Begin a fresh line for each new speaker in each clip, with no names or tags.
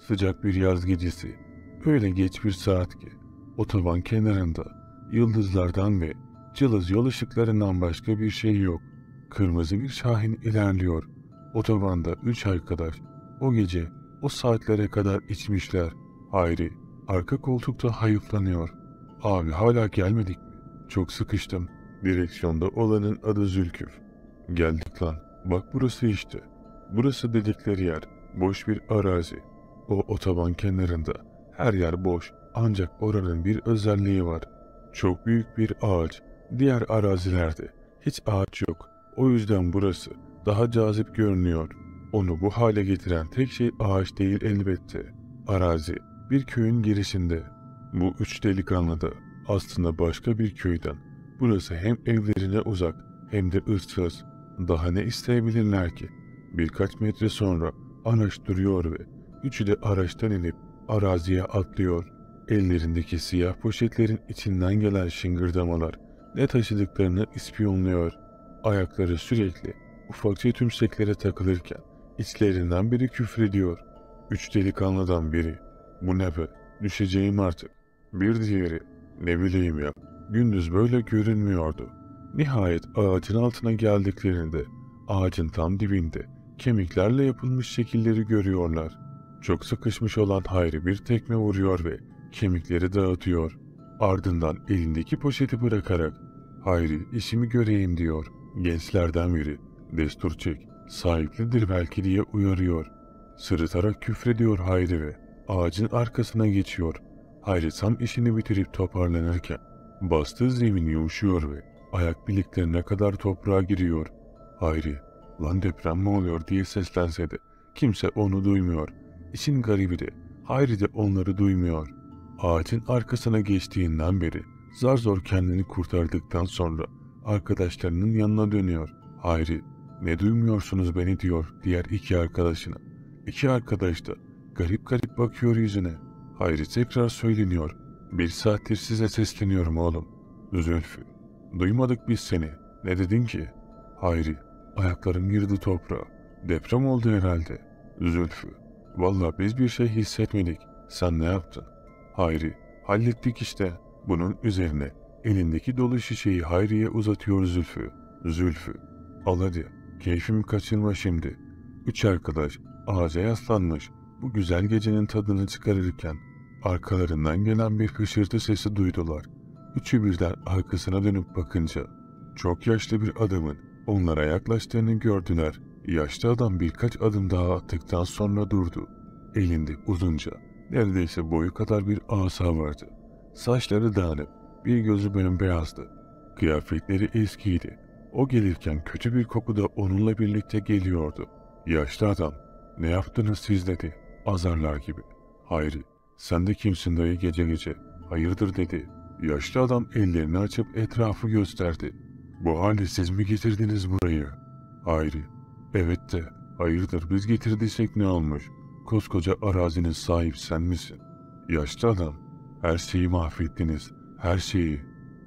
Sıcak bir yaz gecesi. Öyle geç bir saat ki. Otoban kenarında yıldızlardan ve cılız yol ışıklarından başka bir şey yok. Kırmızı bir şahin ilerliyor. Otobanda üç ay kadar. O gece o saatlere kadar içmişler. Hayri arka koltukta hayıflanıyor. Abi hala gelmedik mi? Çok sıkıştım. Direksiyonda olanın adı Zülküf. Geldik lan. Bak burası işte. Burası dedikleri yer. Boş bir arazi. O otoban kenarında. Her yer boş. Ancak oranın bir özelliği var. Çok büyük bir ağaç. Diğer arazilerde hiç ağaç yok. O yüzden burası daha cazip görünüyor. Onu bu hale getiren tek şey ağaç değil elbette. Arazi bir köyün girişinde. Bu üç delikanlı da aslında başka bir köyden. Burası hem evlerine uzak hem de ıssız. Daha ne isteyebilirler ki? Birkaç metre sonra anaç duruyor ve Üçü de araçtan inip araziye atlıyor. Ellerindeki siyah poşetlerin içinden gelen şıngırdamalar ne taşıdıklarını ispiyonluyor. Ayakları sürekli ufakça tümseklere takılırken içlerinden biri küfrediyor. Üç delikanlıdan biri. Bu ne be? Düşeceğim artık. Bir diğeri. Ne bileyim ya. Gündüz böyle görünmüyordu. Nihayet ağacın altına geldiklerinde ağacın tam dibinde kemiklerle yapılmış şekilleri görüyorlar.'' Çok sıkışmış olan Hayri bir tekme vuruyor ve kemikleri dağıtıyor. Ardından elindeki poşeti bırakarak Hayri işimi göreyim diyor. Gençlerden biri destur çek sahiplidir belki diye uyarıyor. Sırıtarak küfrediyor Hayri ve ağacın arkasına geçiyor. Hayri tam işini bitirip toparlanırken bastığı zemin yumuşuyor ve ayak bileklerine kadar toprağa giriyor. Hayri lan deprem mi oluyor diye seslense de kimse onu duymuyor. İşin garibi de Hayri de onları duymuyor. Ağacın arkasına geçtiğinden beri zar zor kendini kurtardıktan sonra arkadaşlarının yanına dönüyor. Hayri ne duymuyorsunuz beni diyor diğer iki arkadaşına. İki arkadaş da garip garip bakıyor yüzüne. Hayri tekrar söyleniyor. Bir saattir size sesleniyorum oğlum. Zülfü. Duymadık biz seni. Ne dedin ki? Hayri. Ayaklarım girdi toprağa. Deprem oldu herhalde. Zülfü. Vallahi biz bir şey hissetmedik. Sen ne yaptın? Hayri, hallettik işte. Bunun üzerine elindeki dolu şişeyi Hayri'ye uzatıyor Zülfü. Zülfü, al hadi. Keyfimi kaçırma şimdi. Üç arkadaş ağaca yaslanmış. Bu güzel gecenin tadını çıkarırken arkalarından gelen bir hışırtı sesi duydular. Üçü birden arkasına dönüp bakınca çok yaşlı bir adamın onlara yaklaştığını gördüler. Yaşlı adam birkaç adım daha attıktan sonra durdu. Elinde uzunca, neredeyse boyu kadar bir asa vardı. Saçları dağınık, bir gözü benim beyazdı. Kıyafetleri eskiydi. O gelirken kötü bir koku da onunla birlikte geliyordu. Yaşlı adam, ne yaptınız siz dedi, azarlar gibi. Hayri, sen de kimsin dayı gece gece, hayırdır dedi. Yaşlı adam ellerini açıp etrafı gösterdi. Bu hali siz mi getirdiniz burayı? Hayri, Evet de hayırdır biz getirdiysek ne olmuş? Koskoca arazinin sahibi sen misin? Yaşlı adam. Her şeyi mahvettiniz. Her şeyi.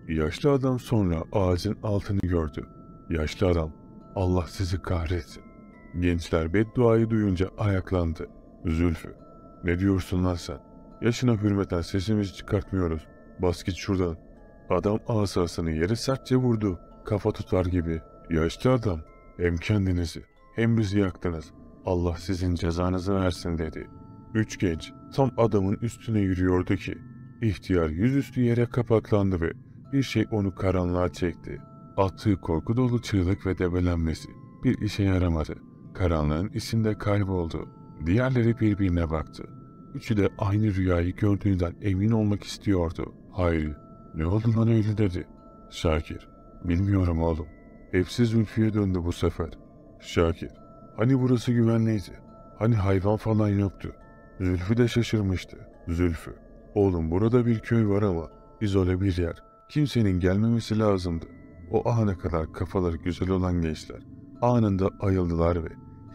Yaşlı adam sonra ağacın altını gördü. Yaşlı adam. Allah sizi kahretsin. Gençler bedduayı duyunca ayaklandı. Zülfü. Ne diyorsun lan sen? Yaşına hürmeten sesimizi çıkartmıyoruz. Bas git şuradan. Adam asasını yere sertçe vurdu. Kafa tutar gibi. Yaşlı adam. Hem kendinizi hem bizi yaktınız. Allah sizin cezanızı versin dedi. Üç genç tam adamın üstüne yürüyordu ki ihtiyar yüzüstü yere kapaklandı ve bir şey onu karanlığa çekti. Attığı korku dolu çığlık ve debelenmesi bir işe yaramadı. Karanlığın içinde kayboldu. Diğerleri birbirine baktı. Üçü de aynı rüyayı gördüğünden emin olmak istiyordu. Hayır, ne oldu lan öyle dedi. Şakir, bilmiyorum oğlum. Hepsi Zülfü'ye döndü bu sefer. Şakir, hani burası güvenliydi? Hani hayvan falan yoktu? Zülfü de şaşırmıştı. Zülfü, oğlum burada bir köy var ama izole bir yer. Kimsenin gelmemesi lazımdı. O ana kadar kafaları güzel olan gençler anında ayıldılar ve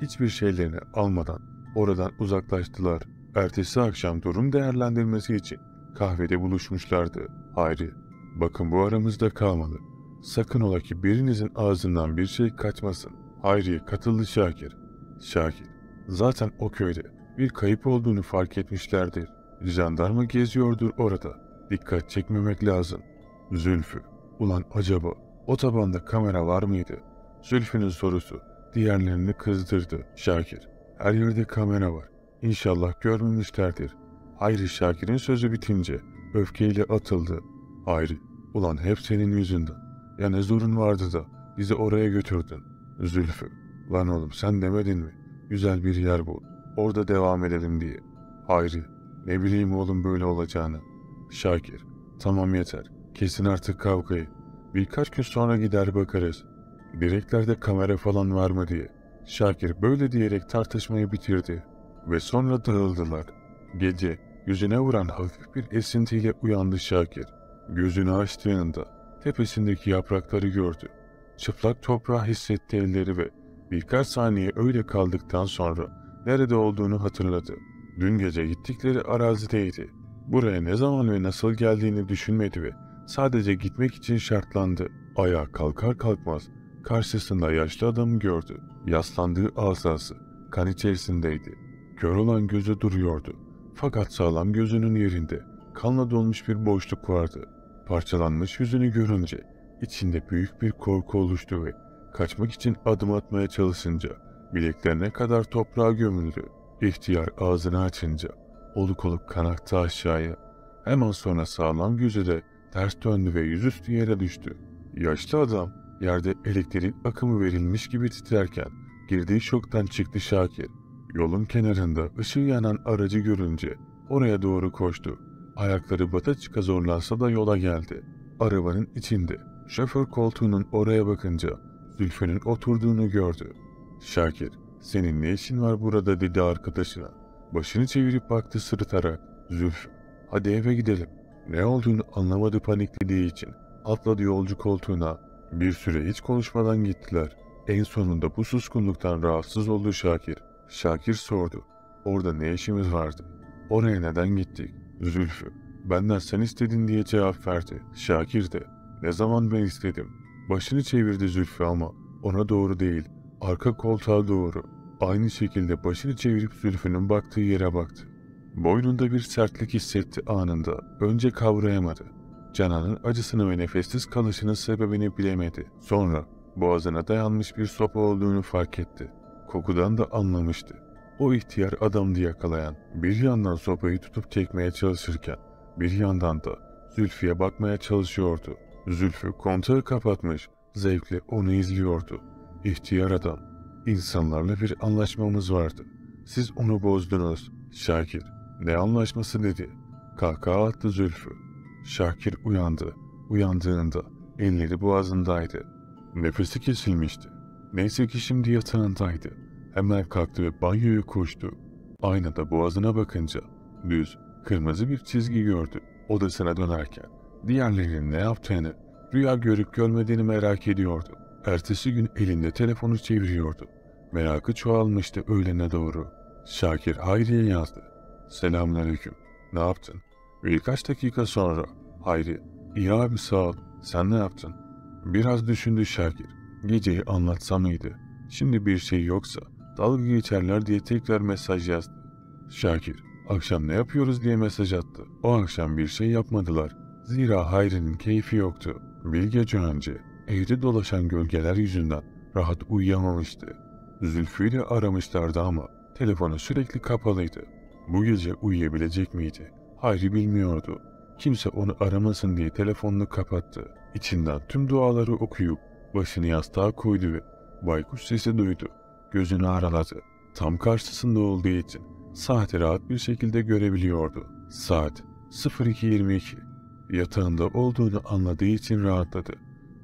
hiçbir şeylerini almadan oradan uzaklaştılar. Ertesi akşam durum değerlendirmesi için kahvede buluşmuşlardı. Hayri, bakın bu aramızda kalmalı. Sakın ola ki birinizin ağzından bir şey kaçmasın. Hayriye katıldı Şakir. Şakir, zaten o köyde bir kayıp olduğunu fark etmişlerdir. Jandarma geziyordur orada. Dikkat çekmemek lazım. Zülfü, ulan acaba o tabanda kamera var mıydı? Zülfü'nün sorusu diğerlerini kızdırdı Şakir. Her yerde kamera var. İnşallah görmemişlerdir. Hayri Şakir'in sözü bitince öfkeyle atıldı. Hayri, ulan hep senin yüzünden. Ya ne zorun vardı da bizi oraya götürdün. Zülfü, lan oğlum sen demedin mi? Güzel bir yer bul, orada devam edelim diye. Hayri, ne bileyim oğlum böyle olacağını. Şakir, tamam yeter, kesin artık kavgayı. Birkaç gün sonra gider bakarız. Direklerde kamera falan var mı diye. Şakir böyle diyerek tartışmayı bitirdi ve sonra dağıldılar. Gece yüzüne vuran hafif bir esintiyle uyandı Şakir. Gözünü açtığında tepesindeki yaprakları gördü çıplak toprağı hissetti elleri ve birkaç saniye öyle kaldıktan sonra nerede olduğunu hatırladı. Dün gece gittikleri arazideydi. Buraya ne zaman ve nasıl geldiğini düşünmedi ve sadece gitmek için şartlandı. Ayağa kalkar kalkmaz karşısında yaşlı adamı gördü. Yaslandığı asası kan içerisindeydi. Kör olan gözü duruyordu. Fakat sağlam gözünün yerinde kanla dolmuş bir boşluk vardı. Parçalanmış yüzünü görünce İçinde büyük bir korku oluştu ve kaçmak için adım atmaya çalışınca bileklerine kadar toprağa gömüldü. İhtiyar ağzını açınca oluk oluk kanaktı aşağıya. Hemen sonra sağlam gözü de ters döndü ve yüzüstü yere düştü. Yaşlı adam yerde elektrik akımı verilmiş gibi titrerken girdiği şoktan çıktı Şakir. Yolun kenarında ışığı yanan aracı görünce oraya doğru koştu. Ayakları bata çıka zorlansa da yola geldi. Arabanın içinde Şoför koltuğunun oraya bakınca Zülfü'nün oturduğunu gördü. Şakir, senin ne işin var burada dedi arkadaşına. Başını çevirip baktı sırıtarak. Zülfü, hadi eve gidelim. Ne olduğunu anlamadı paniklediği için. Atladı yolcu koltuğuna. Bir süre hiç konuşmadan gittiler. En sonunda bu suskunluktan rahatsız oldu Şakir. Şakir sordu. Orada ne işimiz vardı? Oraya neden gittik? Zülfü, benden sen istedin diye cevap verdi. Şakir de, ne zaman ben istedim. Başını çevirdi Zülfü ama ona doğru değil, arka koltuğa doğru. Aynı şekilde başını çevirip Zülfü'nün baktığı yere baktı. Boynunda bir sertlik hissetti anında. Önce kavrayamadı. Canan'ın acısını ve nefessiz kalışının sebebini bilemedi. Sonra boğazına dayanmış bir sopa olduğunu fark etti. Kokudan da anlamıştı. O ihtiyar adamdı yakalayan. Bir yandan sopayı tutup çekmeye çalışırken, bir yandan da Zülfü'ye bakmaya çalışıyordu. Zülfü kontağı kapatmış, zevkle onu izliyordu. İhtiyar adam, insanlarla bir anlaşmamız vardı. Siz onu bozdunuz. Şakir, ne anlaşması dedi. Kahkaha attı Zülfü. Şakir uyandı. Uyandığında elleri boğazındaydı. Nefesi kesilmişti. Neyse ki şimdi yatağındaydı. Hemen kalktı ve banyoya koştu. Aynada boğazına bakınca düz, kırmızı bir çizgi gördü odasına dönerken. Diğerlerinin ne yaptığını, rüya görüp görmediğini merak ediyordu. Ertesi gün elinde telefonu çeviriyordu. Merakı çoğalmıştı öğlene doğru. Şakir Hayri'ye yazdı. Selamünaleyküm. Ne yaptın? Birkaç dakika sonra. Hayri, iyi abi sağ ol. Sen ne yaptın? Biraz düşündü Şakir. Geceyi anlatsam iyiydi. Şimdi bir şey yoksa dalga geçerler diye tekrar mesaj yazdı. Şakir, akşam ne yapıyoruz diye mesaj attı. O akşam bir şey yapmadılar. Zira Hayri'nin keyfi yoktu. Bir gece önce evde dolaşan gölgeler yüzünden rahat uyuyamamıştı. Zülfü'yü de aramışlardı ama telefonu sürekli kapalıydı. Bu gece uyuyabilecek miydi? Hayri bilmiyordu. Kimse onu aramasın diye telefonunu kapattı. İçinden tüm duaları okuyup başını yastığa koydu ve baykuş sesi duydu. Gözünü araladı. Tam karşısında olduğu için saati rahat bir şekilde görebiliyordu. Saat 02.22. Yatağında olduğunu anladığı için rahatladı.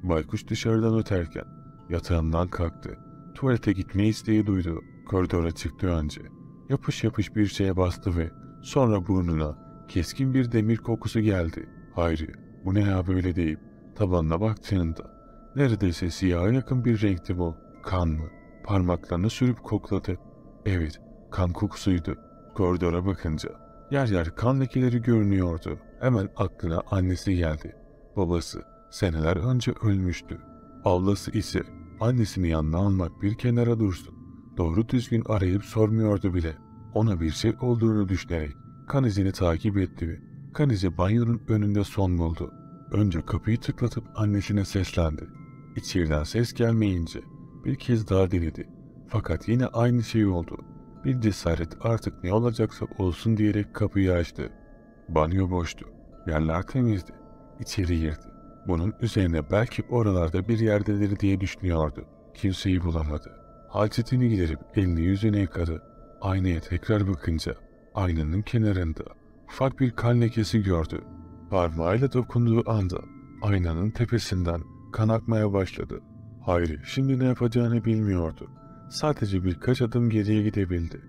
Baykuş dışarıdan öterken yatağından kalktı. Tuvalete gitme isteği duydu. Koridora çıktı önce. Yapış yapış bir şeye bastı ve sonra burnuna keskin bir demir kokusu geldi. Hayri bu ne ya böyle deyip tabanına baktığında neredeyse siyaha yakın bir renkti bu. Kan mı? Parmaklarını sürüp kokladı. Evet kan kokusuydu. Koridora bakınca Yer yer kan lekeleri görünüyordu. Hemen aklına annesi geldi. Babası seneler önce ölmüştü. Ablası ise annesini yanına almak bir kenara dursun. Doğru düzgün arayıp sormuyordu bile. Ona bir şey olduğunu düşünerek kan izini takip etti ve kan izi banyonun önünde son buldu. Önce kapıyı tıklatıp annesine seslendi. İçeriden ses gelmeyince bir kez daha denedi. Fakat yine aynı şey oldu. Bir cesaret artık ne olacaksa olsun diyerek kapıyı açtı. Banyo boştu. Yerler temizdi. İçeri girdi. Bunun üzerine belki oralarda bir yerdedir diye düşünüyordu. Kimseyi bulamadı. Hacetini giderip elini yüzüne yıkadı. Aynaya tekrar bakınca aynanın kenarında ufak bir kan lekesi gördü. Parmağıyla dokunduğu anda aynanın tepesinden kan akmaya başladı. Hayri şimdi ne yapacağını bilmiyordu. Sadece birkaç adım geriye gidebildi.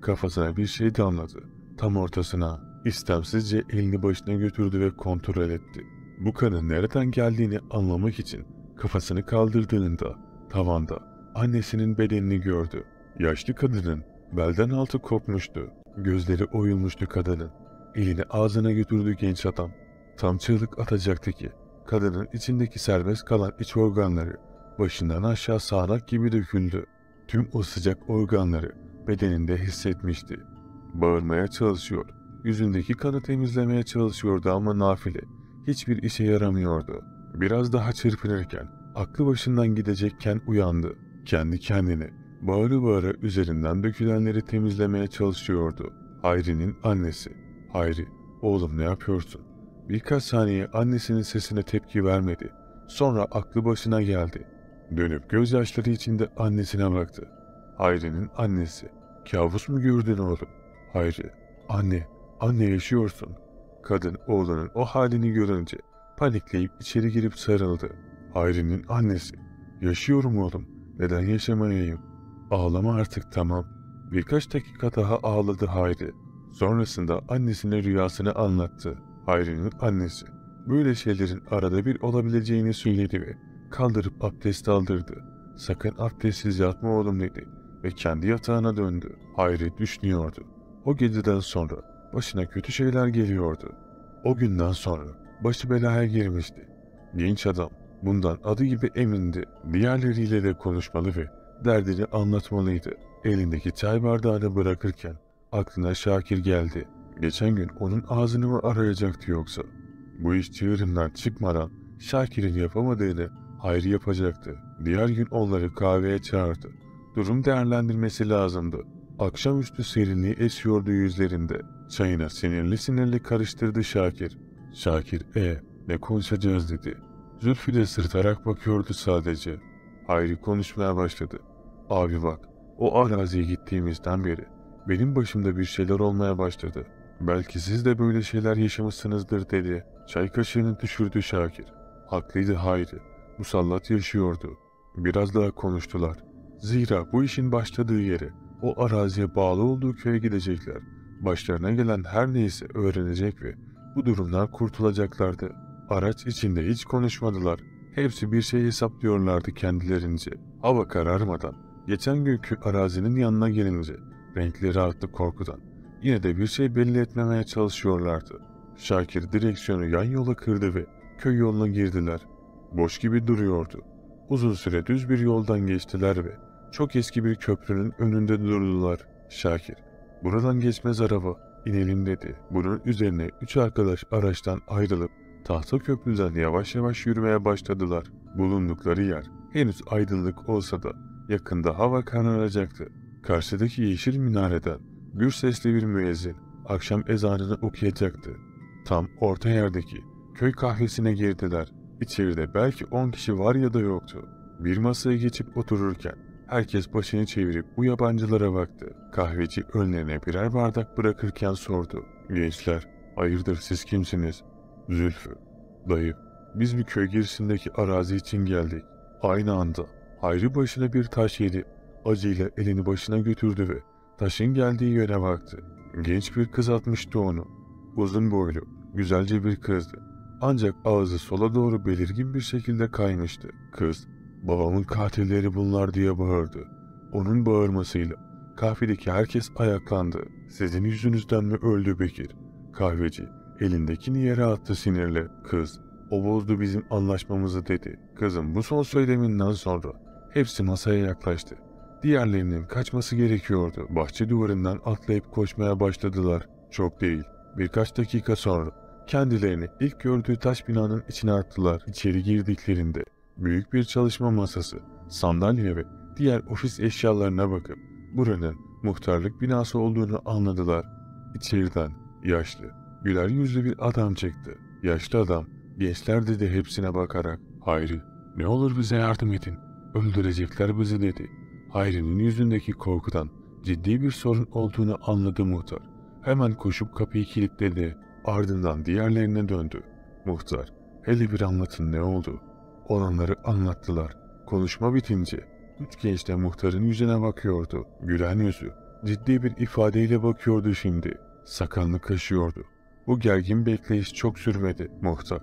Kafasına bir şey damladı. Tam ortasına istemsizce elini başına götürdü ve kontrol etti. Bu kanın nereden geldiğini anlamak için kafasını kaldırdığında tavanda annesinin bedenini gördü. Yaşlı kadının belden altı kopmuştu. Gözleri oyulmuştu kadının. Elini ağzına götürdü genç adam. Tam çığlık atacaktı ki kadının içindeki serbest kalan iç organları başından aşağı sağanak gibi döküldü. Tüm o sıcak organları bedeninde hissetmişti. Bağırmaya çalışıyor, yüzündeki kanı temizlemeye çalışıyordu ama nafile. Hiçbir işe yaramıyordu. Biraz daha çırpınırken, aklı başından gidecekken uyandı. Kendi kendine, bağırı bağıra üzerinden dökülenleri temizlemeye çalışıyordu. Hayri'nin annesi. Hayri, oğlum ne yapıyorsun? Birkaç saniye annesinin sesine tepki vermedi. Sonra aklı başına geldi. Dönüp gözyaşları içinde annesine baktı. Hayri'nin annesi. Kabus mu gördün oğlum? Hayri, anne, anne yaşıyorsun. Kadın oğlanın o halini görünce panikleyip içeri girip sarıldı. Hayri'nin annesi. Yaşıyorum oğlum. Neden yaşamayayım? Ağlama artık tamam. Birkaç dakika daha ağladı Hayri. Sonrasında annesine rüyasını anlattı. Hayri'nin annesi. Böyle şeylerin arada bir olabileceğini söyledi ve kaldırıp abdest aldırdı. Sakın abdestsiz yatma oğlum dedi ve kendi yatağına döndü. Hayret düşünüyordu. O geceden sonra başına kötü şeyler geliyordu. O günden sonra başı belaya girmişti. Genç adam bundan adı gibi emindi. Diğerleriyle de konuşmalı ve derdini anlatmalıydı. Elindeki çay bardağını bırakırken aklına Şakir geldi. Geçen gün onun ağzını mı arayacaktı yoksa? Bu iş çığırından çıkmadan Şakir'in yapamadığını hayrı yapacaktı. Diğer gün onları kahveye çağırdı. Durum değerlendirmesi lazımdı. Akşamüstü serinliği esiyordu yüzlerinde. Çayına sinirli sinirli karıştırdı Şakir. Şakir, e ne konuşacağız dedi. Zülfü de sırtarak bakıyordu sadece. Hayri konuşmaya başladı. Abi bak, o araziye gittiğimizden beri benim başımda bir şeyler olmaya başladı. Belki siz de böyle şeyler yaşamışsınızdır dedi. Çay kaşığını düşürdü Şakir. Haklıydı Hayri. Musallat yaşıyordu. Biraz daha konuştular. Zira bu işin başladığı yere, o araziye bağlı olduğu köye gidecekler. Başlarına gelen her neyse öğrenecek ve bu durumdan kurtulacaklardı. Araç içinde hiç konuşmadılar. Hepsi bir şey hesaplıyorlardı kendilerince. Hava kararmadan, geçen günkü arazinin yanına gelince, renkleri arttı korkudan. Yine de bir şey belli etmemeye çalışıyorlardı. Şakir direksiyonu yan yola kırdı ve köy yoluna girdiler boş gibi duruyordu. Uzun süre düz bir yoldan geçtiler ve çok eski bir köprünün önünde durdular. Şakir, buradan geçmez araba, inelim dedi. Bunun üzerine üç arkadaş araçtan ayrılıp tahta köprüden yavaş yavaş yürümeye başladılar. Bulundukları yer henüz aydınlık olsa da yakında hava kararacaktı. Karşıdaki yeşil minareden gür sesli bir müezzin akşam ezanını okuyacaktı. Tam orta yerdeki köy kahvesine girdiler. İçeride belki 10 kişi var ya da yoktu. Bir masaya geçip otururken herkes başını çevirip bu yabancılara baktı. Kahveci önlerine birer bardak bırakırken sordu. Gençler, hayırdır siz kimsiniz? Zülfü, dayı, biz bir köy girişindeki arazi için geldik. Aynı anda Hayri başına bir taş yedi. Acıyla elini başına götürdü ve taşın geldiği yöne baktı. Genç bir kız atmıştı onu. Uzun boylu, güzelce bir kızdı. Ancak ağzı sola doğru belirgin bir şekilde kaymıştı. Kız, babamın katilleri bunlar diye bağırdı. Onun bağırmasıyla kahvedeki herkes ayaklandı. Sizin yüzünüzden mi öldü Bekir? Kahveci, elindekini yere attı sinirli. Kız, o bozdu bizim anlaşmamızı dedi. Kızın bu son söyleminden sonra hepsi masaya yaklaştı. Diğerlerinin kaçması gerekiyordu. Bahçe duvarından atlayıp koşmaya başladılar. Çok değil. Birkaç dakika sonra Kendilerini ilk gördüğü taş binanın içine attılar. İçeri girdiklerinde büyük bir çalışma masası, sandalye ve diğer ofis eşyalarına bakıp buranın muhtarlık binası olduğunu anladılar. İçeriden yaşlı, güler yüzlü bir adam çıktı. Yaşlı adam gençler dedi hepsine bakarak Hayri ne olur bize yardım edin öldürecekler bizi dedi. Hayri'nin yüzündeki korkudan ciddi bir sorun olduğunu anladı muhtar. Hemen koşup kapıyı kilitledi. Ardından diğerlerine döndü. Muhtar, hele bir anlatın ne oldu? Olanları anlattılar. Konuşma bitince üç genç de muhtarın yüzüne bakıyordu. Gülen yüzü. Ciddi bir ifadeyle bakıyordu şimdi. Sakalını kaşıyordu. Bu gergin bekleyiş çok sürmedi muhtar.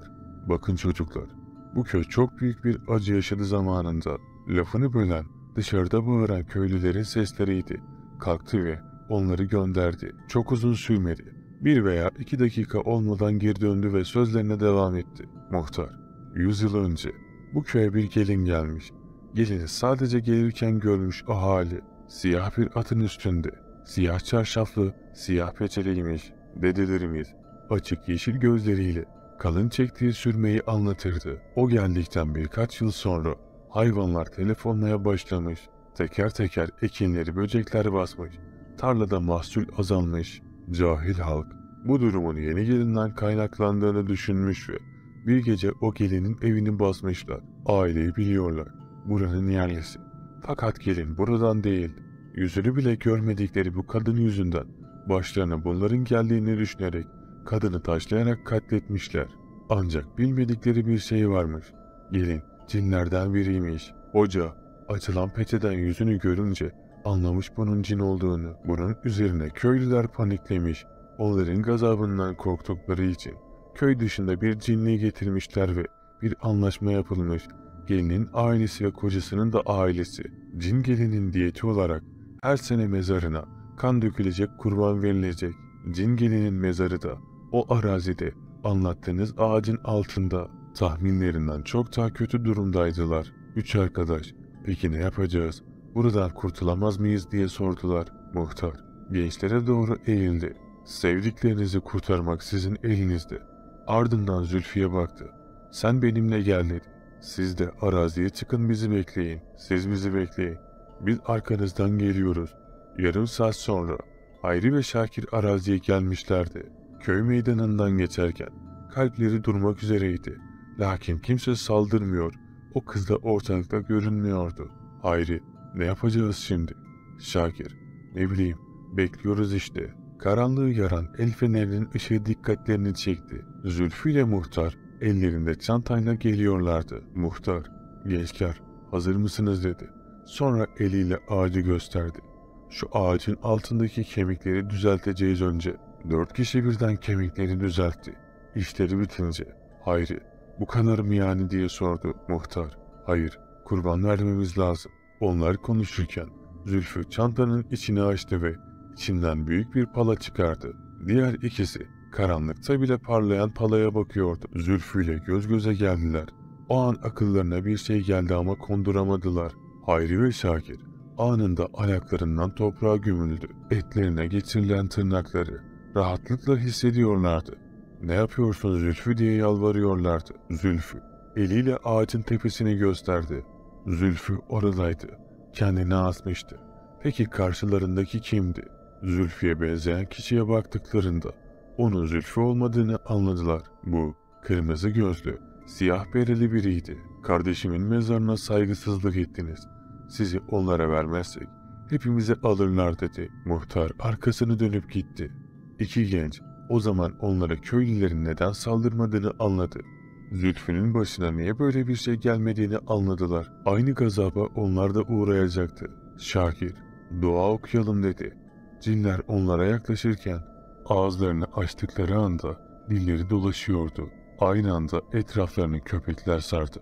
Bakın çocuklar, bu köy çok büyük bir acı yaşadı zamanında. Lafını bölen, dışarıda bağıran köylülerin sesleriydi. Kalktı ve onları gönderdi. Çok uzun sürmedi. Bir veya iki dakika olmadan geri döndü ve sözlerine devam etti. Muhtar, yüz yıl önce bu köye bir gelin gelmiş. Gelini sadece gelirken görmüş o hali. Siyah bir atın üstünde. Siyah çarşaflı, siyah peçeliymiş. Dedelerimiz açık yeşil gözleriyle kalın çektiği sürmeyi anlatırdı. O geldikten birkaç yıl sonra hayvanlar telefonlaya başlamış. Teker teker ekinleri böcekler basmış. Tarlada mahsul azalmış. Cahil halk bu durumun yeni gelinden kaynaklandığını düşünmüş ve bir gece o gelinin evini basmışlar. Aileyi biliyorlar. Buranın yerlisi. Fakat gelin buradan değil. Yüzünü bile görmedikleri bu kadın yüzünden başlarına bunların geldiğini düşünerek kadını taşlayarak katletmişler. Ancak bilmedikleri bir şey varmış. Gelin cinlerden biriymiş. Hoca açılan peçeden yüzünü görünce Anlamış bunun cin olduğunu, bunun üzerine köylüler paniklemiş, onların gazabından korktukları için köy dışında bir cinli getirmişler ve bir anlaşma yapılmış. Gelinin ailesi ve kocasının da ailesi, cin gelinin diyeti olarak her sene mezarına kan dökülecek kurban verilecek. Cin gelinin mezarı da o arazide anlattığınız ağacın altında tahminlerinden çok daha kötü durumdaydılar. Üç arkadaş, peki ne yapacağız? Buradan kurtulamaz mıyız diye sordular. Muhtar gençlere doğru eğildi. Sevdiklerinizi kurtarmak sizin elinizde. Ardından Zülfüye baktı. Sen benimle gel dedi. Siz de araziye çıkın bizi bekleyin. Siz bizi bekleyin. Biz arkanızdan geliyoruz. Yarım saat sonra Hayri ve Şakir araziye gelmişlerdi. Köy meydanından geçerken kalpleri durmak üzereydi. Lakin kimse saldırmıyor. O kız da ortalıkta görünmüyordu. Hayri ne yapacağız şimdi? Şakir. Ne bileyim. Bekliyoruz işte. Karanlığı yaran el fenerinin ışığı dikkatlerini çekti. Zülfü ile muhtar ellerinde çantayla geliyorlardı. Muhtar, gençler hazır mısınız dedi. Sonra eliyle ağacı gösterdi. Şu ağacın altındaki kemikleri düzelteceğiz önce. Dört kişi birden kemikleri düzeltti. İşleri bitince. Hayri, bu kanar mı yani diye sordu muhtar. Hayır, kurban vermemiz lazım. Onlar konuşurken Zülfü çantanın içini açtı ve içinden büyük bir pala çıkardı. Diğer ikisi karanlıkta bile parlayan palaya bakıyordu. Zülfü ile göz göze geldiler. O an akıllarına bir şey geldi ama konduramadılar. Hayri ve Şakir anında ayaklarından toprağa gömüldü. Etlerine getirilen tırnakları rahatlıkla hissediyorlardı. Ne yapıyorsun Zülfü diye yalvarıyorlardı. Zülfü eliyle ağacın tepesini gösterdi. Zülfü oradaydı. Kendini asmıştı. Peki karşılarındaki kimdi? Zülfü'ye benzeyen kişiye baktıklarında onun Zülfü olmadığını anladılar. Bu kırmızı gözlü, siyah bereli biriydi. Kardeşimin mezarına saygısızlık ettiniz. Sizi onlara vermezsek hepimizi alırlar dedi. Muhtar arkasını dönüp gitti. İki genç o zaman onlara köylülerin neden saldırmadığını anladı. Zülfü'nün başına niye böyle bir şey gelmediğini anladılar. Aynı gazaba onlar da uğrayacaktı. Şakir, dua okuyalım dedi. Cinler onlara yaklaşırken ağızlarını açtıkları anda dilleri dolaşıyordu. Aynı anda etraflarını köpekler sardı.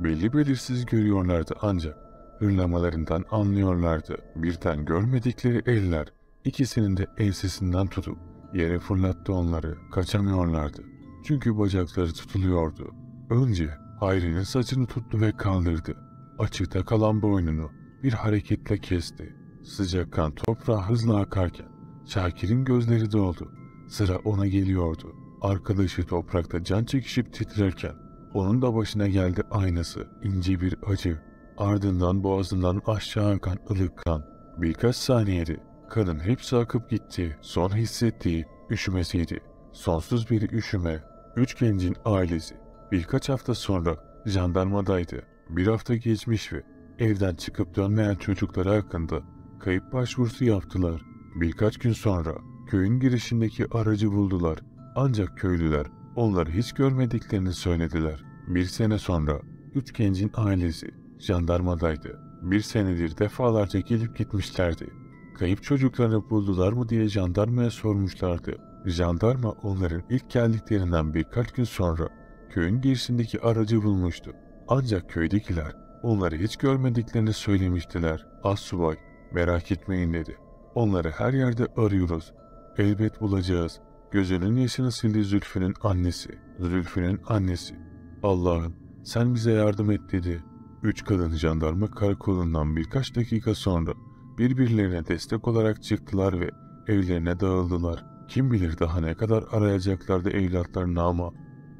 Belli belirsiz görüyorlardı ancak hırlamalarından anlıyorlardı. Birden görmedikleri eller ikisinin de ensesinden tutup yere fırlattı onları. Kaçamıyorlardı. Çünkü bacakları tutuluyordu. Önce Hayri'nin saçını tuttu ve kaldırdı. Açıkta kalan boynunu bir hareketle kesti. Sıcak kan toprağa hızla akarken Şakir'in gözleri doldu. Sıra ona geliyordu. Arkadaşı toprakta can çekişip titrerken onun da başına geldi aynası. ince bir acı. Ardından boğazından aşağı akan ılık kan. Birkaç saniyede kanın hepsi akıp gitti. Son hissettiği üşümesiydi. Sonsuz bir üşüme Üç gencin ailesi birkaç hafta sonra jandarmadaydı. Bir hafta geçmiş ve evden çıkıp dönmeyen çocukları hakkında kayıp başvurusu yaptılar. Birkaç gün sonra köyün girişindeki aracı buldular. Ancak köylüler onları hiç görmediklerini söylediler. Bir sene sonra üç gencin ailesi jandarmadaydı. Bir senedir defalarca gelip gitmişlerdi. Kayıp çocuklarını buldular mı diye jandarmaya sormuşlardı. Jandarma onların ilk geldiklerinden birkaç gün sonra köyün girişindeki aracı bulmuştu. Ancak köydekiler onları hiç görmediklerini söylemiştiler. Assubay merak etmeyin dedi. Onları her yerde arıyoruz. Elbet bulacağız. Gözünün yaşını sildi Zülfü'nün annesi. Zülfü'nün annesi. Allah'ım sen bize yardım et dedi. Üç kadın jandarma karakolundan birkaç dakika sonra birbirlerine destek olarak çıktılar ve evlerine dağıldılar. Kim bilir daha ne kadar arayacaklardı evlatlarını ama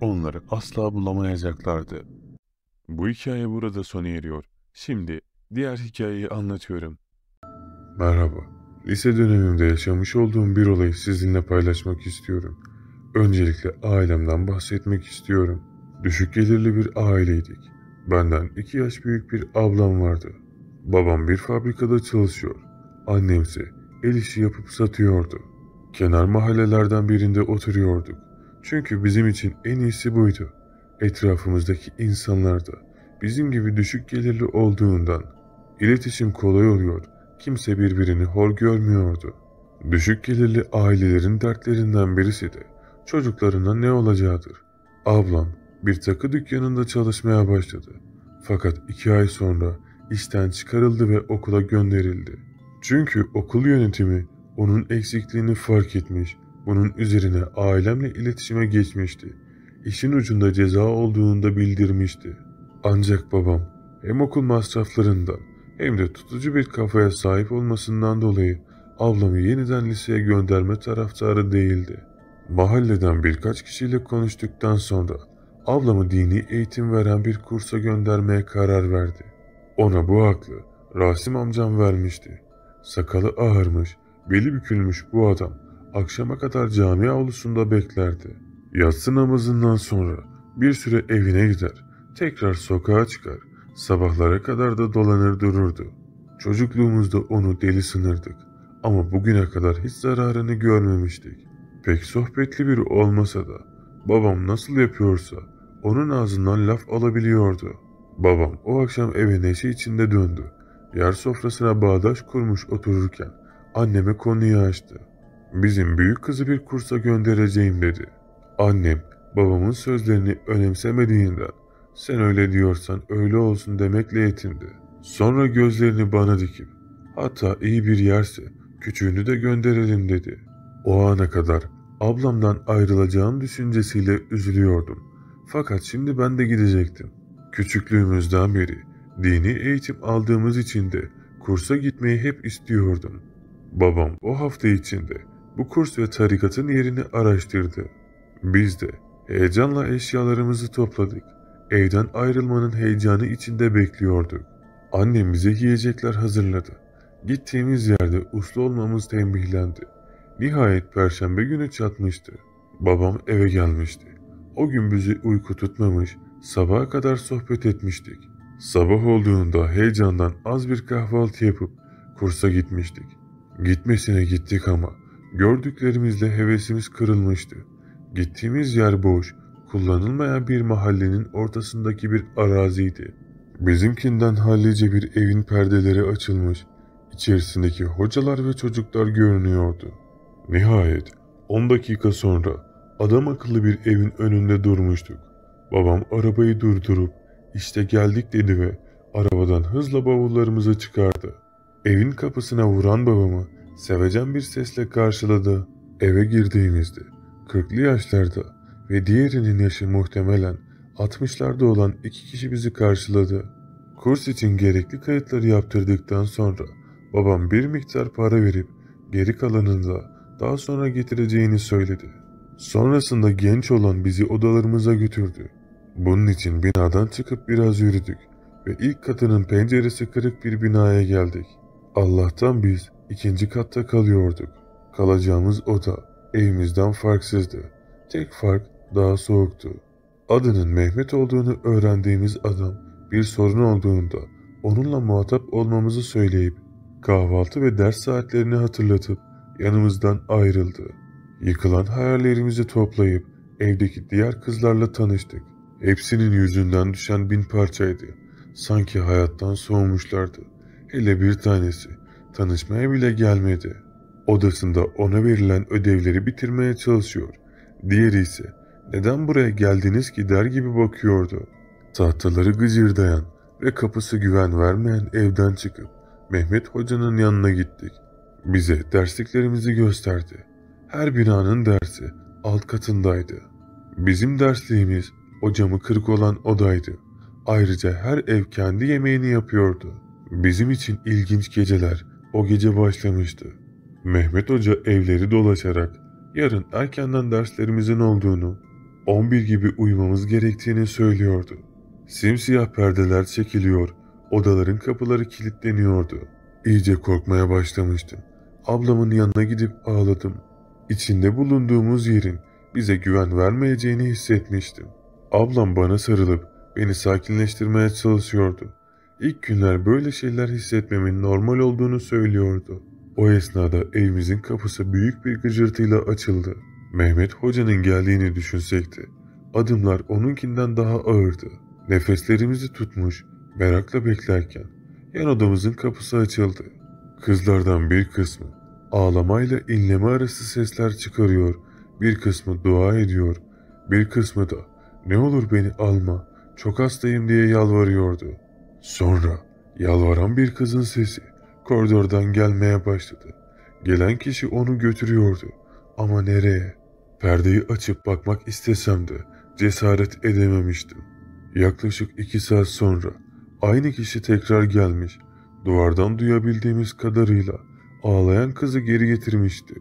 onları asla bulamayacaklardı. Bu hikaye burada sona eriyor. Şimdi diğer hikayeyi anlatıyorum. Merhaba. Lise dönemimde yaşamış olduğum bir olayı sizinle paylaşmak istiyorum. Öncelikle ailemden bahsetmek istiyorum. Düşük gelirli bir aileydik. Benden iki yaş büyük bir ablam vardı. Babam bir fabrikada çalışıyor. Annemse el işi yapıp satıyordu. Kenar mahallelerden birinde oturuyorduk. Çünkü bizim için en iyisi buydu. Etrafımızdaki insanlar da bizim gibi düşük gelirli olduğundan iletişim kolay oluyor. Kimse birbirini hor görmüyordu. Düşük gelirli ailelerin dertlerinden birisi de çocuklarına ne olacağıdır. Ablam bir takı dükkanında çalışmaya başladı. Fakat iki ay sonra işten çıkarıldı ve okula gönderildi. Çünkü okul yönetimi onun eksikliğini fark etmiş. Bunun üzerine ailemle iletişime geçmişti. İşin ucunda ceza olduğunu da bildirmişti. Ancak babam hem okul masraflarından hem de tutucu bir kafaya sahip olmasından dolayı ablamı yeniden liseye gönderme taraftarı değildi. Mahalleden birkaç kişiyle konuştuktan sonra ablamı dini eğitim veren bir kursa göndermeye karar verdi. Ona bu aklı Rasim amcam vermişti. Sakalı ağırmış, Beli bükülmüş bu adam akşama kadar cami avlusunda beklerdi. Yatsı namazından sonra bir süre evine gider, tekrar sokağa çıkar, sabahlara kadar da dolanır dururdu. Çocukluğumuzda onu deli sınırdık ama bugüne kadar hiç zararını görmemiştik. Pek sohbetli biri olmasa da babam nasıl yapıyorsa onun ağzından laf alabiliyordu. Babam o akşam eve neşe içinde döndü. Yer sofrasına bağdaş kurmuş otururken Anneme konuyu açtı. Bizim büyük kızı bir kursa göndereceğim dedi. Annem babamın sözlerini önemsemediğinden sen öyle diyorsan öyle olsun demekle yetindi. Sonra gözlerini bana dikip hatta iyi bir yerse küçüğünü de gönderelim dedi. O ana kadar ablamdan ayrılacağım düşüncesiyle üzülüyordum. Fakat şimdi ben de gidecektim. Küçüklüğümüzden beri dini eğitim aldığımız için de kursa gitmeyi hep istiyordum. Babam o hafta içinde bu kurs ve tarikatın yerini araştırdı. Biz de heyecanla eşyalarımızı topladık. Evden ayrılmanın heyecanı içinde bekliyorduk. Annem bize yiyecekler hazırladı. Gittiğimiz yerde uslu olmamız tembihlendi. Nihayet perşembe günü çatmıştı. Babam eve gelmişti. O gün bizi uyku tutmamış, sabaha kadar sohbet etmiştik. Sabah olduğunda heyecandan az bir kahvaltı yapıp kursa gitmiştik. Gitmesine gittik ama gördüklerimizle hevesimiz kırılmıştı. Gittiğimiz yer boş, kullanılmayan bir mahallenin ortasındaki bir araziydi. Bizimkinden hallice bir evin perdeleri açılmış, içerisindeki hocalar ve çocuklar görünüyordu. Nihayet 10 dakika sonra adam akıllı bir evin önünde durmuştuk. Babam arabayı durdurup işte geldik dedi ve arabadan hızla bavullarımızı çıkardı. Evin kapısına vuran babamı sevecen bir sesle karşıladı. Eve girdiğimizde 40'lı yaşlarda ve diğerinin yaşı muhtemelen 60'larda olan iki kişi bizi karşıladı. Kurs için gerekli kayıtları yaptırdıktan sonra babam bir miktar para verip geri kalanını da daha sonra getireceğini söyledi. Sonrasında genç olan bizi odalarımıza götürdü. Bunun için binadan çıkıp biraz yürüdük ve ilk katının penceresi kırık bir binaya geldik. Allah'tan biz ikinci katta kalıyorduk. Kalacağımız oda evimizden farksızdı. Tek fark daha soğuktu. Adının Mehmet olduğunu öğrendiğimiz adam bir sorun olduğunda onunla muhatap olmamızı söyleyip kahvaltı ve ders saatlerini hatırlatıp yanımızdan ayrıldı. Yıkılan hayallerimizi toplayıp evdeki diğer kızlarla tanıştık. Hepsinin yüzünden düşen bin parçaydı. Sanki hayattan soğumuşlardı. Hele bir tanesi tanışmaya bile gelmedi. Odasında ona verilen ödevleri bitirmeye çalışıyor. Diğeri ise neden buraya geldiniz ki der gibi bakıyordu. Tahtaları gıcırdayan ve kapısı güven vermeyen evden çıkıp Mehmet Hoca'nın yanına gittik. Bize dersliklerimizi gösterdi. Her binanın dersi alt katındaydı. Bizim dersliğimiz o camı kırık olan odaydı. Ayrıca her ev kendi yemeğini yapıyordu. Bizim için ilginç geceler o gece başlamıştı. Mehmet Hoca evleri dolaşarak yarın erkenden derslerimizin olduğunu, 11 gibi uyumamız gerektiğini söylüyordu. Simsiyah perdeler çekiliyor, odaların kapıları kilitleniyordu. İyice korkmaya başlamıştım. Ablamın yanına gidip ağladım. İçinde bulunduğumuz yerin bize güven vermeyeceğini hissetmiştim. Ablam bana sarılıp beni sakinleştirmeye çalışıyordu. İlk günler böyle şeyler hissetmemin normal olduğunu söylüyordu. O esnada evimizin kapısı büyük bir gıcırtıyla açıldı. Mehmet hocanın geldiğini düşünsekti. Adımlar onunkinden daha ağırdı. Nefeslerimizi tutmuş, merakla beklerken yan odamızın kapısı açıldı. Kızlardan bir kısmı ağlamayla inleme arası sesler çıkarıyor, bir kısmı dua ediyor, bir kısmı da ne olur beni alma, çok hastayım diye yalvarıyordu. Sonra yalvaran bir kızın sesi koridordan gelmeye başladı. Gelen kişi onu götürüyordu. Ama nereye? Perdeyi açıp bakmak istesem de cesaret edememiştim. Yaklaşık iki saat sonra aynı kişi tekrar gelmiş. Duvardan duyabildiğimiz kadarıyla ağlayan kızı geri getirmişti.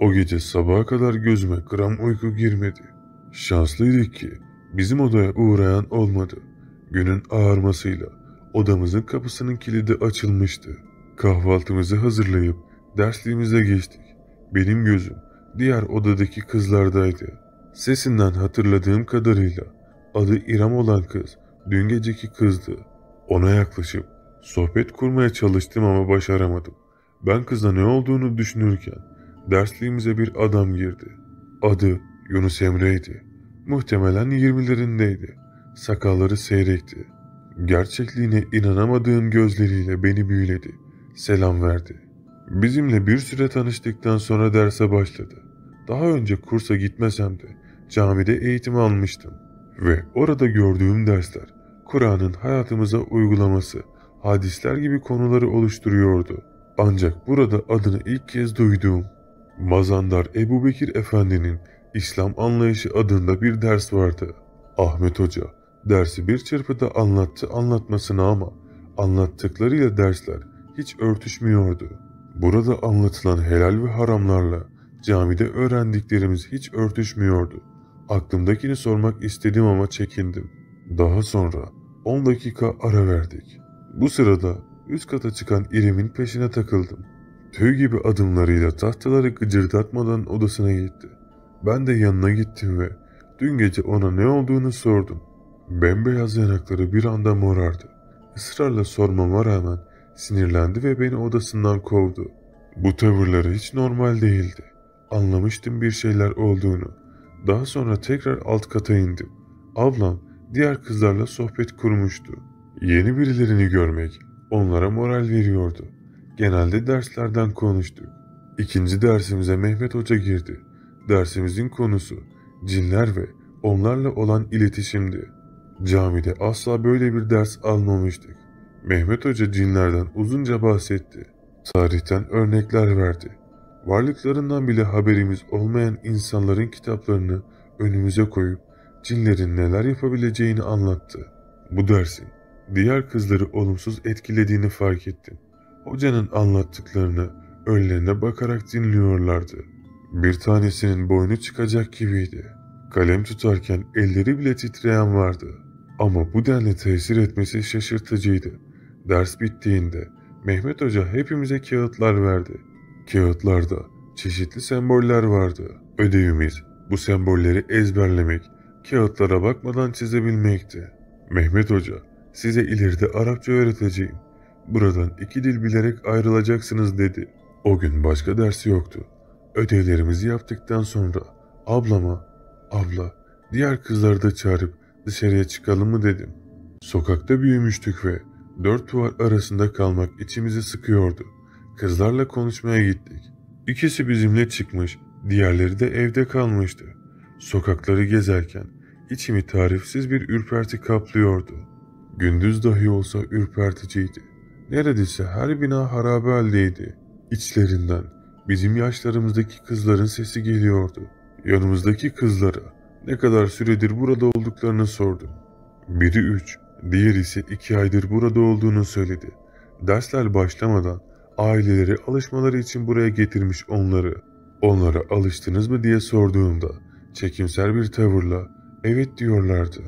O gece sabaha kadar gözüme gram uyku girmedi. Şanslıydık ki bizim odaya uğrayan olmadı. Günün ağarmasıyla Odamızın kapısının kilidi açılmıştı. Kahvaltımızı hazırlayıp dersliğimize geçtik. Benim gözüm diğer odadaki kızlardaydı. Sesinden hatırladığım kadarıyla adı İrem olan kız dün geceki kızdı. Ona yaklaşıp sohbet kurmaya çalıştım ama başaramadım. Ben kıza ne olduğunu düşünürken dersliğimize bir adam girdi. Adı Yunus Emre'ydi. Muhtemelen 20'lerindeydi. Sakalları seyrekti. Gerçekliğine inanamadığım gözleriyle beni büyüledi. Selam verdi. Bizimle bir süre tanıştıktan sonra derse başladı. Daha önce kursa gitmesem de camide eğitim almıştım ve orada gördüğüm dersler Kur'an'ın hayatımıza uygulaması, hadisler gibi konuları oluşturuyordu. Ancak burada adını ilk kez duyduğum Mazandar Ebu Bekir Efendi'nin İslam Anlayışı adında bir ders vardı. Ahmet Hoca Dersi bir çırpıda anlattı anlatmasına ama anlattıklarıyla dersler hiç örtüşmüyordu. Burada anlatılan helal ve haramlarla camide öğrendiklerimiz hiç örtüşmüyordu. Aklımdakini sormak istedim ama çekindim. Daha sonra 10 dakika ara verdik. Bu sırada üst kata çıkan İrem'in peşine takıldım. Tüy gibi adımlarıyla tahtaları gıcırdatmadan odasına gitti. Ben de yanına gittim ve dün gece ona ne olduğunu sordum. Bembeyaz yanakları bir anda morardı. Israrla sormama rağmen sinirlendi ve beni odasından kovdu. Bu tavırları hiç normal değildi. Anlamıştım bir şeyler olduğunu. Daha sonra tekrar alt kata indim. Ablam diğer kızlarla sohbet kurmuştu. Yeni birilerini görmek onlara moral veriyordu. Genelde derslerden konuştuk. İkinci dersimize Mehmet Hoca girdi. Dersimizin konusu cinler ve onlarla olan iletişimdi. Camide asla böyle bir ders almamıştık. Mehmet Hoca cinlerden uzunca bahsetti. Tarihten örnekler verdi. Varlıklarından bile haberimiz olmayan insanların kitaplarını önümüze koyup cinlerin neler yapabileceğini anlattı. Bu dersin diğer kızları olumsuz etkilediğini fark ettim. Hocanın anlattıklarını önlerine bakarak dinliyorlardı. Bir tanesinin boynu çıkacak gibiydi. Kalem tutarken elleri bile titreyen vardı.'' Ama bu denli tesir etmesi şaşırtıcıydı. Ders bittiğinde Mehmet Hoca hepimize kağıtlar verdi. Kağıtlarda çeşitli semboller vardı. Ödevimiz bu sembolleri ezberlemek, kağıtlara bakmadan çizebilmekti. Mehmet Hoca, size ileride Arapça öğreteceğim. Buradan iki dil bilerek ayrılacaksınız dedi. O gün başka dersi yoktu. Ödevlerimizi yaptıktan sonra ablama, abla, diğer kızları da çağırıp Dışarıya çıkalım mı dedim. Sokakta büyümüştük ve dört duvar arasında kalmak içimizi sıkıyordu. Kızlarla konuşmaya gittik. İkisi bizimle çıkmış, diğerleri de evde kalmıştı. Sokakları gezerken içimi tarifsiz bir ürperti kaplıyordu. Gündüz dahi olsa ürperticiydi. Neredeyse her bina harabe haldeydi. İçlerinden bizim yaşlarımızdaki kızların sesi geliyordu. Yanımızdaki kızlara ne kadar süredir burada olduklarını sordu. Biri üç, diğer ise iki aydır burada olduğunu söyledi. Dersler başlamadan aileleri alışmaları için buraya getirmiş onları. Onlara alıştınız mı diye sorduğumda çekimsel bir tavırla evet diyorlardı.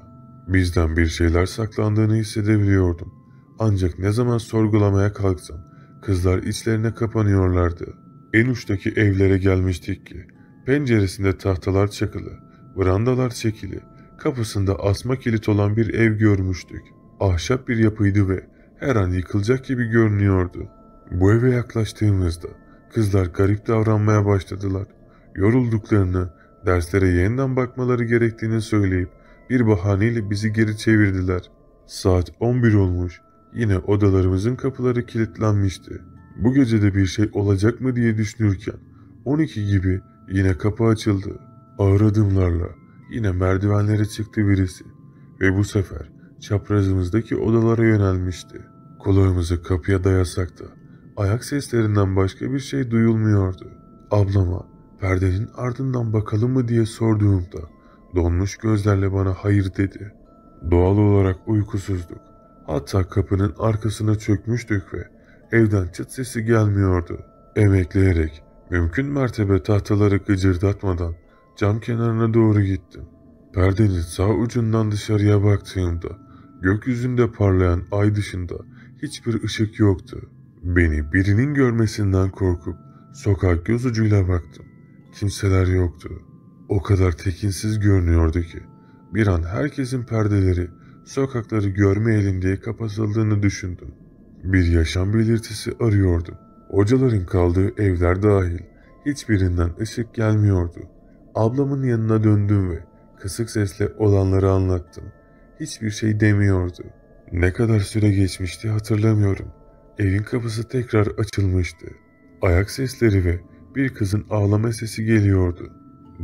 Bizden bir şeyler saklandığını hissedebiliyordum. Ancak ne zaman sorgulamaya kalksam kızlar içlerine kapanıyorlardı. En uçtaki evlere gelmiştik ki penceresinde tahtalar çakılı Verandalar çekili, kapısında asma kilit olan bir ev görmüştük. Ahşap bir yapıydı ve her an yıkılacak gibi görünüyordu. Bu eve yaklaştığımızda kızlar garip davranmaya başladılar. Yorulduklarını, derslere yeniden bakmaları gerektiğini söyleyip bir bahaneyle bizi geri çevirdiler. Saat 11 olmuş, yine odalarımızın kapıları kilitlenmişti. Bu gecede bir şey olacak mı diye düşünürken 12 gibi yine kapı açıldı. Ağır adımlarla yine merdivenlere çıktı birisi ve bu sefer çaprazımızdaki odalara yönelmişti. Kulağımızı kapıya dayasak da ayak seslerinden başka bir şey duyulmuyordu. Ablama perdenin ardından bakalım mı diye sorduğumda donmuş gözlerle bana hayır dedi. Doğal olarak uykusuzduk. Hatta kapının arkasına çökmüştük ve evden çıt sesi gelmiyordu. Emekleyerek mümkün mertebe tahtaları gıcırdatmadan Cam kenarına doğru gittim. Perdenin sağ ucundan dışarıya baktığımda gökyüzünde parlayan ay dışında hiçbir ışık yoktu. Beni birinin görmesinden korkup sokak göz ucuyla baktım. Kimseler yoktu. O kadar tekinsiz görünüyordu ki bir an herkesin perdeleri sokakları görmeyelim diye kapatıldığını düşündüm. Bir yaşam belirtisi arıyordum. Hocaların kaldığı evler dahil hiçbirinden ışık gelmiyordu. Ablamın yanına döndüm ve kısık sesle olanları anlattım. Hiçbir şey demiyordu. Ne kadar süre geçmişti hatırlamıyorum. Evin kapısı tekrar açılmıştı. Ayak sesleri ve bir kızın ağlama sesi geliyordu.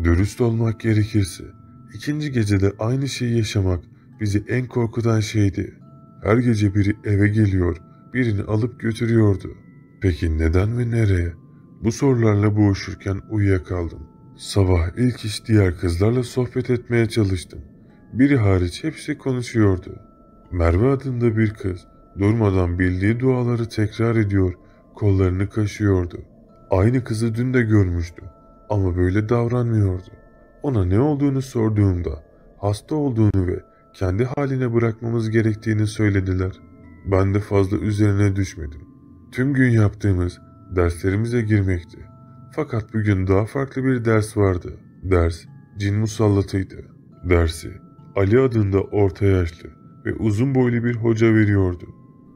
Dürüst olmak gerekirse ikinci gecede aynı şeyi yaşamak bizi en korkutan şeydi. Her gece biri eve geliyor, birini alıp götürüyordu. Peki neden ve nereye? Bu sorularla boğuşurken uyuyakaldım. Sabah ilk iş diğer kızlarla sohbet etmeye çalıştım. Biri hariç hepsi konuşuyordu. Merve adında bir kız durmadan bildiği duaları tekrar ediyor, kollarını kaşıyordu. Aynı kızı dün de görmüştüm ama böyle davranmıyordu. Ona ne olduğunu sorduğumda hasta olduğunu ve kendi haline bırakmamız gerektiğini söylediler. Ben de fazla üzerine düşmedim. Tüm gün yaptığımız derslerimize girmekti. Fakat bugün daha farklı bir ders vardı. Ders cin musallatıydı. Dersi Ali adında orta yaşlı ve uzun boylu bir hoca veriyordu.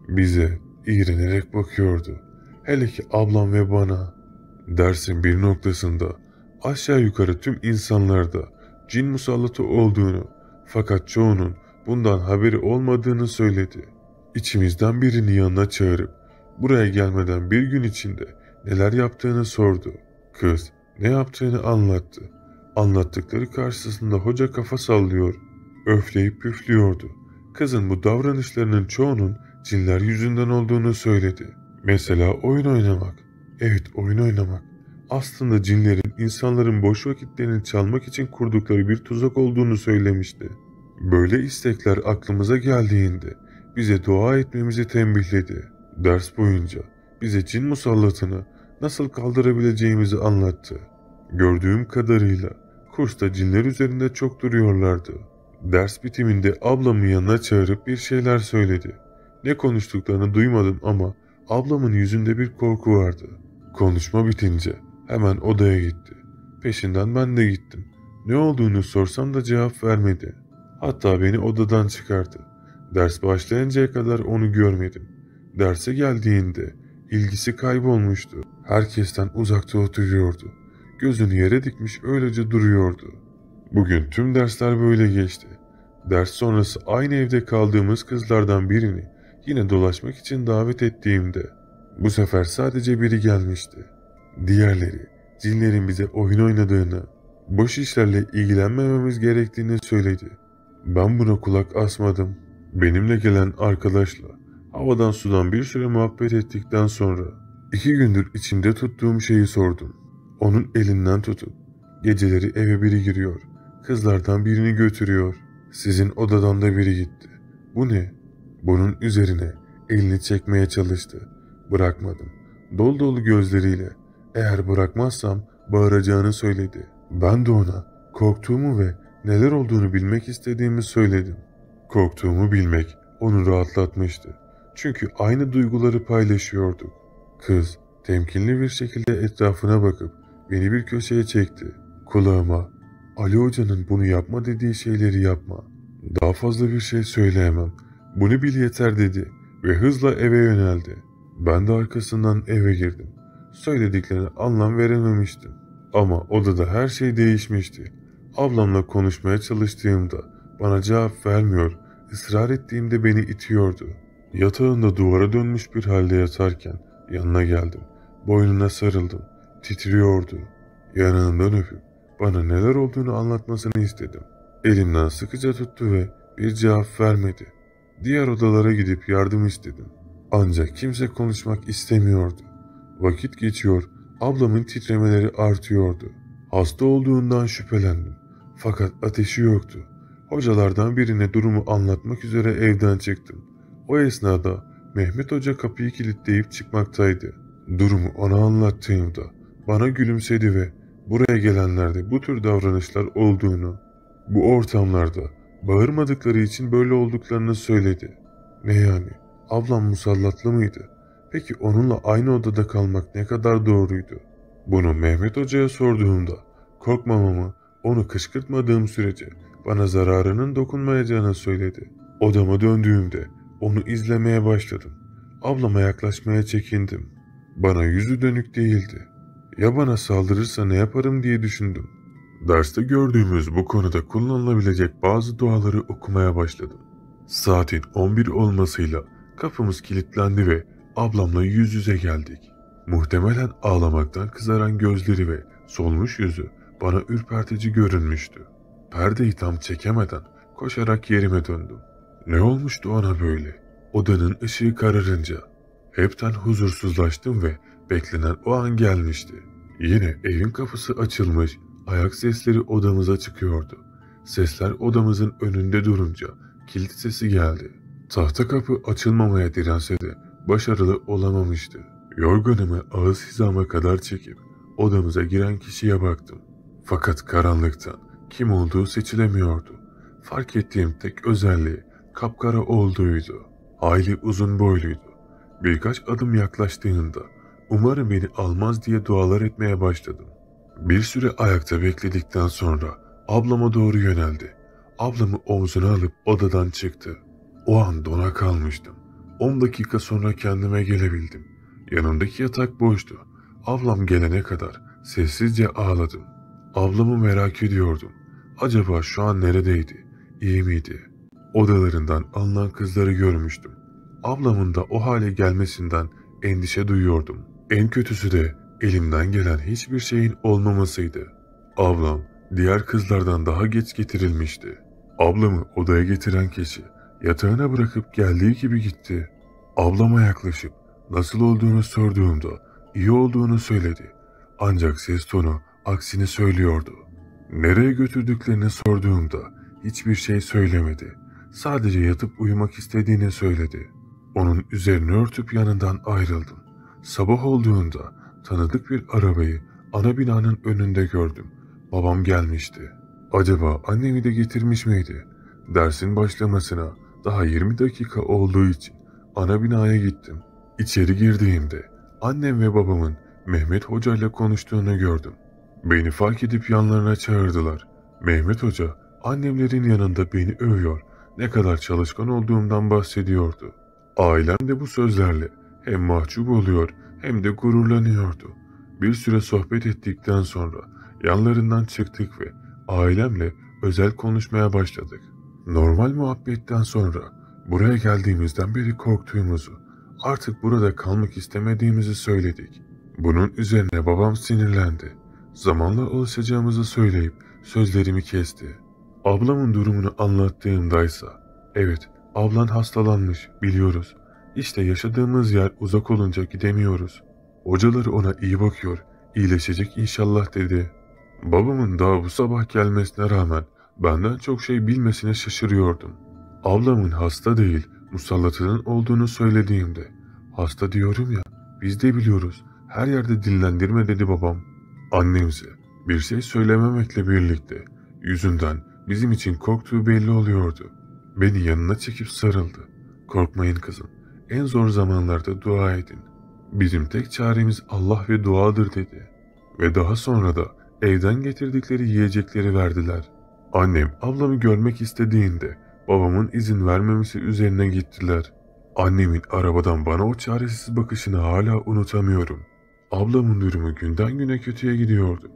Bize iğrenerek bakıyordu. Hele ki ablam ve bana. Dersin bir noktasında aşağı yukarı tüm insanlarda cin musallatı olduğunu fakat çoğunun bundan haberi olmadığını söyledi. İçimizden birini yanına çağırıp buraya gelmeden bir gün içinde neler yaptığını sordu. Kız ne yaptığını anlattı. Anlattıkları karşısında hoca kafa sallıyor, öfleyip püflüyordu. Kızın bu davranışlarının çoğunun cinler yüzünden olduğunu söyledi. Mesela oyun oynamak. Evet oyun oynamak. Aslında cinlerin insanların boş vakitlerini çalmak için kurdukları bir tuzak olduğunu söylemişti. Böyle istekler aklımıza geldiğinde bize dua etmemizi tembihledi. Ders boyunca bize cin musallatını nasıl kaldırabileceğimizi anlattı. Gördüğüm kadarıyla kursta cinler üzerinde çok duruyorlardı. Ders bitiminde ablamı yanına çağırıp bir şeyler söyledi. Ne konuştuklarını duymadım ama ablamın yüzünde bir korku vardı. Konuşma bitince hemen odaya gitti. Peşinden ben de gittim. Ne olduğunu sorsam da cevap vermedi. Hatta beni odadan çıkardı. Ders başlayıncaya kadar onu görmedim. Derse geldiğinde ilgisi kaybolmuştu. Herkesten uzakta oturuyordu. Gözünü yere dikmiş öylece duruyordu. Bugün tüm dersler böyle geçti. Ders sonrası aynı evde kaldığımız kızlardan birini yine dolaşmak için davet ettiğimde bu sefer sadece biri gelmişti. Diğerleri cinlerin bize oyun oynadığını, boş işlerle ilgilenmememiz gerektiğini söyledi. Ben buna kulak asmadım. Benimle gelen arkadaşla Havadan sudan bir süre muhabbet ettikten sonra iki gündür içimde tuttuğum şeyi sordum. Onun elinden tutup geceleri eve biri giriyor. Kızlardan birini götürüyor. Sizin odadan da biri gitti. Bu ne? Bunun üzerine elini çekmeye çalıştı. Bırakmadım. Dol dolu gözleriyle eğer bırakmazsam bağıracağını söyledi. Ben de ona korktuğumu ve neler olduğunu bilmek istediğimi söyledim. Korktuğumu bilmek onu rahatlatmıştı. Çünkü aynı duyguları paylaşıyorduk. Kız temkinli bir şekilde etrafına bakıp beni bir köşeye çekti. Kulağıma Ali Hoca'nın bunu yapma dediği şeyleri yapma. Daha fazla bir şey söyleyemem. Bunu bil yeter dedi ve hızla eve yöneldi. Ben de arkasından eve girdim. Söylediklerine anlam verememiştim. Ama odada her şey değişmişti. Ablamla konuşmaya çalıştığımda bana cevap vermiyor, ısrar ettiğimde beni itiyordu. Yatağında duvara dönmüş bir halde yatarken yanına geldim. Boynuna sarıldım. Titriyordu. Yanağından öpüp bana neler olduğunu anlatmasını istedim. Elimden sıkıca tuttu ve bir cevap vermedi. Diğer odalara gidip yardım istedim. Ancak kimse konuşmak istemiyordu. Vakit geçiyor, ablamın titremeleri artıyordu. Hasta olduğundan şüphelendim. Fakat ateşi yoktu. Hocalardan birine durumu anlatmak üzere evden çıktım. O esnada Mehmet Hoca kapıyı kilitleyip çıkmaktaydı. Durumu ona anlattığımda bana gülümsedi ve buraya gelenlerde bu tür davranışlar olduğunu, bu ortamlarda bağırmadıkları için böyle olduklarını söyledi. Ne yani? Ablam musallatlı mıydı? Peki onunla aynı odada kalmak ne kadar doğruydu? Bunu Mehmet Hoca'ya sorduğumda korkmamamı, onu kışkırtmadığım sürece bana zararının dokunmayacağını söyledi. Odama döndüğümde onu izlemeye başladım. Ablama yaklaşmaya çekindim. Bana yüzü dönük değildi. Ya bana saldırırsa ne yaparım diye düşündüm. Derste gördüğümüz bu konuda kullanılabilecek bazı duaları okumaya başladım. Saatin 11 olmasıyla kapımız kilitlendi ve ablamla yüz yüze geldik. Muhtemelen ağlamaktan kızaran gözleri ve solmuş yüzü bana ürpertici görünmüştü. Perdeyi tam çekemeden koşarak yerime döndüm. Ne olmuştu ona böyle? Odanın ışığı kararınca. Hepten huzursuzlaştım ve beklenen o an gelmişti. Yine evin kapısı açılmış, ayak sesleri odamıza çıkıyordu. Sesler odamızın önünde durunca kilit sesi geldi. Tahta kapı açılmamaya dirense de başarılı olamamıştı. Yorganımı ağız hizama kadar çekip odamıza giren kişiye baktım. Fakat karanlıktan kim olduğu seçilemiyordu. Fark ettiğim tek özelliği kapkara olduydu. Aile uzun boyluydu. Birkaç adım yaklaştığında umarım beni almaz diye dualar etmeye başladım. Bir süre ayakta bekledikten sonra ablama doğru yöneldi. Ablamı omzuna alıp odadan çıktı. O an dona kalmıştım. 10 dakika sonra kendime gelebildim. Yanımdaki yatak boştu. Ablam gelene kadar sessizce ağladım. Ablamı merak ediyordum. Acaba şu an neredeydi? İyi miydi? Odalarından alınan kızları görmüştüm. Ablamın da o hale gelmesinden endişe duyuyordum. En kötüsü de elimden gelen hiçbir şeyin olmamasıydı. Ablam diğer kızlardan daha geç getirilmişti. Ablamı odaya getiren kişi yatağına bırakıp geldiği gibi gitti. Ablama yaklaşıp nasıl olduğunu sorduğumda iyi olduğunu söyledi. Ancak ses tonu aksini söylüyordu. Nereye götürdüklerini sorduğumda hiçbir şey söylemedi. Sadece yatıp uyumak istediğini söyledi. Onun üzerine örtüp yanından ayrıldım. Sabah olduğunda tanıdık bir arabayı ana binanın önünde gördüm. Babam gelmişti. Acaba annemi de getirmiş miydi? Dersin başlamasına daha 20 dakika olduğu için ana binaya gittim. İçeri girdiğimde annem ve babamın Mehmet Hoca ile konuştuğunu gördüm. Beni fark edip yanlarına çağırdılar. Mehmet Hoca annemlerin yanında beni övüyor ne kadar çalışkan olduğumdan bahsediyordu. Ailem de bu sözlerle hem mahcup oluyor hem de gururlanıyordu. Bir süre sohbet ettikten sonra yanlarından çıktık ve ailemle özel konuşmaya başladık. Normal muhabbetten sonra buraya geldiğimizden beri korktuğumuzu, artık burada kalmak istemediğimizi söyledik. Bunun üzerine babam sinirlendi. Zamanla alışacağımızı söyleyip sözlerimi kesti. Ablamın durumunu anlattığımdaysa, evet ablan hastalanmış biliyoruz. İşte yaşadığımız yer uzak olunca gidemiyoruz. Hocaları ona iyi bakıyor, iyileşecek inşallah dedi. Babamın daha bu sabah gelmesine rağmen benden çok şey bilmesine şaşırıyordum. Ablamın hasta değil, musallatının olduğunu söylediğimde. Hasta diyorum ya, biz de biliyoruz, her yerde dinlendirme dedi babam. Annemse bir şey söylememekle birlikte yüzünden Bizim için korktuğu belli oluyordu. Beni yanına çekip sarıldı. Korkmayın kızım. En zor zamanlarda dua edin. Bizim tek çaremiz Allah ve duadır dedi. Ve daha sonra da evden getirdikleri yiyecekleri verdiler. Annem ablamı görmek istediğinde babamın izin vermemesi üzerine gittiler. Annemin arabadan bana o çaresiz bakışını hala unutamıyorum. Ablamın durumu günden güne kötüye gidiyordu.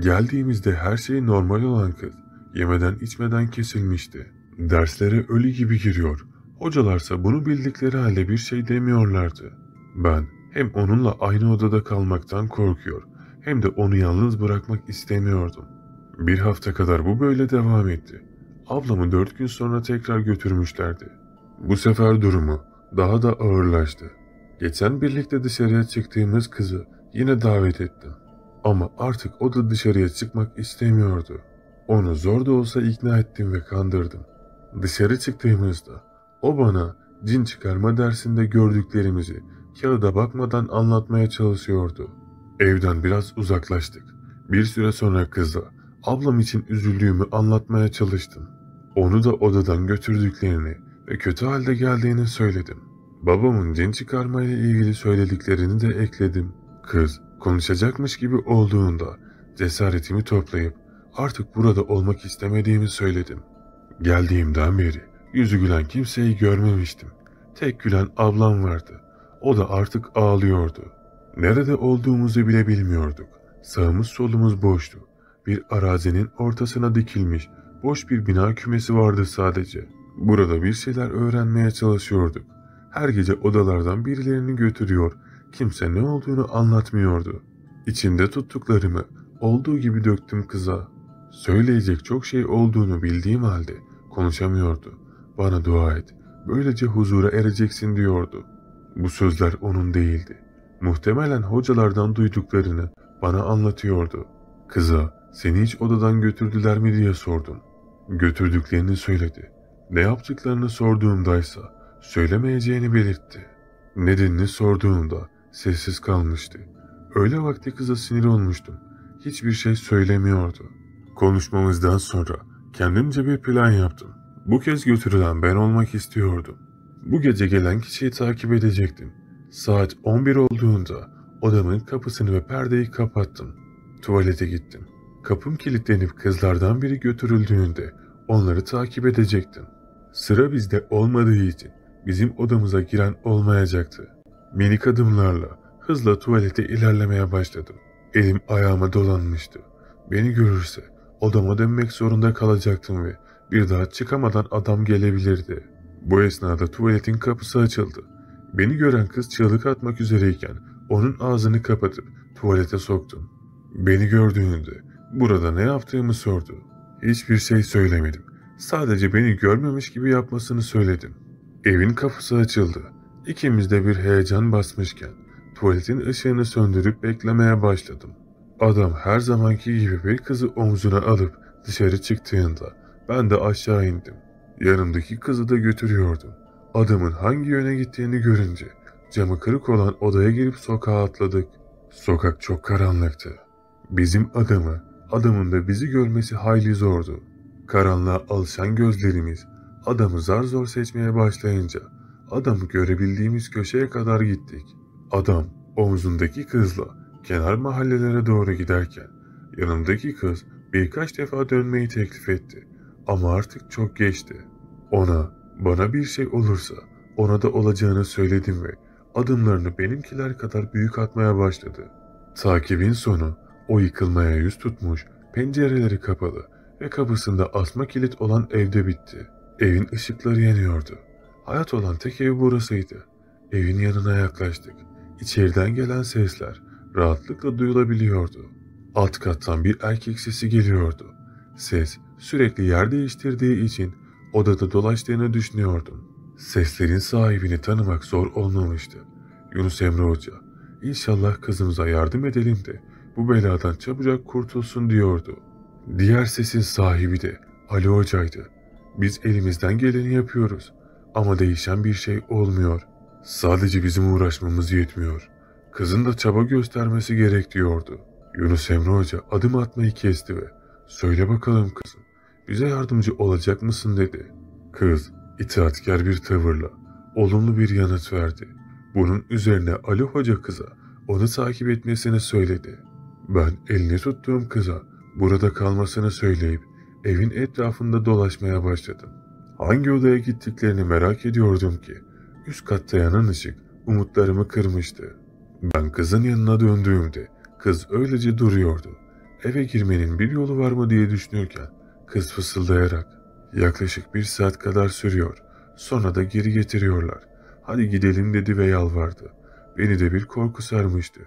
Geldiğimizde her şey normal olan kız Yemeden içmeden kesilmişti. Derslere ölü gibi giriyor. Hocalarsa bunu bildikleri halde bir şey demiyorlardı. Ben hem onunla aynı odada kalmaktan korkuyor hem de onu yalnız bırakmak istemiyordum. Bir hafta kadar bu böyle devam etti. Ablamı dört gün sonra tekrar götürmüşlerdi. Bu sefer durumu daha da ağırlaştı. Geçen birlikte dışarıya çıktığımız kızı yine davet ettim. Ama artık o da dışarıya çıkmak istemiyordu. Onu zor da olsa ikna ettim ve kandırdım. Dışarı çıktığımızda o bana cin çıkarma dersinde gördüklerimizi kağıda bakmadan anlatmaya çalışıyordu. Evden biraz uzaklaştık. Bir süre sonra kızla ablam için üzüldüğümü anlatmaya çalıştım. Onu da odadan götürdüklerini ve kötü halde geldiğini söyledim. Babamın cin çıkarmayla ilgili söylediklerini de ekledim. Kız konuşacakmış gibi olduğunda cesaretimi toplayıp artık burada olmak istemediğimi söyledim. Geldiğimden beri yüzü gülen kimseyi görmemiştim. Tek gülen ablam vardı. O da artık ağlıyordu. Nerede olduğumuzu bile bilmiyorduk. Sağımız solumuz boştu. Bir arazinin ortasına dikilmiş boş bir bina kümesi vardı sadece. Burada bir şeyler öğrenmeye çalışıyorduk. Her gece odalardan birilerini götürüyor, kimse ne olduğunu anlatmıyordu. İçimde tuttuklarımı olduğu gibi döktüm kıza. Söyleyecek çok şey olduğunu bildiğim halde konuşamıyordu. Bana dua et, böylece huzura ereceksin diyordu. Bu sözler onun değildi. Muhtemelen hocalardan duyduklarını bana anlatıyordu. Kıza, seni hiç odadan götürdüler mi diye sordum. Götürdüklerini söyledi. Ne yaptıklarını sorduğumdaysa söylemeyeceğini belirtti. Nedenini sorduğumda sessiz kalmıştı. Öyle vakti kıza sinir olmuştum. Hiçbir şey söylemiyordu.'' Konuşmamızdan sonra kendimce bir plan yaptım. Bu kez götürülen ben olmak istiyordum. Bu gece gelen kişiyi takip edecektim. Saat 11 olduğunda odamın kapısını ve perdeyi kapattım. Tuvalete gittim. Kapım kilitlenip kızlardan biri götürüldüğünde onları takip edecektim. Sıra bizde olmadığı için bizim odamıza giren olmayacaktı. Minik adımlarla hızla tuvalete ilerlemeye başladım. Elim ayağıma dolanmıştı. Beni görürse Odama dönmek zorunda kalacaktım ve bir daha çıkamadan adam gelebilirdi. Bu esnada tuvaletin kapısı açıldı. Beni gören kız çığlık atmak üzereyken onun ağzını kapatıp tuvalete soktum. Beni gördüğünde burada ne yaptığımı sordu. Hiçbir şey söylemedim. Sadece beni görmemiş gibi yapmasını söyledim. Evin kapısı açıldı. İkimizde bir heyecan basmışken tuvaletin ışığını söndürüp beklemeye başladım. Adam her zamanki gibi bir kızı omzuna alıp dışarı çıktığında ben de aşağı indim. Yanımdaki kızı da götürüyordum. Adamın hangi yöne gittiğini görünce camı kırık olan odaya girip sokağa atladık. Sokak çok karanlıktı. Bizim adamı, adamın da bizi görmesi hayli zordu. Karanlığa alışan gözlerimiz adamı zar zor seçmeye başlayınca adamı görebildiğimiz köşeye kadar gittik. Adam omzundaki kızla Kenar mahallelere doğru giderken yanımdaki kız birkaç defa dönmeyi teklif etti. Ama artık çok geçti. Ona, bana bir şey olursa ona da olacağını söyledim ve adımlarını benimkiler kadar büyük atmaya başladı. Takibin sonu o yıkılmaya yüz tutmuş, pencereleri kapalı ve kapısında asma kilit olan evde bitti. Evin ışıkları yanıyordu. Hayat olan tek ev burasıydı. Evin yanına yaklaştık. İçeriden gelen sesler, rahatlıkla duyulabiliyordu. Alt kattan bir erkek sesi geliyordu. Ses sürekli yer değiştirdiği için odada dolaştığını düşünüyordum. Seslerin sahibini tanımak zor olmamıştı. Yunus Emre Hoca, inşallah kızımıza yardım edelim de bu beladan çabucak kurtulsun diyordu. Diğer sesin sahibi de Ali Hoca'ydı. Biz elimizden geleni yapıyoruz ama değişen bir şey olmuyor. Sadece bizim uğraşmamız yetmiyor.'' Kızın da çaba göstermesi gerek diyordu. Yunus Emre Hoca adım atmayı kesti ve ''Söyle bakalım kızım, bize yardımcı olacak mısın?'' dedi. Kız itaatkar bir tavırla olumlu bir yanıt verdi. Bunun üzerine Ali Hoca kıza onu takip etmesini söyledi. Ben elini tuttuğum kıza burada kalmasını söyleyip evin etrafında dolaşmaya başladım. Hangi odaya gittiklerini merak ediyordum ki üst katta yanan ışık umutlarımı kırmıştı. Ben kızın yanına döndüğümde kız öylece duruyordu. Eve girmenin bir yolu var mı diye düşünürken kız fısıldayarak yaklaşık bir saat kadar sürüyor. Sonra da geri getiriyorlar. Hadi gidelim dedi ve yalvardı. Beni de bir korku sarmıştı.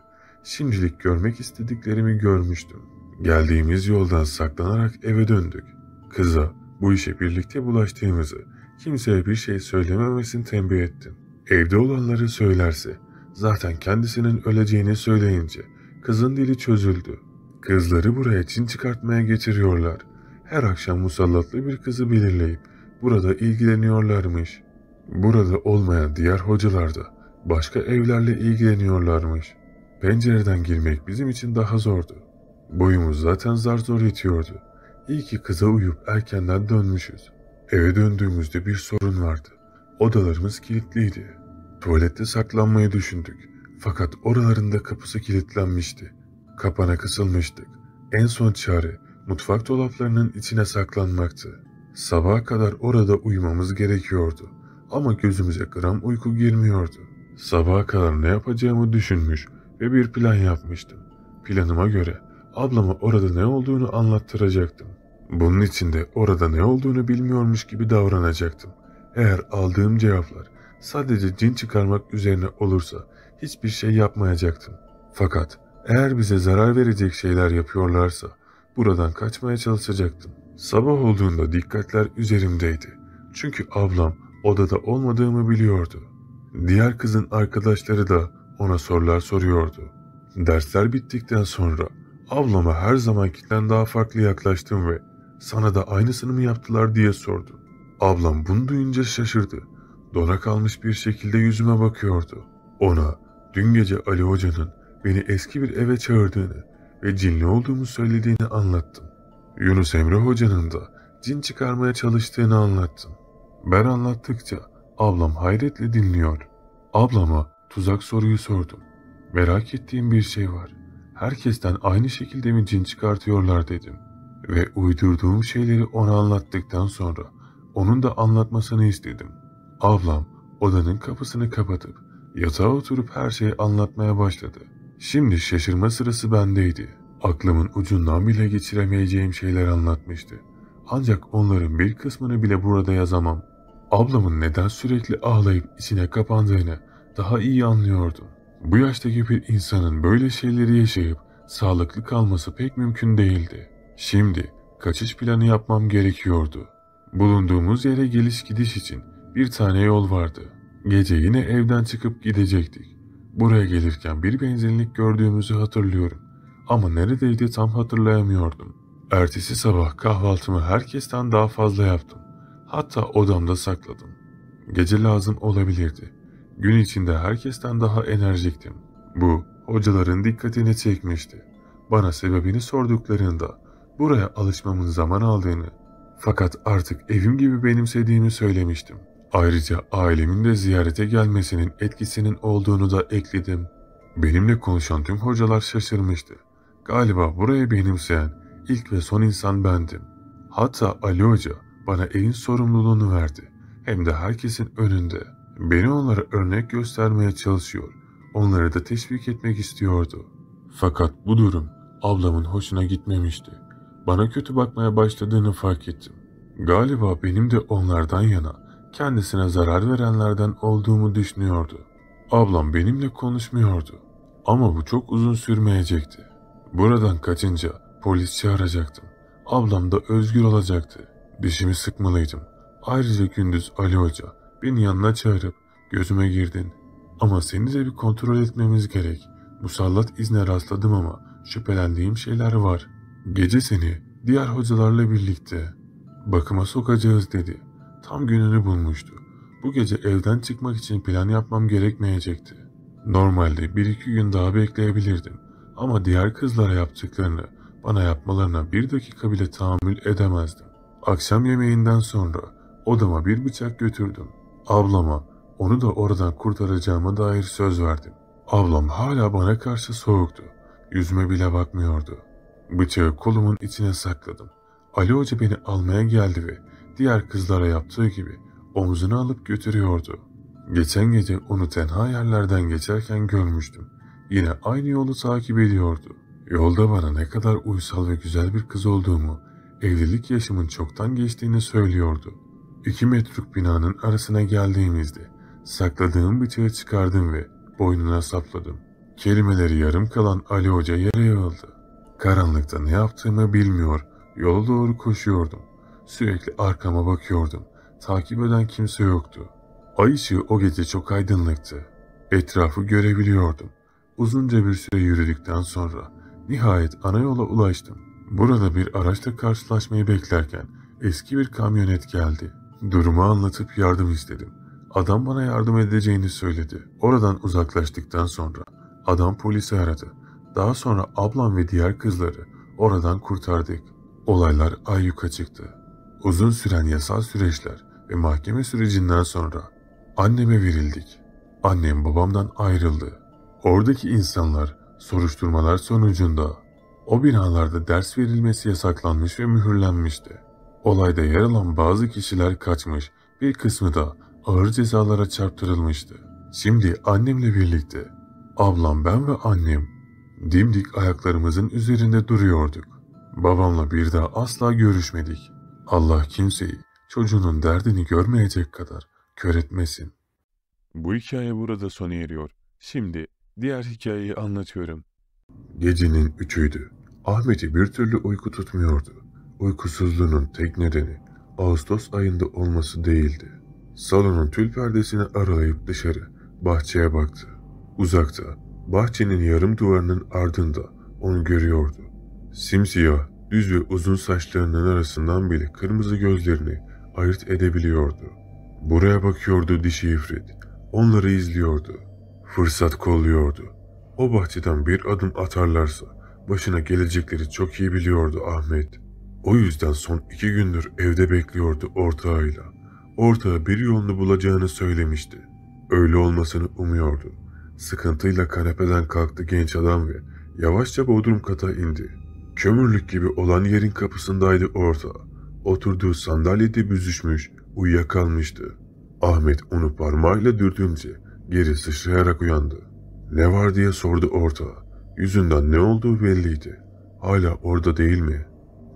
Şimdilik görmek istediklerimi görmüştüm. Geldiğimiz yoldan saklanarak eve döndük. Kıza bu işe birlikte bulaştığımızı, kimseye bir şey söylememesini tembih ettim. Evde olanları söylerse Zaten kendisinin öleceğini söyleyince kızın dili çözüldü. Kızları buraya Çin çıkartmaya getiriyorlar. Her akşam musallatlı bir kızı belirleyip burada ilgileniyorlarmış. Burada olmayan diğer hocalar da başka evlerle ilgileniyorlarmış. Pencereden girmek bizim için daha zordu. Boyumuz zaten zar zor yetiyordu. İyi ki kıza uyup erkenden dönmüşüz. Eve döndüğümüzde bir sorun vardı. Odalarımız kilitliydi. Tuvalette saklanmayı düşündük. Fakat oralarında kapısı kilitlenmişti. Kapana kısılmıştık. En son çare mutfak dolaplarının içine saklanmaktı. Sabaha kadar orada uyumamız gerekiyordu. Ama gözümüze gram uyku girmiyordu. Sabaha kadar ne yapacağımı düşünmüş ve bir plan yapmıştım. Planıma göre ablama orada ne olduğunu anlattıracaktım. Bunun için de orada ne olduğunu bilmiyormuş gibi davranacaktım. Eğer aldığım cevaplar sadece cin çıkarmak üzerine olursa hiçbir şey yapmayacaktım. Fakat eğer bize zarar verecek şeyler yapıyorlarsa buradan kaçmaya çalışacaktım. Sabah olduğunda dikkatler üzerimdeydi. Çünkü ablam odada olmadığımı biliyordu. Diğer kızın arkadaşları da ona sorular soruyordu. Dersler bittikten sonra ablama her zamankinden daha farklı yaklaştım ve sana da aynısını mı yaptılar diye sordu. Ablam bunu duyunca şaşırdı dona kalmış bir şekilde yüzüme bakıyordu. Ona dün gece Ali Hoca'nın beni eski bir eve çağırdığını ve cinli olduğumu söylediğini anlattım. Yunus Emre Hoca'nın da cin çıkarmaya çalıştığını anlattım. Ben anlattıkça ablam hayretle dinliyor. Ablama tuzak soruyu sordum. Merak ettiğim bir şey var. Herkesten aynı şekilde mi cin çıkartıyorlar dedim. Ve uydurduğum şeyleri ona anlattıktan sonra onun da anlatmasını istedim. Ablam odanın kapısını kapatıp yatağa oturup her şeyi anlatmaya başladı. Şimdi şaşırma sırası bendeydi. Aklımın ucundan bile geçiremeyeceğim şeyler anlatmıştı. Ancak onların bir kısmını bile burada yazamam. Ablamın neden sürekli ağlayıp içine kapandığını daha iyi anlıyordum. Bu yaştaki bir insanın böyle şeyleri yaşayıp sağlıklı kalması pek mümkün değildi. Şimdi kaçış planı yapmam gerekiyordu. Bulunduğumuz yere geliş gidiş için bir tane yol vardı. Gece yine evden çıkıp gidecektik. Buraya gelirken bir benzinlik gördüğümüzü hatırlıyorum. Ama neredeydi tam hatırlayamıyordum. Ertesi sabah kahvaltımı herkesten daha fazla yaptım. Hatta odamda sakladım. Gece lazım olabilirdi. Gün içinde herkesten daha enerjiktim. Bu hocaların dikkatini çekmişti. Bana sebebini sorduklarında buraya alışmamın zaman aldığını fakat artık evim gibi benimsediğimi söylemiştim. Ayrıca ailemin de ziyarete gelmesinin etkisinin olduğunu da ekledim. Benimle konuşan tüm hocalar şaşırmıştı. Galiba burayı benimseyen ilk ve son insan bendim. Hatta Ali Hoca bana evin sorumluluğunu verdi. Hem de herkesin önünde. Beni onlara örnek göstermeye çalışıyor. Onları da teşvik etmek istiyordu. Fakat bu durum ablamın hoşuna gitmemişti. Bana kötü bakmaya başladığını fark ettim. Galiba benim de onlardan yana kendisine zarar verenlerden olduğumu düşünüyordu. Ablam benimle konuşmuyordu. Ama bu çok uzun sürmeyecekti. Buradan kaçınca polis çağıracaktım. Ablam da özgür olacaktı. Dişimi sıkmalıydım. Ayrıca gündüz Ali Hoca beni yanına çağırıp gözüme girdin. Ama seni de bir kontrol etmemiz gerek. Musallat izne rastladım ama şüphelendiğim şeyler var. Gece seni diğer hocalarla birlikte bakıma sokacağız dedi tam gününü bulmuştu. Bu gece evden çıkmak için plan yapmam gerekmeyecekti. Normalde bir iki gün daha bekleyebilirdim ama diğer kızlara yaptıklarını bana yapmalarına bir dakika bile tahammül edemezdim. Akşam yemeğinden sonra odama bir bıçak götürdüm. Ablama onu da oradan kurtaracağıma dair söz verdim. Ablam hala bana karşı soğuktu. Yüzüme bile bakmıyordu. Bıçağı kolumun içine sakladım. Ali Hoca beni almaya geldi ve diğer kızlara yaptığı gibi omzuna alıp götürüyordu. Geçen gece onu tenha yerlerden geçerken görmüştüm. Yine aynı yolu takip ediyordu. Yolda bana ne kadar uysal ve güzel bir kız olduğumu, evlilik yaşımın çoktan geçtiğini söylüyordu. İki metruk binanın arasına geldiğimizde sakladığım bıçağı çıkardım ve boynuna sapladım. Kelimeleri yarım kalan Ali Hoca yere yığıldı. Karanlıkta ne yaptığımı bilmiyor, yola doğru koşuyordum. Sürekli arkama bakıyordum. Takip eden kimse yoktu. Ay ışığı o gece çok aydınlıktı. Etrafı görebiliyordum. Uzunca bir süre yürüdükten sonra nihayet ana yola ulaştım. Burada bir araçla karşılaşmayı beklerken eski bir kamyonet geldi. Durumu anlatıp yardım istedim. Adam bana yardım edeceğini söyledi. Oradan uzaklaştıktan sonra adam polisi aradı. Daha sonra ablam ve diğer kızları oradan kurtardık. Olaylar ay yuka çıktı. Uzun süren yasal süreçler ve mahkeme sürecinden sonra anneme verildik. Annem babamdan ayrıldı. Oradaki insanlar soruşturmalar sonucunda o binalarda ders verilmesi yasaklanmış ve mühürlenmişti. Olayda yer alan bazı kişiler kaçmış, bir kısmı da ağır cezalara çarptırılmıştı. Şimdi annemle birlikte ablam ben ve annem dimdik ayaklarımızın üzerinde duruyorduk. Babamla bir daha asla görüşmedik. Allah kimseyi çocuğunun derdini görmeyecek kadar kör etmesin. Bu hikaye burada sona eriyor. Şimdi diğer hikayeyi anlatıyorum. Gecenin üçüydü. Ahmet'i bir türlü uyku tutmuyordu. Uykusuzluğunun tek nedeni Ağustos ayında olması değildi. Salonun tül perdesini aralayıp dışarı, bahçeye baktı. Uzakta, bahçenin yarım duvarının ardında onu görüyordu. Simsiyah Düz ve uzun saçlarının arasından bile kırmızı gözlerini ayırt edebiliyordu. Buraya bakıyordu dişi ifrit. Onları izliyordu. Fırsat kolluyordu. O bahçeden bir adım atarlarsa başına gelecekleri çok iyi biliyordu Ahmet. O yüzden son iki gündür evde bekliyordu ortağıyla. Ortağı bir yolunu bulacağını söylemişti. Öyle olmasını umuyordu. Sıkıntıyla kanepeden kalktı genç adam ve yavaşça bodrum kata indi. Kömürlük gibi olan yerin kapısındaydı orta. Oturduğu sandalyede büzüşmüş, uyuyakalmıştı. Ahmet onu parmağıyla dürtünce geri sıçrayarak uyandı. Ne var diye sordu orta. Yüzünden ne olduğu belliydi. Hala orada değil mi?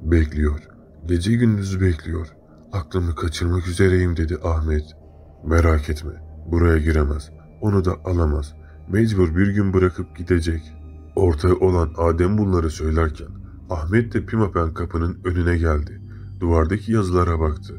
Bekliyor. Gece gündüz bekliyor. Aklımı kaçırmak üzereyim dedi Ahmet. Merak etme. Buraya giremez. Onu da alamaz. Mecbur bir gün bırakıp gidecek. Ortaya olan Adem bunları söylerken Ahmet de Pimapen kapının önüne geldi. Duvardaki yazılara baktı.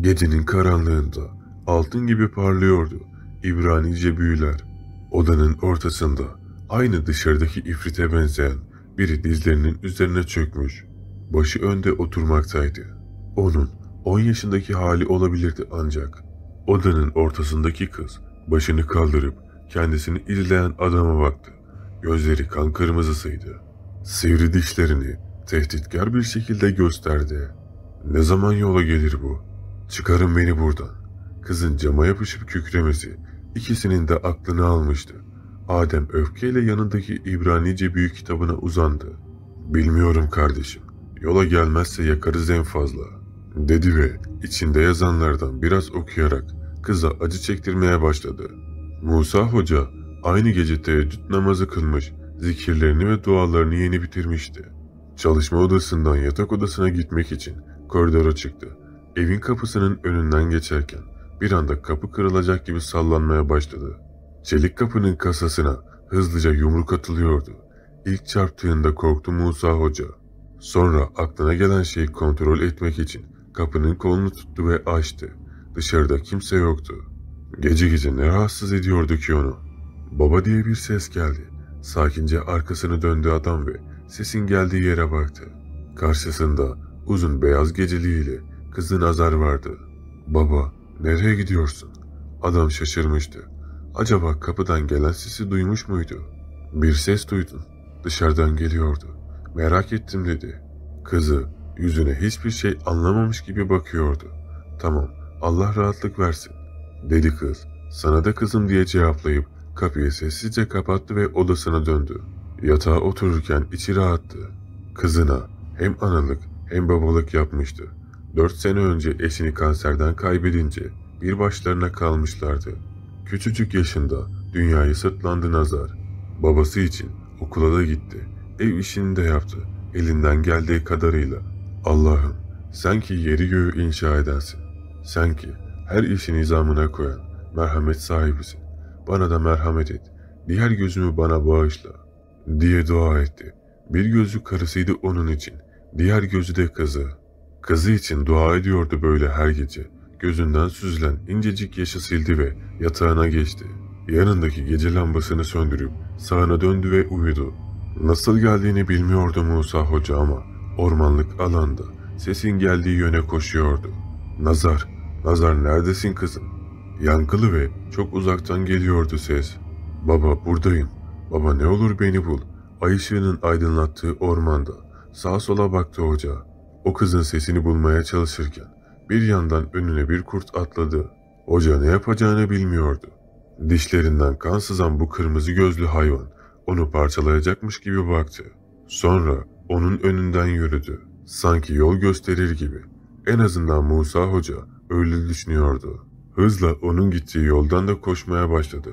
Gecenin karanlığında altın gibi parlıyordu İbranice büyüler. Odanın ortasında aynı dışarıdaki ifrite benzeyen biri dizlerinin üzerine çökmüş. Başı önde oturmaktaydı. Onun 10 yaşındaki hali olabilirdi ancak. Odanın ortasındaki kız başını kaldırıp kendisini izleyen adama baktı. Gözleri kan kırmızısıydı. Sivri dişlerini tehditkar bir şekilde gösterdi. Ne zaman yola gelir bu? Çıkarın beni buradan. Kızın cama yapışıp kükremesi ikisinin de aklını almıştı. Adem öfkeyle yanındaki İbranice büyük kitabına uzandı. Bilmiyorum kardeşim. Yola gelmezse yakarız en fazla. Dedi ve içinde yazanlardan biraz okuyarak kıza acı çektirmeye başladı. Musa Hoca aynı gece teheccüd namazı kılmış zikirlerini ve dualarını yeni bitirmişti. Çalışma odasından yatak odasına gitmek için koridora çıktı. Evin kapısının önünden geçerken bir anda kapı kırılacak gibi sallanmaya başladı. Çelik kapının kasasına hızlıca yumruk atılıyordu. İlk çarptığında korktu Musa Hoca. Sonra aklına gelen şeyi kontrol etmek için kapının kolunu tuttu ve açtı. Dışarıda kimse yoktu. Gece gece ne rahatsız ediyordu ki onu. Baba diye bir ses geldi Sakince arkasını döndü adam ve sesin geldiği yere baktı. Karşısında uzun beyaz geceliğiyle kızın azar vardı. Baba nereye gidiyorsun? Adam şaşırmıştı. Acaba kapıdan gelen sesi duymuş muydu? Bir ses duydum. Dışarıdan geliyordu. Merak ettim dedi. Kızı yüzüne hiçbir şey anlamamış gibi bakıyordu. Tamam Allah rahatlık versin dedi kız. Sana da kızım diye cevaplayıp Kapıyı sessizce kapattı ve odasına döndü. Yatağa otururken içi rahattı. Kızına hem analık hem babalık yapmıştı. Dört sene önce eşini kanserden kaybedince bir başlarına kalmışlardı. Küçücük yaşında dünyayı sırtlandı Nazar. Babası için okula da gitti. Ev işini de yaptı. Elinden geldiği kadarıyla. Allah'ım sen ki yeri göğü inşa edensin. Sen ki her işi nizamına koyan merhamet sahibisin bana da merhamet et, diğer gözümü bana bağışla diye dua etti. Bir gözü karısıydı onun için, diğer gözü de kızı. Kızı için dua ediyordu böyle her gece. Gözünden süzülen incecik yaşı sildi ve yatağına geçti. Yanındaki gece lambasını söndürüp sağına döndü ve uyudu. Nasıl geldiğini bilmiyordu Musa Hoca ama ormanlık alanda sesin geldiği yöne koşuyordu. Nazar, Nazar neredesin kızım? Yankılı ve çok uzaktan geliyordu ses. Baba buradayım. Baba ne olur beni bul. Ay ışığının aydınlattığı ormanda. Sağa sola baktı hoca. O kızın sesini bulmaya çalışırken bir yandan önüne bir kurt atladı. Hoca ne yapacağını bilmiyordu. Dişlerinden kan sızan bu kırmızı gözlü hayvan onu parçalayacakmış gibi baktı. Sonra onun önünden yürüdü. Sanki yol gösterir gibi. En azından Musa Hoca öyle düşünüyordu. Hızla onun gittiği yoldan da koşmaya başladı.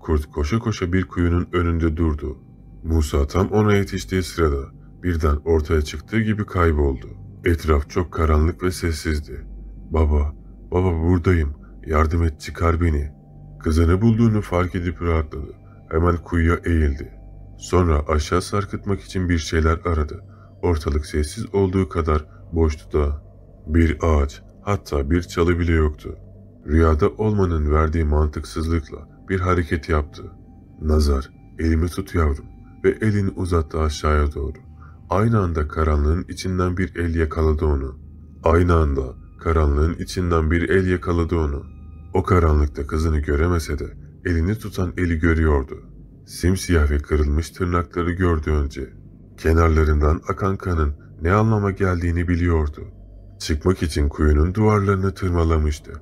Kurt koşa koşa bir kuyunun önünde durdu. Musa tam ona yetiştiği sırada birden ortaya çıktığı gibi kayboldu. Etraf çok karanlık ve sessizdi. Baba, baba buradayım, yardım et çıkar beni. Kızını bulduğunu fark edip rahatladı. Hemen kuyuya eğildi. Sonra aşağı sarkıtmak için bir şeyler aradı. Ortalık sessiz olduğu kadar boştu da. Bir ağaç, hatta bir çalı bile yoktu. Rüyada olmanın verdiği mantıksızlıkla bir hareket yaptı. Nazar, elimi tut yavrum ve elini uzattı aşağıya doğru. Aynı anda karanlığın içinden bir el yakaladı onu. Aynı anda karanlığın içinden bir el yakaladı onu. O karanlıkta kızını göremese de elini tutan eli görüyordu. Simsiyah ve kırılmış tırnakları gördü önce. Kenarlarından akan kanın ne anlama geldiğini biliyordu. Çıkmak için kuyunun duvarlarını tırmalamıştı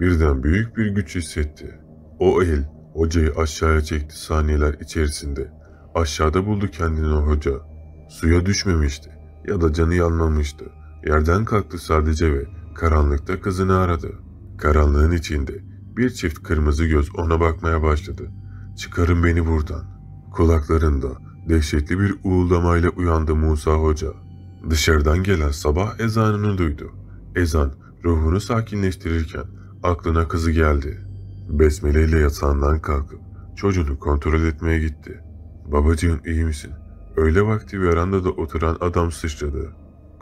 Birden büyük bir güç hissetti. O el hocayı aşağıya çekti saniyeler içerisinde. Aşağıda buldu kendini o hoca. Suya düşmemişti ya da canı yanmamıştı. Yerden kalktı sadece ve karanlıkta kızını aradı. Karanlığın içinde bir çift kırmızı göz ona bakmaya başladı. Çıkarın beni buradan. Kulaklarında dehşetli bir uğuldamayla uyandı Musa Hoca. Dışarıdan gelen sabah ezanını duydu. Ezan ruhunu sakinleştirirken Aklına kızı geldi. Besmele ile yatağından kalkıp çocuğunu kontrol etmeye gitti. Babacığım iyi misin? Öyle vakti verandada oturan adam sıçradı.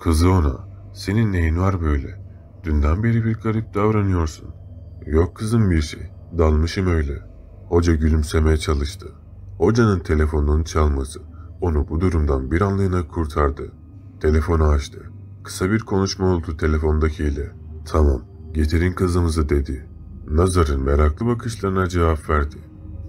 Kızı ona, senin neyin var böyle? Dünden beri bir garip davranıyorsun. Yok kızım bir şey, dalmışım öyle. Hoca gülümsemeye çalıştı. Hocanın telefonunun çalması onu bu durumdan bir anlığına kurtardı. Telefonu açtı. Kısa bir konuşma oldu telefondakiyle. Tamam, Getirin kızımızı dedi. Nazar'ın meraklı bakışlarına cevap verdi.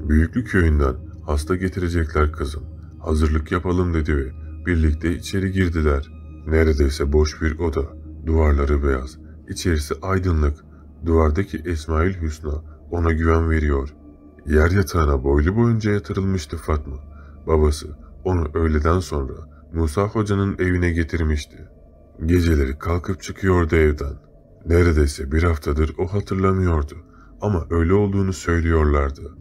Büyüklü köyünden hasta getirecekler kızım. Hazırlık yapalım dedi ve birlikte içeri girdiler. Neredeyse boş bir oda. Duvarları beyaz. İçerisi aydınlık. Duvardaki Esmail Hüsna ona güven veriyor. Yer yatağına boylu boyunca yatırılmıştı Fatma. Babası onu öğleden sonra Musa Hoca'nın evine getirmişti. Geceleri kalkıp çıkıyordu evden. Neredeyse bir haftadır o hatırlamıyordu ama öyle olduğunu söylüyorlardı.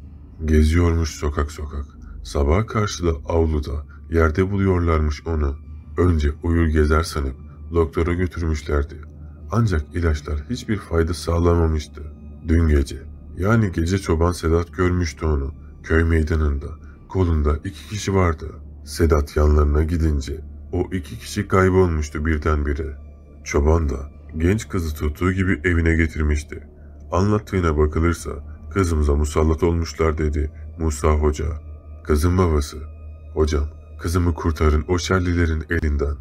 Geziyormuş sokak sokak. Sabaha karşı da avluda, yerde buluyorlarmış onu. Önce uyur gezer sanıp doktora götürmüşlerdi. Ancak ilaçlar hiçbir fayda sağlamamıştı. Dün gece, yani gece çoban Sedat görmüştü onu. Köy meydanında, kolunda iki kişi vardı. Sedat yanlarına gidince o iki kişi kaybolmuştu birdenbire. Çoban da genç kızı tuttuğu gibi evine getirmişti. Anlattığına bakılırsa kızımıza musallat olmuşlar dedi Musa Hoca. Kızın babası. Hocam kızımı kurtarın o şerlilerin elinden.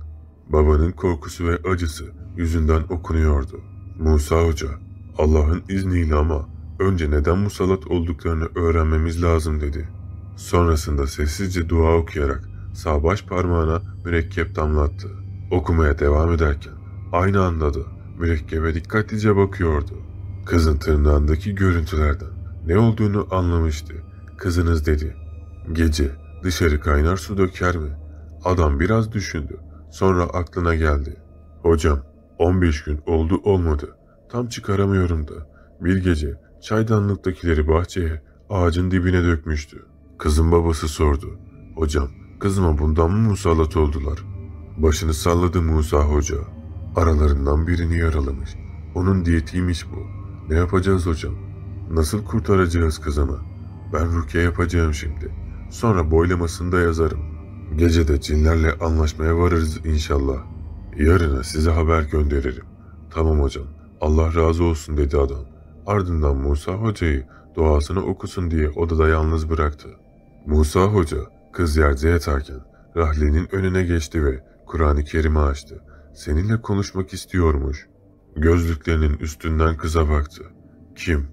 Babanın korkusu ve acısı yüzünden okunuyordu. Musa Hoca Allah'ın izniyle ama önce neden musallat olduklarını öğrenmemiz lazım dedi. Sonrasında sessizce dua okuyarak sağ baş parmağına mürekkep damlattı. Okumaya devam ederken aynı anda da mürekkebe dikkatlice bakıyordu. Kızın tırnağındaki görüntülerden ne olduğunu anlamıştı. Kızınız dedi. Gece dışarı kaynar su döker mi? Adam biraz düşündü. Sonra aklına geldi. Hocam 15 gün oldu olmadı. Tam çıkaramıyorum da. Bir gece çaydanlıktakileri bahçeye ağacın dibine dökmüştü. Kızın babası sordu. Hocam kızıma bundan mı musallat oldular? Başını salladı Musa Hoca. Aralarından birini yaralamış. Onun diyetiymiş bu. Ne yapacağız hocam? Nasıl kurtaracağız kızımı? Ben rukiye yapacağım şimdi. Sonra boylamasını da yazarım. Gece de cinlerle anlaşmaya varırız inşallah. Yarına size haber gönderirim. Tamam hocam. Allah razı olsun dedi adam. Ardından Musa hocayı duasını okusun diye odada yalnız bıraktı. Musa hoca kız yerde yatarken Rahli'nin önüne geçti ve Kur'an-ı Kerim'i açtı. Seninle konuşmak istiyormuş. Gözlüklerinin üstünden kıza baktı. Kim?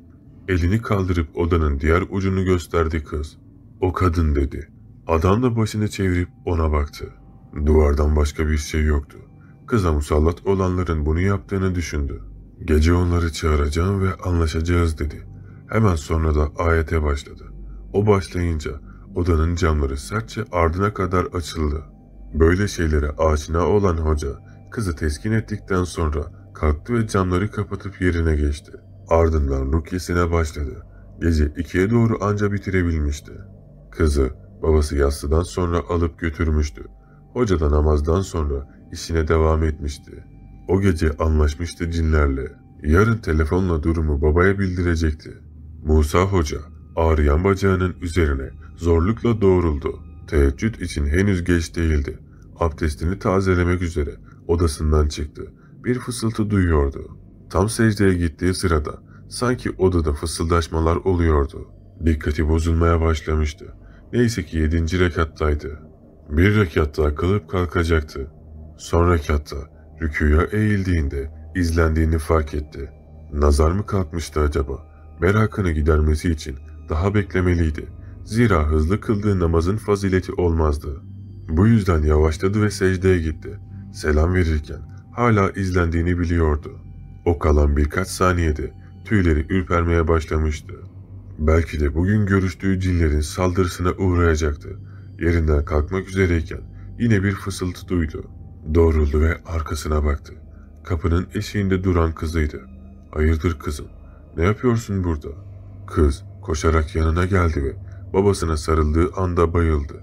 Elini kaldırıp odanın diğer ucunu gösterdi kız. O kadın dedi. Adam da başını çevirip ona baktı. Duvardan başka bir şey yoktu. Kıza musallat olanların bunu yaptığını düşündü. Gece onları çağıracağım ve anlaşacağız dedi. Hemen sonra da ayete başladı. O başlayınca odanın camları sertçe ardına kadar açıldı. Böyle şeylere aşina olan hoca Kızı teskin ettikten sonra kalktı ve camları kapatıp yerine geçti. Ardından rukyesine başladı. Gece ikiye doğru anca bitirebilmişti. Kızı babası yatsıdan sonra alıp götürmüştü. Hoca da namazdan sonra işine devam etmişti. O gece anlaşmıştı cinlerle. Yarın telefonla durumu babaya bildirecekti. Musa Hoca ağrıyan bacağının üzerine zorlukla doğruldu. Teheccüd için henüz geç değildi. Abdestini tazelemek üzere odasından çıktı. Bir fısıltı duyuyordu. Tam secdeye gittiği sırada sanki odada fısıldaşmalar oluyordu. Dikkati bozulmaya başlamıştı. Neyse ki yedinci rekattaydı. Bir rekatta kılıp kalkacaktı. Son rekatta rüküya eğildiğinde izlendiğini fark etti. Nazar mı kalkmıştı acaba? Merakını gidermesi için daha beklemeliydi. Zira hızlı kıldığı namazın fazileti olmazdı. Bu yüzden yavaşladı ve secdeye gitti. Selam verirken hala izlendiğini biliyordu. O kalan birkaç saniyede tüyleri ürpermeye başlamıştı. Belki de bugün görüştüğü cinlerin saldırısına uğrayacaktı. Yerinden kalkmak üzereyken yine bir fısıltı duydu. Doğruldu ve arkasına baktı. Kapının eşiğinde duran kızıydı. Hayırdır kızım? Ne yapıyorsun burada? Kız koşarak yanına geldi ve babasına sarıldığı anda bayıldı.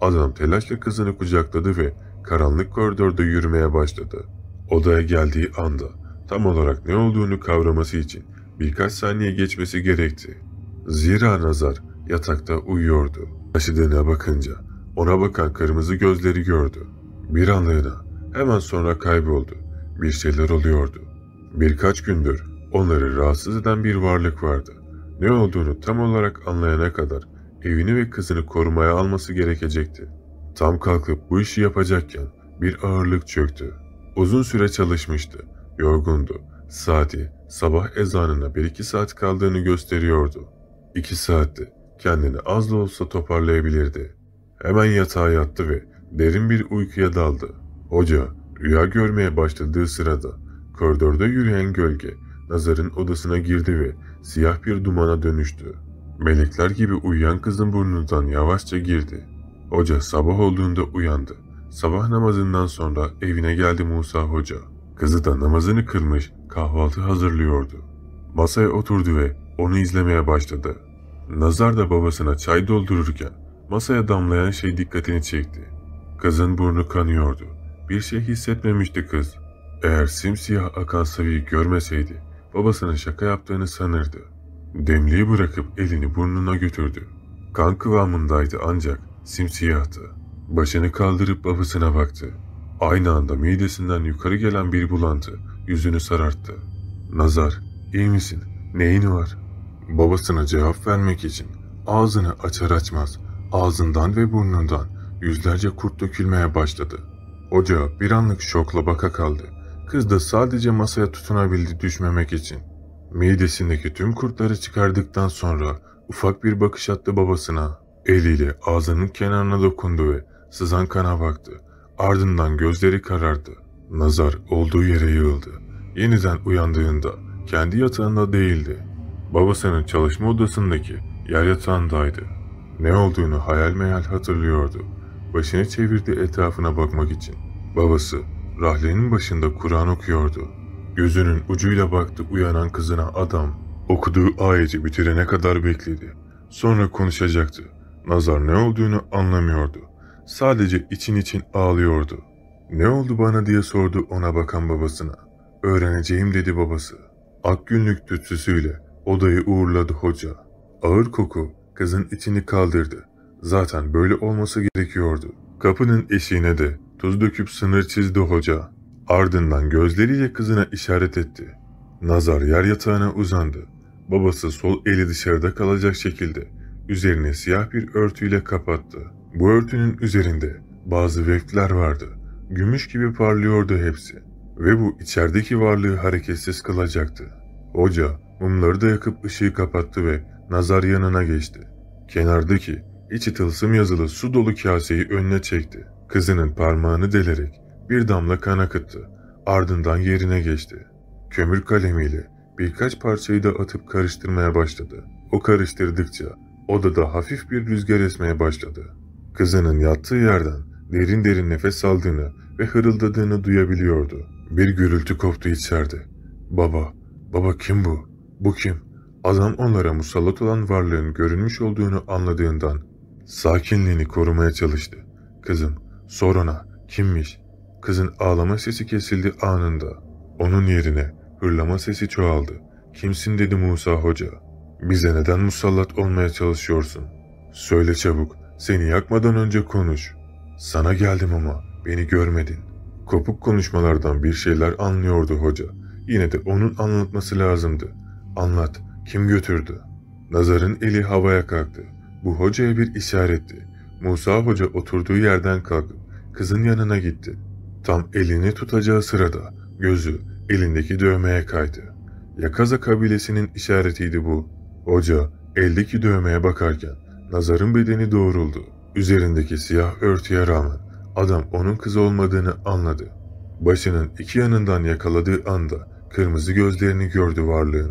Adam telaşla kızını kucakladı ve karanlık koridorda yürümeye başladı. Odaya geldiği anda tam olarak ne olduğunu kavraması için birkaç saniye geçmesi gerekti. Zira Nazar yatakta uyuyordu. Taşıdığına bakınca ona bakan kırmızı gözleri gördü. Bir anlığına hemen sonra kayboldu. Bir şeyler oluyordu. Birkaç gündür onları rahatsız eden bir varlık vardı. Ne olduğunu tam olarak anlayana kadar evini ve kızını korumaya alması gerekecekti. Tam kalkıp bu işi yapacakken bir ağırlık çöktü. Uzun süre çalışmıştı, yorgundu. Saati sabah ezanına bir iki saat kaldığını gösteriyordu. İki saatte kendini az da olsa toparlayabilirdi. Hemen yatağa yattı ve derin bir uykuya daldı. Hoca rüya görmeye başladığı sırada koridorda yürüyen gölge Nazar'ın odasına girdi ve siyah bir dumana dönüştü. Melekler gibi uyuyan kızın burnundan yavaşça girdi. Hoca sabah olduğunda uyandı. Sabah namazından sonra evine geldi Musa Hoca. Kızı da namazını kılmış kahvaltı hazırlıyordu. Masaya oturdu ve onu izlemeye başladı. Nazar da babasına çay doldururken masaya damlayan şey dikkatini çekti. Kızın burnu kanıyordu. Bir şey hissetmemişti kız. Eğer simsiyah akan sıvıyı görmeseydi babasının şaka yaptığını sanırdı. Demliği bırakıp elini burnuna götürdü. Kan kıvamındaydı ancak Simsiyahtı. Başını kaldırıp babasına baktı. Aynı anda midesinden yukarı gelen bir bulantı yüzünü sararttı. Nazar, iyi misin? Neyin var? Babasına cevap vermek için ağzını açar açmaz ağzından ve burnundan yüzlerce kurt dökülmeye başladı. Ocağa bir anlık şokla baka kaldı. Kız da sadece masaya tutunabildi düşmemek için. Midesindeki tüm kurtları çıkardıktan sonra ufak bir bakış attı babasına Eliyle ağzının kenarına dokundu ve sızan kana baktı. Ardından gözleri karardı. Nazar olduğu yere yığıldı. Yeniden uyandığında kendi yatağında değildi. Babasının çalışma odasındaki yer yatağındaydı. Ne olduğunu hayal meyal hatırlıyordu. Başını çevirdi etrafına bakmak için. Babası rahlenin başında Kur'an okuyordu. Gözünün ucuyla baktı uyanan kızına adam. Okuduğu ayeti bitirene kadar bekledi. Sonra konuşacaktı. Nazar ne olduğunu anlamıyordu. Sadece için için ağlıyordu. Ne oldu bana diye sordu ona bakan babasına. Öğreneceğim dedi babası. Ak günlük tütsüsüyle odayı uğurladı hoca. Ağır koku kızın içini kaldırdı. Zaten böyle olması gerekiyordu. Kapının eşiğine de tuz döküp sınır çizdi hoca. Ardından gözleriyle kızına işaret etti. Nazar yer yatağına uzandı. Babası sol eli dışarıda kalacak şekilde Üzerine siyah bir örtüyle kapattı. Bu örtünün üzerinde bazı vefkler vardı. Gümüş gibi parlıyordu hepsi. Ve bu içerideki varlığı hareketsiz kılacaktı. Hoca mumları da yakıp ışığı kapattı ve nazar yanına geçti. Kenardaki içi tılsım yazılı su dolu kaseyi önüne çekti. Kızının parmağını delerek bir damla kan akıttı. Ardından yerine geçti. Kömür kalemiyle birkaç parçayı da atıp karıştırmaya başladı. O karıştırdıkça Odada hafif bir rüzgar esmeye başladı. Kızının yattığı yerden derin derin nefes aldığını ve hırıldadığını duyabiliyordu. Bir gürültü koptu içeride. Baba, baba kim bu? Bu kim? Adam onlara musallat olan varlığın görünmüş olduğunu anladığından sakinliğini korumaya çalıştı. Kızım, sor ona kimmiş? Kızın ağlama sesi kesildi anında. Onun yerine hırlama sesi çoğaldı. Kimsin dedi Musa Hoca. Bize neden musallat olmaya çalışıyorsun? Söyle çabuk, seni yakmadan önce konuş. Sana geldim ama beni görmedin. Kopuk konuşmalardan bir şeyler anlıyordu hoca. Yine de onun anlatması lazımdı. Anlat, kim götürdü? Nazar'ın eli havaya kalktı. Bu hocaya bir işaretti. Musa hoca oturduğu yerden kalkıp kızın yanına gitti. Tam elini tutacağı sırada gözü elindeki dövmeye kaydı. Yakaza kabilesinin işaretiydi bu. Hoca eldeki dövmeye bakarken Nazar'ın bedeni doğruldu. Üzerindeki siyah örtüye rağmen adam onun kız olmadığını anladı. Başının iki yanından yakaladığı anda kırmızı gözlerini gördü varlığın.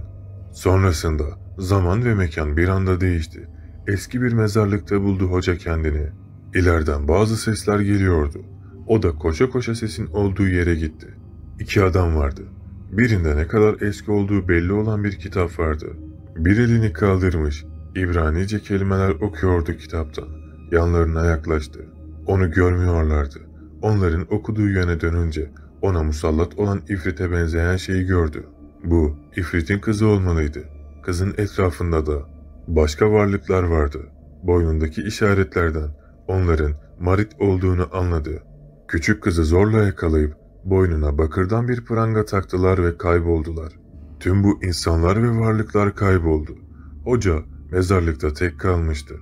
Sonrasında zaman ve mekan bir anda değişti. Eski bir mezarlıkta buldu hoca kendini. İleriden bazı sesler geliyordu. O da koşa koşa sesin olduğu yere gitti. İki adam vardı. Birinde ne kadar eski olduğu belli olan bir kitap vardı. Bir elini kaldırmış, İbranice kelimeler okuyordu kitaptan. Yanlarına yaklaştı. Onu görmüyorlardı. Onların okuduğu yöne dönünce ona musallat olan ifrite benzeyen şeyi gördü. Bu ifritin kızı olmalıydı. Kızın etrafında da başka varlıklar vardı. Boynundaki işaretlerden onların Marit olduğunu anladı. Küçük kızı zorla yakalayıp boynuna bakırdan bir pranga taktılar ve kayboldular.'' Tüm bu insanlar ve varlıklar kayboldu. Hoca mezarlıkta tek kalmıştı.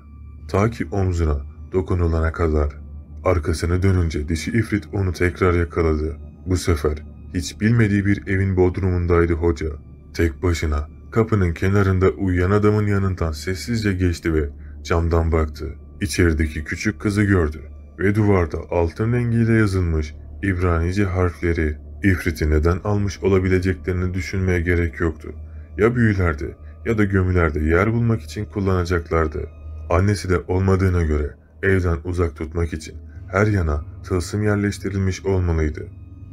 Ta ki omzuna dokunulana kadar. Arkasını dönünce dişi ifrit onu tekrar yakaladı. Bu sefer hiç bilmediği bir evin bodrumundaydı hoca. Tek başına kapının kenarında uyuyan adamın yanından sessizce geçti ve camdan baktı. İçerideki küçük kızı gördü ve duvarda altın rengiyle yazılmış İbranice harfleri İfrit'i neden almış olabileceklerini düşünmeye gerek yoktu. Ya büyülerde ya da gömülerde yer bulmak için kullanacaklardı. Annesi de olmadığına göre evden uzak tutmak için her yana tılsım yerleştirilmiş olmalıydı.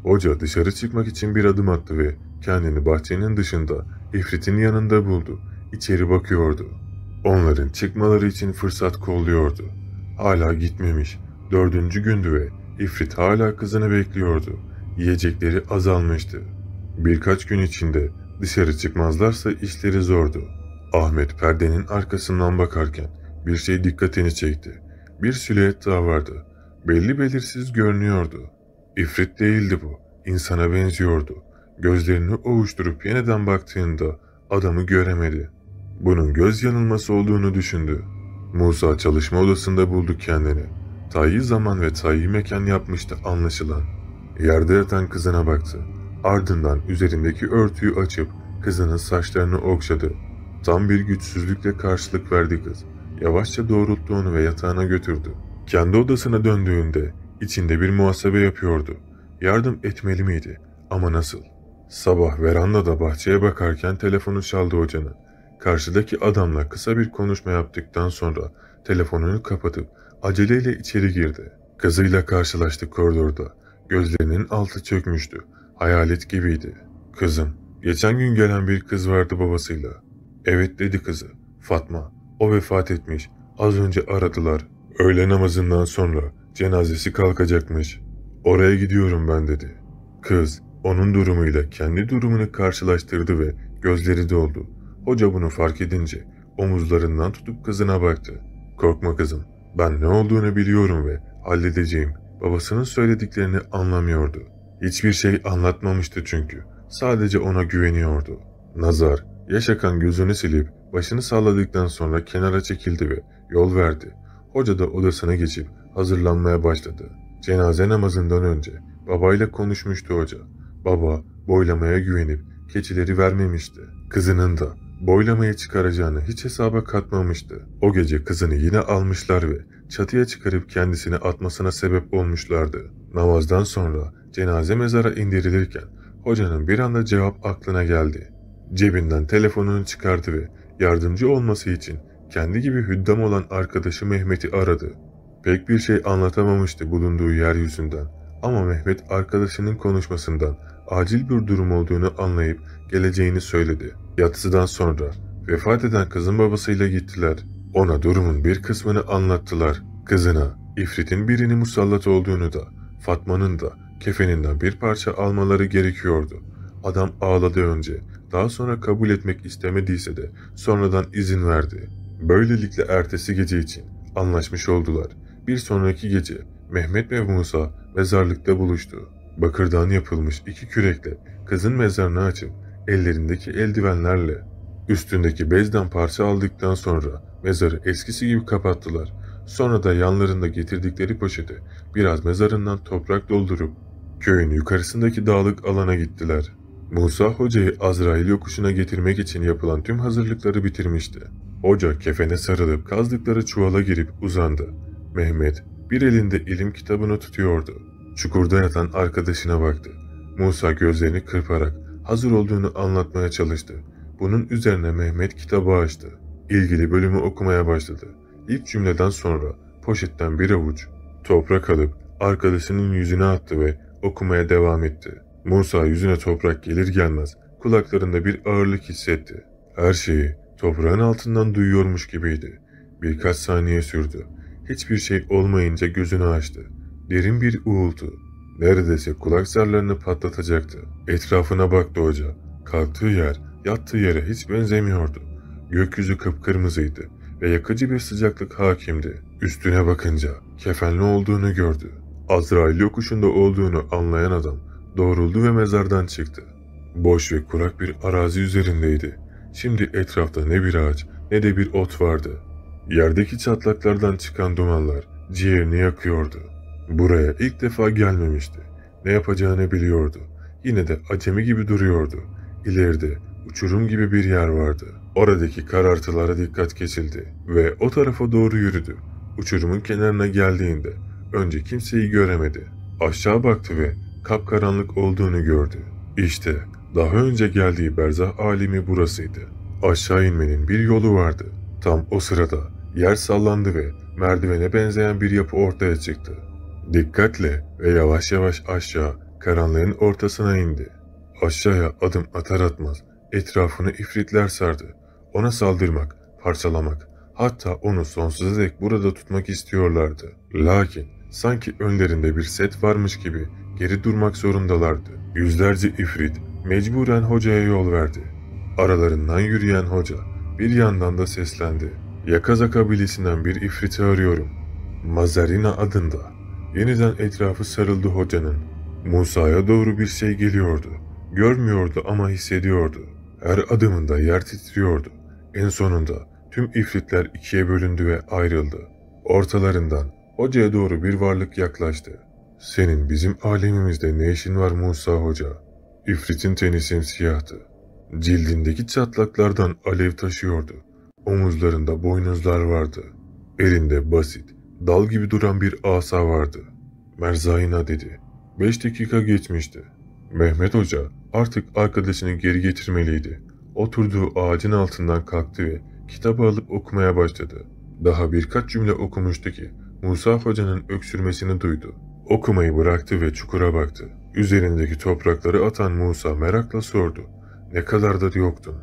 Hoca dışarı çıkmak için bir adım attı ve kendini bahçenin dışında İfrit'in yanında buldu. İçeri bakıyordu. Onların çıkmaları için fırsat kolluyordu. Hala gitmemiş. Dördüncü gündü ve İfrit hala kızını bekliyordu. Yiyecekleri azalmıştı. Birkaç gün içinde dışarı çıkmazlarsa işleri zordu. Ahmet perdenin arkasından bakarken bir şey dikkatini çekti. Bir silüet daha vardı. Belli belirsiz görünüyordu. İfrit değildi bu. İnsana benziyordu. Gözlerini ovuşturup yeniden baktığında adamı göremedi. Bunun göz yanılması olduğunu düşündü. Musa çalışma odasında buldu kendini. Tayyi zaman ve tayyi mekan yapmıştı anlaşılan. Yerde yatan kızına baktı. Ardından üzerindeki örtüyü açıp kızının saçlarını okşadı. Tam bir güçsüzlükle karşılık verdi kız. Yavaşça doğrulttu onu ve yatağına götürdü. Kendi odasına döndüğünde içinde bir muhasebe yapıyordu. Yardım etmeli miydi ama nasıl? Sabah verandada bahçeye bakarken telefonu çaldı hocanın. Karşıdaki adamla kısa bir konuşma yaptıktan sonra telefonunu kapatıp aceleyle içeri girdi. Kızıyla karşılaştı koridorda. Gözlerinin altı çökmüştü. Hayalet gibiydi. Kızım. Geçen gün gelen bir kız vardı babasıyla. Evet dedi kızı. Fatma. O vefat etmiş. Az önce aradılar. Öğle namazından sonra cenazesi kalkacakmış. Oraya gidiyorum ben dedi. Kız onun durumuyla kendi durumunu karşılaştırdı ve gözleri doldu. Hoca bunu fark edince omuzlarından tutup kızına baktı. Korkma kızım ben ne olduğunu biliyorum ve halledeceğim. Babasının söylediklerini anlamıyordu. Hiçbir şey anlatmamıştı çünkü. Sadece ona güveniyordu. Nazar, yaşakan gözünü silip başını salladıktan sonra kenara çekildi ve yol verdi. Hoca da odasına geçip hazırlanmaya başladı. Cenaze namazından önce babayla konuşmuştu hoca. Baba boylamaya güvenip keçileri vermemişti. Kızının da boylamaya çıkaracağını hiç hesaba katmamıştı. O gece kızını yine almışlar ve çatıya çıkarıp kendisini atmasına sebep olmuşlardı. Namazdan sonra cenaze mezara indirilirken hocanın bir anda cevap aklına geldi. Cebinden telefonunu çıkardı ve yardımcı olması için kendi gibi hüddam olan arkadaşı Mehmet'i aradı. Pek bir şey anlatamamıştı bulunduğu yeryüzünden ama Mehmet arkadaşının konuşmasından acil bir durum olduğunu anlayıp geleceğini söyledi. Yatsıdan sonra vefat eden kızın babasıyla gittiler. Ona durumun bir kısmını anlattılar. Kızına ifritin birini musallat olduğunu da Fatma'nın da kefeninden bir parça almaları gerekiyordu. Adam ağladı önce. Daha sonra kabul etmek istemediyse de sonradan izin verdi. Böylelikle ertesi gece için anlaşmış oldular. Bir sonraki gece Mehmet ve Musa mezarlıkta buluştu. Bakırdan yapılmış iki kürekle kızın mezarını açıp ellerindeki eldivenlerle Üstündeki bezden parça aldıktan sonra mezarı eskisi gibi kapattılar. Sonra da yanlarında getirdikleri poşete biraz mezarından toprak doldurup köyün yukarısındaki dağlık alana gittiler. Musa hocayı Azrail yokuşuna getirmek için yapılan tüm hazırlıkları bitirmişti. Hoca kefene sarılıp kazdıkları çuvala girip uzandı. Mehmet bir elinde ilim kitabını tutuyordu. Çukurda yatan arkadaşına baktı. Musa gözlerini kırparak hazır olduğunu anlatmaya çalıştı. Bunun üzerine Mehmet kitabı açtı. İlgili bölümü okumaya başladı. İlk cümleden sonra poşetten bir avuç toprak alıp arkadaşının yüzüne attı ve okumaya devam etti. Musa yüzüne toprak gelir gelmez kulaklarında bir ağırlık hissetti. Her şeyi toprağın altından duyuyormuş gibiydi. Birkaç saniye sürdü. Hiçbir şey olmayınca gözünü açtı. Derin bir uğultu. Neredeyse kulak zarlarını patlatacaktı. Etrafına baktı hoca. Kalktığı yer Yattığı yere hiç benzemiyordu. Gökyüzü kıpkırmızıydı ve yakıcı bir sıcaklık hakimdi. Üstüne bakınca kefenli olduğunu gördü. Azrail yokuşunda olduğunu anlayan adam doğruldu ve mezardan çıktı. Boş ve kurak bir arazi üzerindeydi. Şimdi etrafta ne bir ağaç ne de bir ot vardı. Yerdeki çatlaklardan çıkan dumanlar ciğerini yakıyordu. Buraya ilk defa gelmemişti. Ne yapacağını biliyordu. Yine de acemi gibi duruyordu. İleride uçurum gibi bir yer vardı. Oradaki karartılara dikkat kesildi ve o tarafa doğru yürüdü. Uçurumun kenarına geldiğinde önce kimseyi göremedi. Aşağı baktı ve kapkaranlık olduğunu gördü. İşte daha önce geldiği berzah alemi burasıydı. Aşağı inmenin bir yolu vardı. Tam o sırada yer sallandı ve merdivene benzeyen bir yapı ortaya çıktı. Dikkatle ve yavaş yavaş aşağı karanlığın ortasına indi. Aşağıya adım atar atmaz Etrafını ifritler sardı. Ona saldırmak, parçalamak, hatta onu sonsuza dek burada tutmak istiyorlardı. Lakin sanki önlerinde bir set varmış gibi geri durmak zorundalardı. Yüzlerce ifrit mecburen hocaya yol verdi. Aralarından yürüyen hoca bir yandan da seslendi. Yakaza kabilesinden bir ifriti arıyorum. Mazarina adında. Yeniden etrafı sarıldı hocanın. Musa'ya doğru bir şey geliyordu. Görmüyordu ama hissediyordu. Her adımında yer titriyordu. En sonunda tüm ifritler ikiye bölündü ve ayrıldı. Ortalarından hocaya doğru bir varlık yaklaştı. Senin bizim alemimizde ne işin var Musa Hoca? İfritin teni simsiyahtı. Cildindeki çatlaklardan alev taşıyordu. Omuzlarında boynuzlar vardı. Elinde basit, dal gibi duran bir asa vardı. Merzaina dedi. Beş dakika geçmişti. Mehmet Hoca Artık arkadaşını geri getirmeliydi. Oturduğu ağacın altından kalktı ve kitabı alıp okumaya başladı. Daha birkaç cümle okumuştu ki Musa Hoca'nın öksürmesini duydu. Okumayı bıraktı ve çukura baktı. Üzerindeki toprakları atan Musa merakla sordu. Ne kadardır yoktun?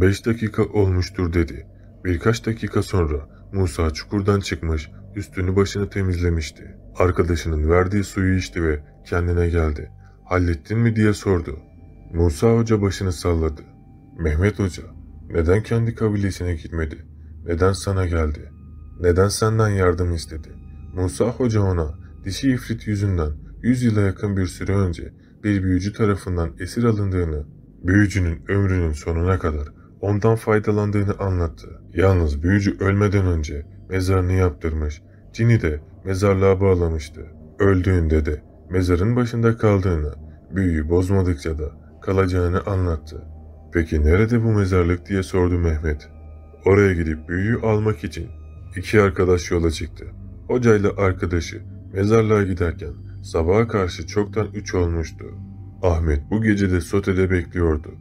Beş dakika olmuştur dedi. Birkaç dakika sonra Musa çukurdan çıkmış, üstünü başını temizlemişti. Arkadaşının verdiği suyu içti ve kendine geldi. Hallettin mi diye sordu. Musa Hoca başını salladı. Mehmet Hoca, neden kendi kabilesine gitmedi? Neden sana geldi? Neden senden yardım istedi? Musa Hoca ona dişi ifrit yüzünden 100 yıla yakın bir süre önce bir büyücü tarafından esir alındığını, büyücünün ömrünün sonuna kadar ondan faydalandığını anlattı. Yalnız büyücü ölmeden önce mezarını yaptırmış, cini de mezarlığa bağlamıştı. Öldüğünde de mezarın başında kaldığını, büyüyü bozmadıkça da kalacağını anlattı. Peki nerede bu mezarlık diye sordu Mehmet. Oraya gidip büyüyü almak için iki arkadaş yola çıktı. Hocayla arkadaşı mezarlığa giderken sabaha karşı çoktan üç olmuştu. Ahmet bu gecede sotede bekliyordu.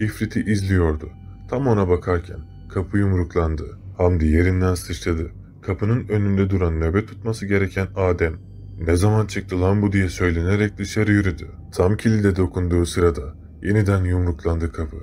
İfriti izliyordu. Tam ona bakarken kapı yumruklandı. Hamdi yerinden sıçradı. Kapının önünde duran nöbet tutması gereken Adem ne zaman çıktı lan bu diye söylenerek dışarı yürüdü. Tam kilide dokunduğu sırada Yeniden yumruklandı kapı.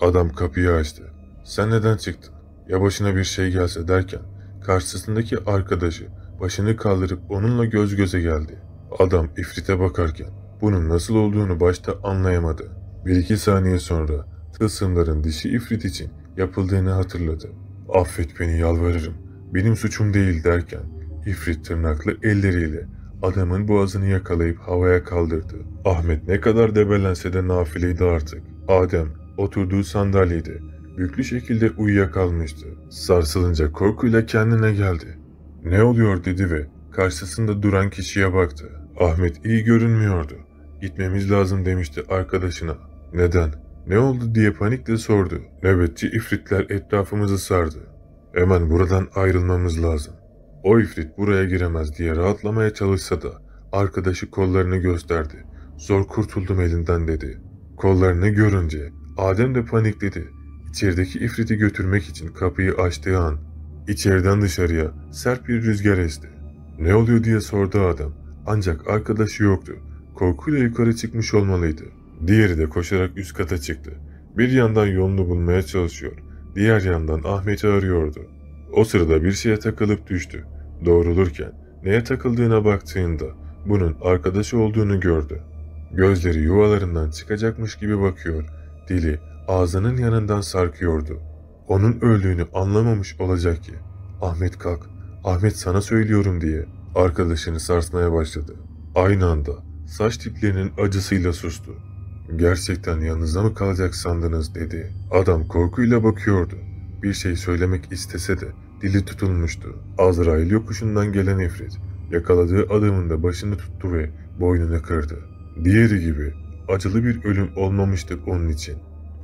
Adam kapıyı açtı. Sen neden çıktın? Ya başına bir şey gelse derken karşısındaki arkadaşı başını kaldırıp onunla göz göze geldi. Adam ifrite bakarken bunun nasıl olduğunu başta anlayamadı. Bir iki saniye sonra tılsımların dişi ifrit için yapıldığını hatırladı. Affet beni yalvarırım, benim suçum değil derken ifrit tırnaklı elleriyle Adamın boğazını yakalayıp havaya kaldırdı. Ahmet ne kadar debelense de nafileydi artık. Adem oturduğu sandalyede büklü şekilde uyuyakalmıştı. Sarsılınca korkuyla kendine geldi. Ne oluyor dedi ve karşısında duran kişiye baktı. Ahmet iyi görünmüyordu. Gitmemiz lazım demişti arkadaşına. Neden? Ne oldu diye panikle sordu. Nöbetçi ifritler etrafımızı sardı. Hemen buradan ayrılmamız lazım. O ifrit buraya giremez diye rahatlamaya çalışsa da arkadaşı kollarını gösterdi. Zor kurtuldum elinden dedi. Kollarını görünce Adem de panikledi. İçerideki ifriti götürmek için kapıyı açtığı an içeriden dışarıya sert bir rüzgar esti. Ne oluyor diye sordu Adem. Ancak arkadaşı yoktu. Korkuyla yukarı çıkmış olmalıydı. Diğeri de koşarak üst kata çıktı. Bir yandan yolunu bulmaya çalışıyor. Diğer yandan Ahmet'i arıyordu. O sırada bir şeye takılıp düştü. Doğrulurken neye takıldığına baktığında bunun arkadaşı olduğunu gördü. Gözleri yuvalarından çıkacakmış gibi bakıyor. Dili ağzının yanından sarkıyordu. Onun öldüğünü anlamamış olacak ki. Ahmet kalk, Ahmet sana söylüyorum diye arkadaşını sarsmaya başladı. Aynı anda saç diplerinin acısıyla sustu. Gerçekten yanınızda mı kalacak sandınız dedi. Adam korkuyla bakıyordu. Bir şey söylemek istese de dili tutulmuştu. Azrail yokuşundan gelen ifrit yakaladığı adamın da başını tuttu ve boynunu kırdı. Diğeri gibi acılı bir ölüm olmamıştı onun için.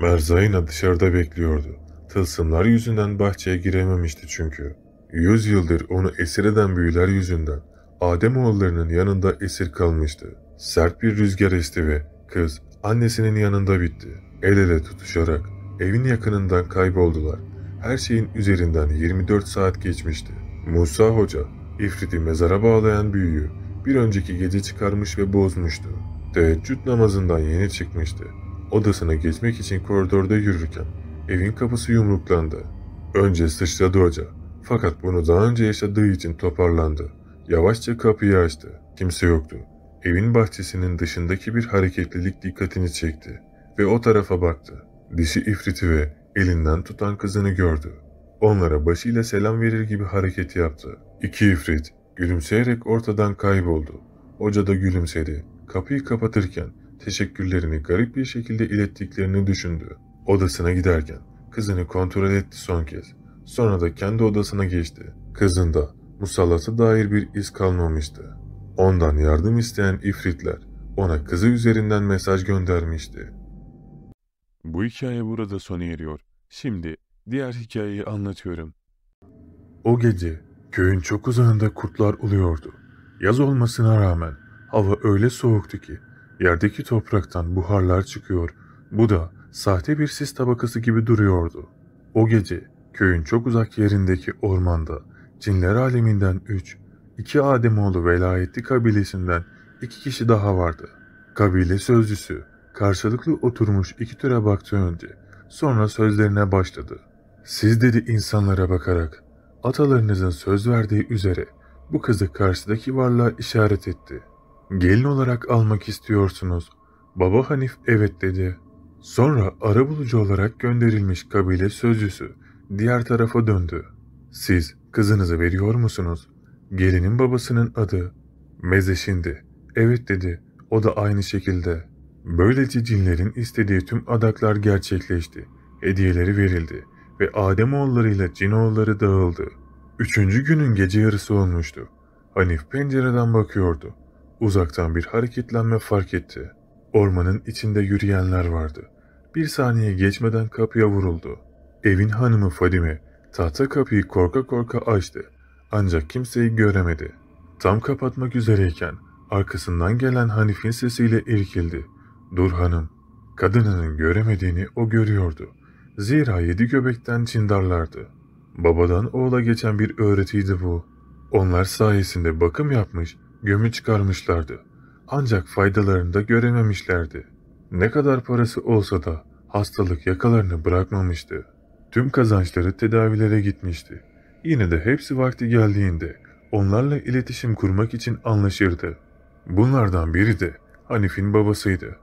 Merzaina dışarıda bekliyordu. Tılsımlar yüzünden bahçeye girememişti çünkü. Yüz yıldır onu esir eden büyüler yüzünden Adem oğullarının yanında esir kalmıştı. Sert bir rüzgar esti ve kız annesinin yanında bitti. El ele tutuşarak evin yakınından kayboldular. Her şeyin üzerinden 24 saat geçmişti. Musa Hoca, İfrit'i mezara bağlayan büyüyü bir önceki gece çıkarmış ve bozmuştu. Teheccüd namazından yeni çıkmıştı. Odasına geçmek için koridorda yürürken evin kapısı yumruklandı. Önce sıçradı hoca. Fakat bunu daha önce yaşadığı için toparlandı. Yavaşça kapıyı açtı. Kimse yoktu. Evin bahçesinin dışındaki bir hareketlilik dikkatini çekti ve o tarafa baktı. Dişi ifriti ve Elinden tutan kızını gördü. Onlara başıyla selam verir gibi hareket yaptı. İki ifrit gülümseyerek ortadan kayboldu. Hoca da gülümsedi. Kapıyı kapatırken teşekkürlerini garip bir şekilde ilettiklerini düşündü. Odasına giderken kızını kontrol etti son kez. Sonra da kendi odasına geçti. Kızında musallata dair bir iz kalmamıştı. Ondan yardım isteyen ifritler ona kızı üzerinden mesaj göndermişti. Bu hikaye burada sona eriyor. Şimdi diğer hikayeyi anlatıyorum. O gece köyün çok uzağında kurtlar uluyordu. Yaz olmasına rağmen hava öyle soğuktu ki yerdeki topraktan buharlar çıkıyor. Bu da sahte bir sis tabakası gibi duruyordu. O gece köyün çok uzak yerindeki ormanda cinler aleminden üç, iki Ademoğlu velayetli kabilesinden iki kişi daha vardı. Kabile sözcüsü karşılıklı oturmuş iki türe baktı önce Sonra sözlerine başladı. Siz dedi insanlara bakarak, atalarınızın söz verdiği üzere bu kızı karşıdaki varlığa işaret etti. Gelin olarak almak istiyorsunuz. Baba Hanif evet dedi. Sonra arabulucu olarak gönderilmiş kabile sözcüsü diğer tarafa döndü. Siz kızınızı veriyor musunuz? Gelinin babasının adı. Meze şimdi. Evet dedi. O da aynı şekilde. Böylece cinlerin istediği tüm adaklar gerçekleşti. Hediyeleri verildi ve oğullarıyla cin oğulları dağıldı. Üçüncü günün gece yarısı olmuştu. Hanif pencereden bakıyordu. Uzaktan bir hareketlenme fark etti. Ormanın içinde yürüyenler vardı. Bir saniye geçmeden kapıya vuruldu. Evin hanımı Fadime tahta kapıyı korka korka açtı. Ancak kimseyi göremedi. Tam kapatmak üzereyken arkasından gelen Hanif'in sesiyle irkildi. Dur hanım, kadınının göremediğini o görüyordu. Zira yedi göbekten çindarlardı. Babadan oğula geçen bir öğretiydi bu. Onlar sayesinde bakım yapmış, gömü çıkarmışlardı. Ancak faydalarını da görememişlerdi. Ne kadar parası olsa da hastalık yakalarını bırakmamıştı. Tüm kazançları tedavilere gitmişti. Yine de hepsi vakti geldiğinde onlarla iletişim kurmak için anlaşırdı. Bunlardan biri de Hanif'in babasıydı.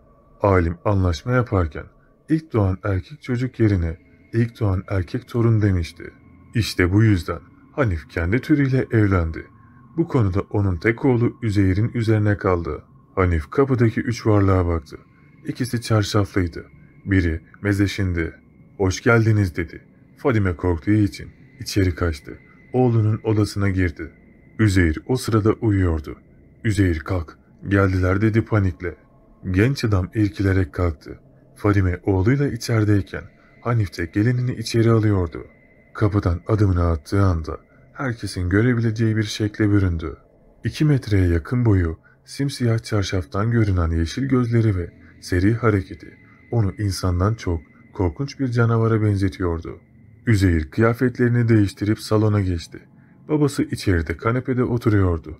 Alim anlaşma yaparken ilk doğan erkek çocuk yerine ilk doğan erkek torun demişti. İşte bu yüzden Hanif kendi türüyle evlendi. Bu konuda onun tek oğlu Üzeyir'in üzerine kaldı. Hanif kapıdaki üç varlığa baktı. İkisi çarşaflıydı. Biri mezeşindi. Hoş geldiniz dedi. Fadime korktuğu için içeri kaçtı. Oğlunun odasına girdi. Üzeyir o sırada uyuyordu. Üzeyir kalk. Geldiler dedi panikle. Genç adam irkilerek kalktı. Fadime oğluyla içerideyken Hanif de gelinini içeri alıyordu. Kapıdan adımını attığı anda herkesin görebileceği bir şekle büründü. İki metreye yakın boyu simsiyah çarşaftan görünen yeşil gözleri ve seri hareketi onu insandan çok korkunç bir canavara benzetiyordu. Üzeyir kıyafetlerini değiştirip salona geçti. Babası içeride kanepede oturuyordu.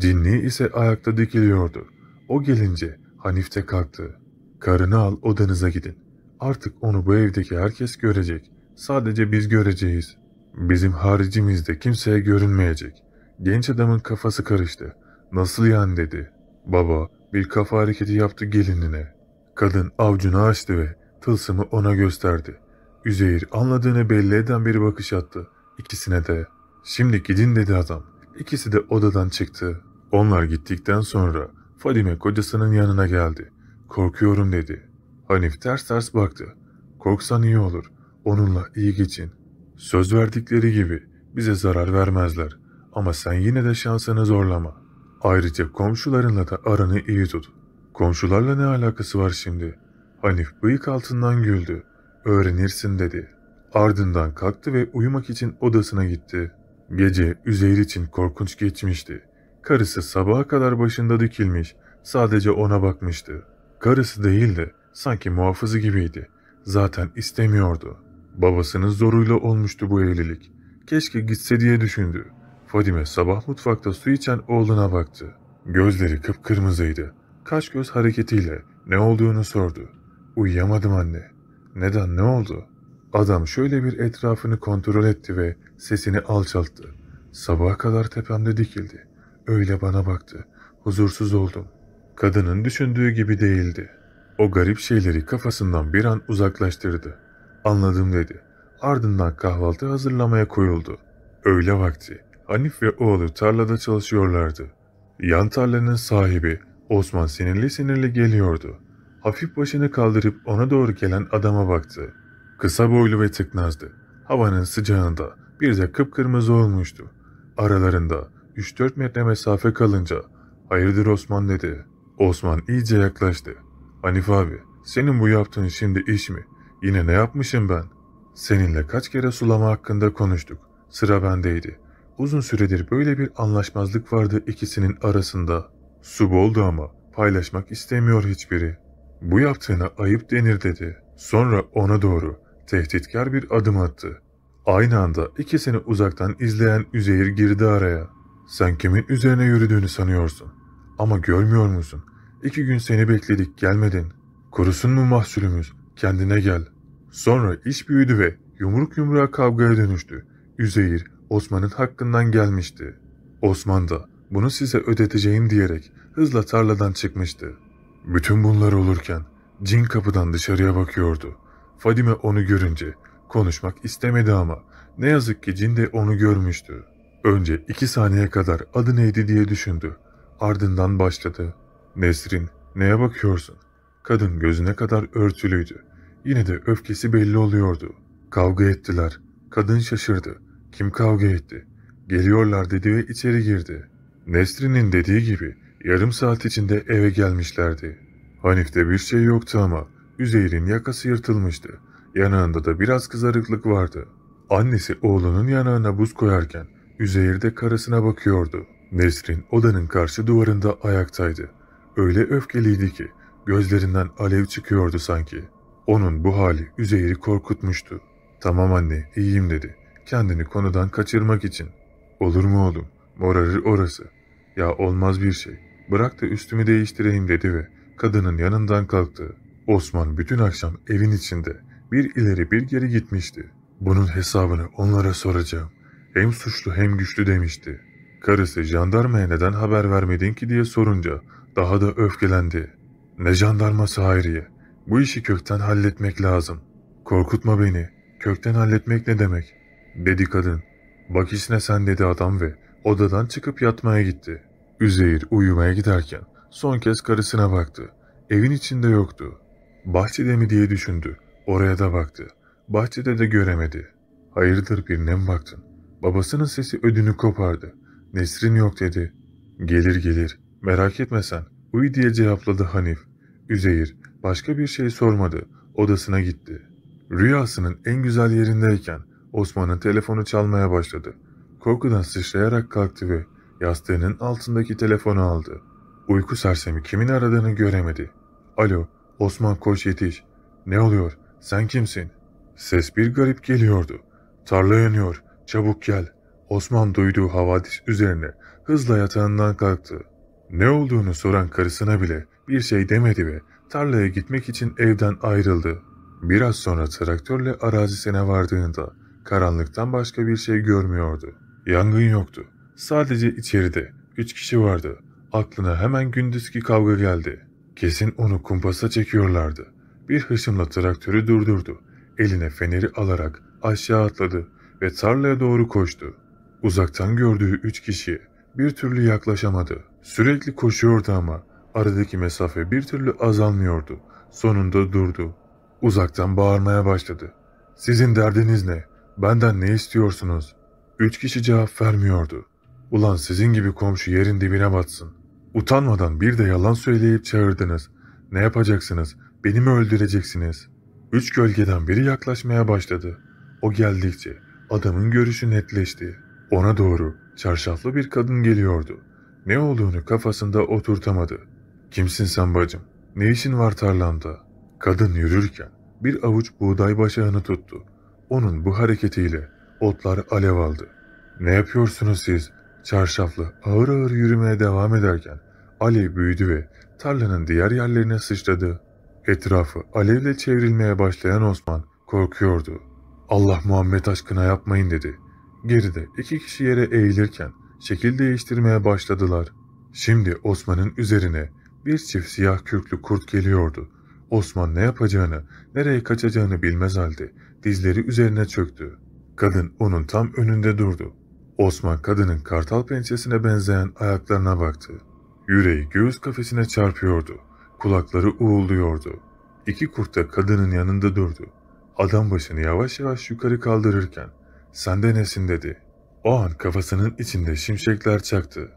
Dinli ise ayakta dikiliyordu. O gelince Hanif de kalktı. Karını al odanıza gidin. Artık onu bu evdeki herkes görecek. Sadece biz göreceğiz. Bizim haricimizde kimseye görünmeyecek. Genç adamın kafası karıştı. Nasıl yani dedi. Baba bir kafa hareketi yaptı gelinine. Kadın avcunu açtı ve tılsımı ona gösterdi. Üzeyir anladığını belli eden bir bakış attı. İkisine de şimdi gidin dedi adam. İkisi de odadan çıktı. Onlar gittikten sonra Fadime kocasının yanına geldi. Korkuyorum dedi. Hanif ters ters baktı. Korksan iyi olur. Onunla iyi geçin. Söz verdikleri gibi bize zarar vermezler. Ama sen yine de şansını zorlama. Ayrıca komşularınla da aranı iyi tut. Komşularla ne alakası var şimdi? Hanif bıyık altından güldü. Öğrenirsin dedi. Ardından kalktı ve uyumak için odasına gitti. Gece Üzeyir için korkunç geçmişti. Karısı sabaha kadar başında dikilmiş, sadece ona bakmıştı. Karısı değildi, sanki muhafızı gibiydi. Zaten istemiyordu. Babasının zoruyla olmuştu bu evlilik. Keşke gitse diye düşündü. Fadime sabah mutfakta su içen oğluna baktı. Gözleri kıpkırmızıydı. Kaş göz hareketiyle ne olduğunu sordu. Uyuyamadım anne. Neden ne oldu? Adam şöyle bir etrafını kontrol etti ve sesini alçalttı. Sabaha kadar tepemde dikildi. Öyle bana baktı. Huzursuz oldum. Kadının düşündüğü gibi değildi. O garip şeyleri kafasından bir an uzaklaştırdı. Anladım dedi. Ardından kahvaltı hazırlamaya koyuldu. Öğle vakti Hanif ve oğlu tarlada çalışıyorlardı. Yan tarlanın sahibi Osman sinirli sinirli geliyordu. Hafif başını kaldırıp ona doğru gelen adama baktı. Kısa boylu ve tıknazdı. Havanın sıcağında bir de kıpkırmızı olmuştu. Aralarında 3-4 metre mesafe kalınca hayırdır Osman dedi. Osman iyice yaklaştı. Hanif abi senin bu yaptığın şimdi iş mi? Yine ne yapmışım ben? Seninle kaç kere sulama hakkında konuştuk. Sıra bendeydi. Uzun süredir böyle bir anlaşmazlık vardı ikisinin arasında. Su boldu ama paylaşmak istemiyor hiçbiri. Bu yaptığına ayıp denir dedi. Sonra ona doğru tehditkar bir adım attı. Aynı anda ikisini uzaktan izleyen Üzeyir girdi araya. Sen kimin üzerine yürüdüğünü sanıyorsun? Ama görmüyor musun? İki gün seni bekledik gelmedin. Kurusun mu mahsulümüz? Kendine gel. Sonra iş büyüdü ve yumruk yumruğa kavgaya dönüştü. Üzeyir Osman'ın hakkından gelmişti. Osman da bunu size ödeteceğim diyerek hızla tarladan çıkmıştı. Bütün bunlar olurken cin kapıdan dışarıya bakıyordu. Fadime onu görünce konuşmak istemedi ama ne yazık ki cin de onu görmüştü. Önce iki saniye kadar adı neydi diye düşündü. Ardından başladı. Nesrin, neye bakıyorsun? Kadın gözüne kadar örtülüydü. Yine de öfkesi belli oluyordu. Kavga ettiler. Kadın şaşırdı. Kim kavga etti? Geliyorlar dedi ve içeri girdi. Nesrin'in dediği gibi yarım saat içinde eve gelmişlerdi. Hanif'te bir şey yoktu ama Üzeyir'in yakası yırtılmıştı. Yanağında da biraz kızarıklık vardı. Annesi oğlunun yanağına buz koyarken Üzeyir de karısına bakıyordu. Nesrin odanın karşı duvarında ayaktaydı. Öyle öfkeliydi ki gözlerinden alev çıkıyordu sanki. Onun bu hali Üzeyir'i korkutmuştu. Tamam anne iyiyim dedi. Kendini konudan kaçırmak için. Olur mu oğlum? Morarır orası. Ya olmaz bir şey. Bırak da üstümü değiştireyim dedi ve kadının yanından kalktı. Osman bütün akşam evin içinde bir ileri bir geri gitmişti. Bunun hesabını onlara soracağım. Hem suçlu hem güçlü demişti. Karısı jandarmaya neden haber vermedin ki diye sorunca daha da öfkelendi. Ne jandarması Hayriye? Bu işi kökten halletmek lazım. Korkutma beni. Kökten halletmek ne demek? Dedi kadın. Bak işine sen dedi adam ve odadan çıkıp yatmaya gitti. Üzeyir uyumaya giderken son kez karısına baktı. Evin içinde yoktu. Bahçede mi diye düşündü. Oraya da baktı. Bahçede de göremedi. Hayırdır birine mi baktın? Babasının sesi ödünü kopardı. Nesrin yok dedi. Gelir gelir. Merak etme sen. Uy diye cevapladı Hanif. Üzeyir başka bir şey sormadı. Odasına gitti. Rüyasının en güzel yerindeyken Osman'ın telefonu çalmaya başladı. Korkudan sıçrayarak kalktı ve yastığının altındaki telefonu aldı. Uyku sersemi kimin aradığını göremedi. Alo, Osman koş yetiş. Ne oluyor? Sen kimsin? Ses bir garip geliyordu. Tarla yanıyor. Çabuk gel. Osman duyduğu havadis üzerine hızla yatağından kalktı. Ne olduğunu soran karısına bile bir şey demedi ve tarlaya gitmek için evden ayrıldı. Biraz sonra traktörle arazisine vardığında karanlıktan başka bir şey görmüyordu. Yangın yoktu. Sadece içeride üç kişi vardı. Aklına hemen gündüzki kavga geldi. Kesin onu kumpasa çekiyorlardı. Bir hışımla traktörü durdurdu. Eline feneri alarak aşağı atladı ve tarlaya doğru koştu. Uzaktan gördüğü üç kişi bir türlü yaklaşamadı. Sürekli koşuyordu ama aradaki mesafe bir türlü azalmıyordu. Sonunda durdu. Uzaktan bağırmaya başladı. Sizin derdiniz ne? Benden ne istiyorsunuz? Üç kişi cevap vermiyordu. Ulan sizin gibi komşu yerin dibine batsın. Utanmadan bir de yalan söyleyip çağırdınız. Ne yapacaksınız? Beni mi öldüreceksiniz? Üç gölgeden biri yaklaşmaya başladı. O geldikçe Adamın görüşü netleşti. Ona doğru çarşaflı bir kadın geliyordu. Ne olduğunu kafasında oturtamadı. Kimsin sen bacım? Ne işin var tarlanda? Kadın yürürken bir avuç buğday başağını tuttu. Onun bu hareketiyle otlar alev aldı. Ne yapıyorsunuz siz? Çarşaflı ağır ağır yürümeye devam ederken alev büyüdü ve tarlanın diğer yerlerine sıçradı. Etrafı alevle çevrilmeye başlayan Osman korkuyordu. Allah Muhammed aşkına yapmayın dedi. Geride iki kişi yere eğilirken şekil değiştirmeye başladılar. Şimdi Osman'ın üzerine bir çift siyah kürklü kurt geliyordu. Osman ne yapacağını, nereye kaçacağını bilmez halde dizleri üzerine çöktü. Kadın onun tam önünde durdu. Osman kadının kartal pençesine benzeyen ayaklarına baktı. Yüreği göğüs kafesine çarpıyordu. Kulakları uğulduyordu. İki kurt da kadının yanında durdu. Adam başını yavaş yavaş yukarı kaldırırken sen de nesin dedi. O an kafasının içinde şimşekler çaktı.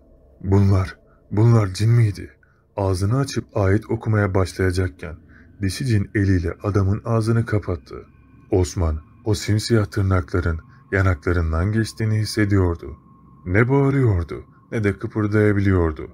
Bunlar, bunlar cin miydi? Ağzını açıp ayet okumaya başlayacakken dişi cin eliyle adamın ağzını kapattı. Osman o simsiyah tırnakların yanaklarından geçtiğini hissediyordu. Ne bağırıyordu ne de kıpırdayabiliyordu.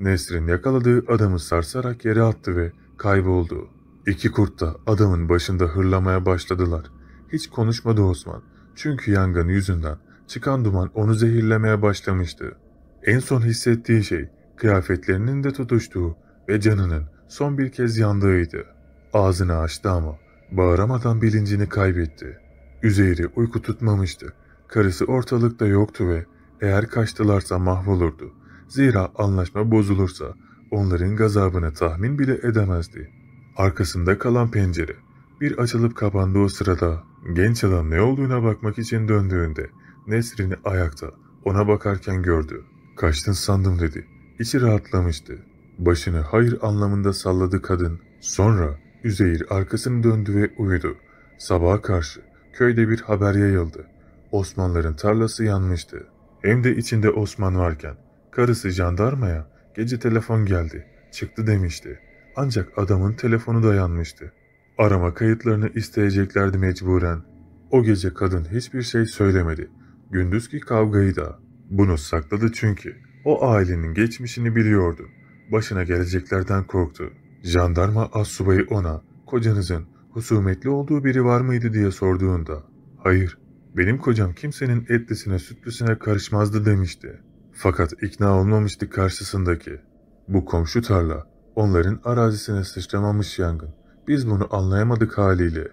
Nesrin yakaladığı adamı sarsarak yere attı ve kayboldu. İki kurt da adamın başında hırlamaya başladılar. Hiç konuşmadı Osman. Çünkü yangın yüzünden çıkan duman onu zehirlemeye başlamıştı. En son hissettiği şey kıyafetlerinin de tutuştuğu ve canının son bir kez yandığıydı. Ağzını açtı ama bağıramadan bilincini kaybetti. Üzeyri uyku tutmamıştı. Karısı ortalıkta yoktu ve eğer kaçtılarsa mahvolurdu. Zira anlaşma bozulursa onların gazabını tahmin bile edemezdi. Arkasında kalan pencere. Bir açılıp kapandığı sırada genç adam ne olduğuna bakmak için döndüğünde Nesrin'i ayakta ona bakarken gördü. Kaçtın sandım dedi. İçi rahatlamıştı. Başını hayır anlamında salladı kadın. Sonra Üzeyir arkasını döndü ve uyudu. Sabaha karşı köyde bir haber yayıldı. Osmanlıların tarlası yanmıştı. Hem de içinde Osman varken karısı jandarmaya gece telefon geldi çıktı demişti. Ancak adamın telefonu da yanmıştı. Arama kayıtlarını isteyeceklerdi mecburen. O gece kadın hiçbir şey söylemedi. Gündüzki kavgayı da. Bunu sakladı çünkü. O ailenin geçmişini biliyordu. Başına geleceklerden korktu. Jandarma assubayı ona, kocanızın husumetli olduğu biri var mıydı diye sorduğunda, hayır, benim kocam kimsenin etlisine sütlüsüne karışmazdı demişti. Fakat ikna olmamıştı karşısındaki. Bu komşu tarla Onların arazisine sıçramamış yangın. Biz bunu anlayamadık haliyle.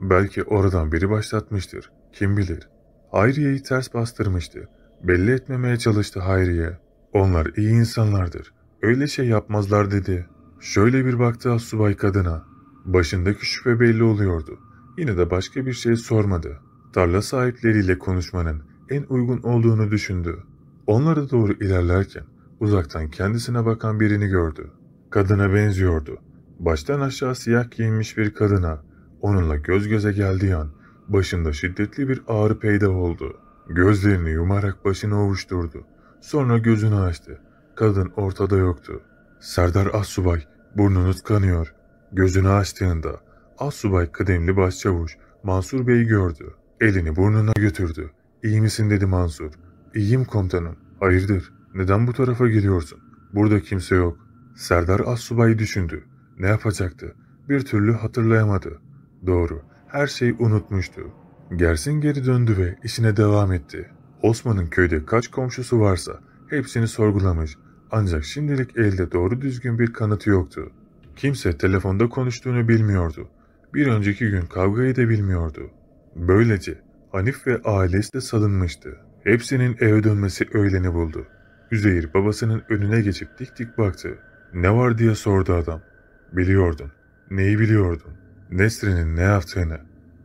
Belki oradan biri başlatmıştır. Kim bilir. Hayriye'yi ters bastırmıştı. Belli etmemeye çalıştı Hayriye. Onlar iyi insanlardır. Öyle şey yapmazlar dedi. Şöyle bir baktı subay kadına. Başındaki şüphe belli oluyordu. Yine de başka bir şey sormadı. Tarla sahipleriyle konuşmanın en uygun olduğunu düşündü. Onlara doğru ilerlerken uzaktan kendisine bakan birini gördü. Kadına benziyordu. Baştan aşağı siyah giyinmiş bir kadına. Onunla göz göze geldiği an başında şiddetli bir ağrı peyda oldu. Gözlerini yumarak başını ovuşturdu. Sonra gözünü açtı. Kadın ortada yoktu. Serdar Assubay burnunuz kanıyor. Gözünü açtığında Assubay kıdemli başçavuş Mansur Bey'i gördü. Elini burnuna götürdü. İyi misin dedi Mansur. İyiyim komutanım. Hayırdır? Neden bu tarafa geliyorsun? Burada kimse yok. Serdar Assubay'ı düşündü. Ne yapacaktı? Bir türlü hatırlayamadı. Doğru, her şeyi unutmuştu. Gersin geri döndü ve işine devam etti. Osman'ın köyde kaç komşusu varsa hepsini sorgulamış. Ancak şimdilik elde doğru düzgün bir kanıtı yoktu. Kimse telefonda konuştuğunu bilmiyordu. Bir önceki gün kavgayı da bilmiyordu. Böylece Hanif ve ailesi de salınmıştı. Hepsinin eve dönmesi öğleni buldu. Üzeyir babasının önüne geçip dik dik baktı. Ne var diye sordu adam. Biliyordun. Neyi biliyordun? Nesrin'in ne yaptığını.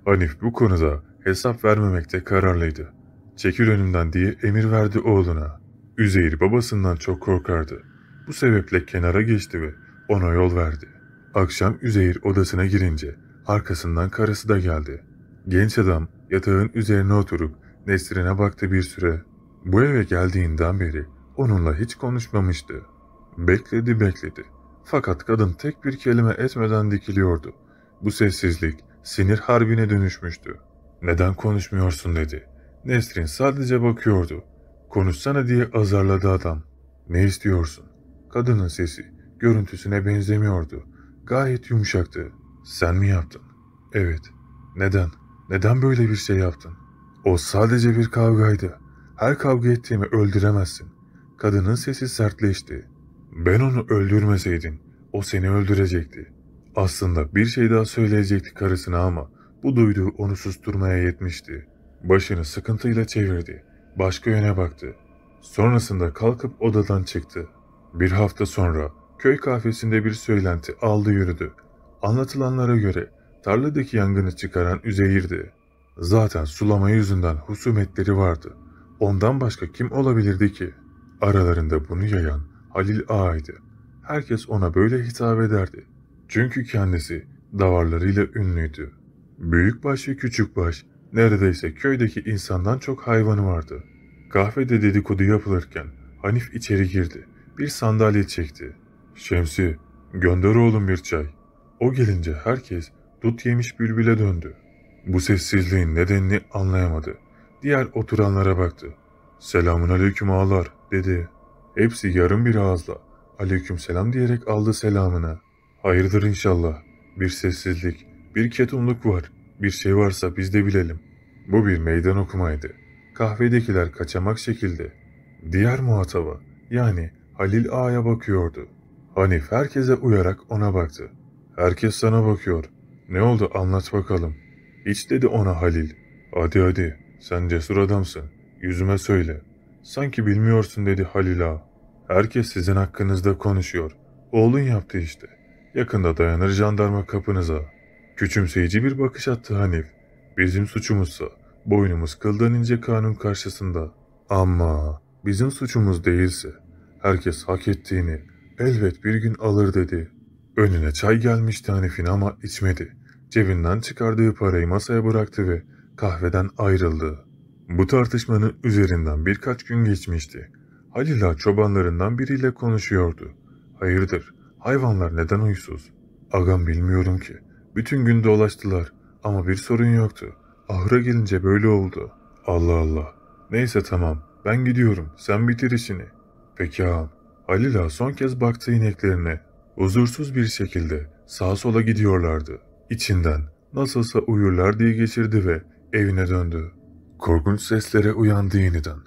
Hanif bu konuda hesap vermemekte kararlıydı. Çekil önümden diye emir verdi oğluna. Üzeyir babasından çok korkardı. Bu sebeple kenara geçti ve ona yol verdi. Akşam Üzeyir odasına girince arkasından karısı da geldi. Genç adam yatağın üzerine oturup Nesrin'e baktı bir süre. Bu eve geldiğinden beri onunla hiç konuşmamıştı. Bekledi bekledi. Fakat kadın tek bir kelime etmeden dikiliyordu. Bu sessizlik sinir harbine dönüşmüştü. Neden konuşmuyorsun dedi. Nesrin sadece bakıyordu. Konuşsana diye azarladı adam. Ne istiyorsun? Kadının sesi görüntüsüne benzemiyordu. Gayet yumuşaktı. Sen mi yaptın? Evet. Neden? Neden böyle bir şey yaptın? O sadece bir kavgaydı. Her kavga ettiğimi öldüremezsin. Kadının sesi sertleşti. Ben onu öldürmeseydin o seni öldürecekti. Aslında bir şey daha söyleyecekti karısına ama bu duyduğu onu susturmaya yetmişti. Başını sıkıntıyla çevirdi. Başka yöne baktı. Sonrasında kalkıp odadan çıktı. Bir hafta sonra köy kafesinde bir söylenti aldı yürüdü. Anlatılanlara göre tarladaki yangını çıkaran Üzeyir'di. Zaten sulama yüzünden husumetleri vardı. Ondan başka kim olabilirdi ki? Aralarında bunu yayan Halil Ağa'ydı. Herkes ona böyle hitap ederdi. Çünkü kendisi davarlarıyla ünlüydü. Büyükbaş ve küçükbaş neredeyse köydeki insandan çok hayvanı vardı. Kahvede dedikodu yapılırken Hanif içeri girdi. Bir sandalye çekti. Şemsi gönder oğlum bir çay. O gelince herkes dut yemiş bülbüle döndü. Bu sessizliğin nedenini anlayamadı. Diğer oturanlara baktı. Selamun aleyküm ağalar dedi. Hepsi yarım bir ağızla aleykümselam diyerek aldı selamını. Hayırdır inşallah. Bir sessizlik, bir ketumluk var. Bir şey varsa biz de bilelim. Bu bir meydan okumaydı. Kahvedekiler kaçamak şekilde. Diğer muhataba yani Halil Ağa'ya bakıyordu. Hanif herkese uyarak ona baktı. Herkes sana bakıyor. Ne oldu anlat bakalım. Hiç dedi ona Halil. Hadi hadi sen cesur adamsın. Yüzüme söyle. Sanki bilmiyorsun dedi Halil Ağa. Herkes sizin hakkınızda konuşuyor. Oğlun yaptı işte. Yakında dayanır jandarma kapınıza. Küçümseyici bir bakış attı Hanif. Bizim suçumuzsa boynumuz kıldan ince kanun karşısında. Ama bizim suçumuz değilse herkes hak ettiğini elbet bir gün alır dedi. Önüne çay gelmişti Hanif'in ama içmedi. Cebinden çıkardığı parayı masaya bıraktı ve kahveden ayrıldı. Bu tartışmanın üzerinden birkaç gün geçmişti. Halila çobanlarından biriyle konuşuyordu. Hayırdır, hayvanlar neden uysuz? Agam bilmiyorum ki. Bütün gün dolaştılar ama bir sorun yoktu. Ahıra gelince böyle oldu. Allah Allah. Neyse tamam, ben gidiyorum, sen bitir işini. Peki ağam. Halila son kez baktı ineklerine. Huzursuz bir şekilde sağa sola gidiyorlardı. İçinden nasılsa uyurlar diye geçirdi ve evine döndü. Korkunç seslere uyandı yeniden.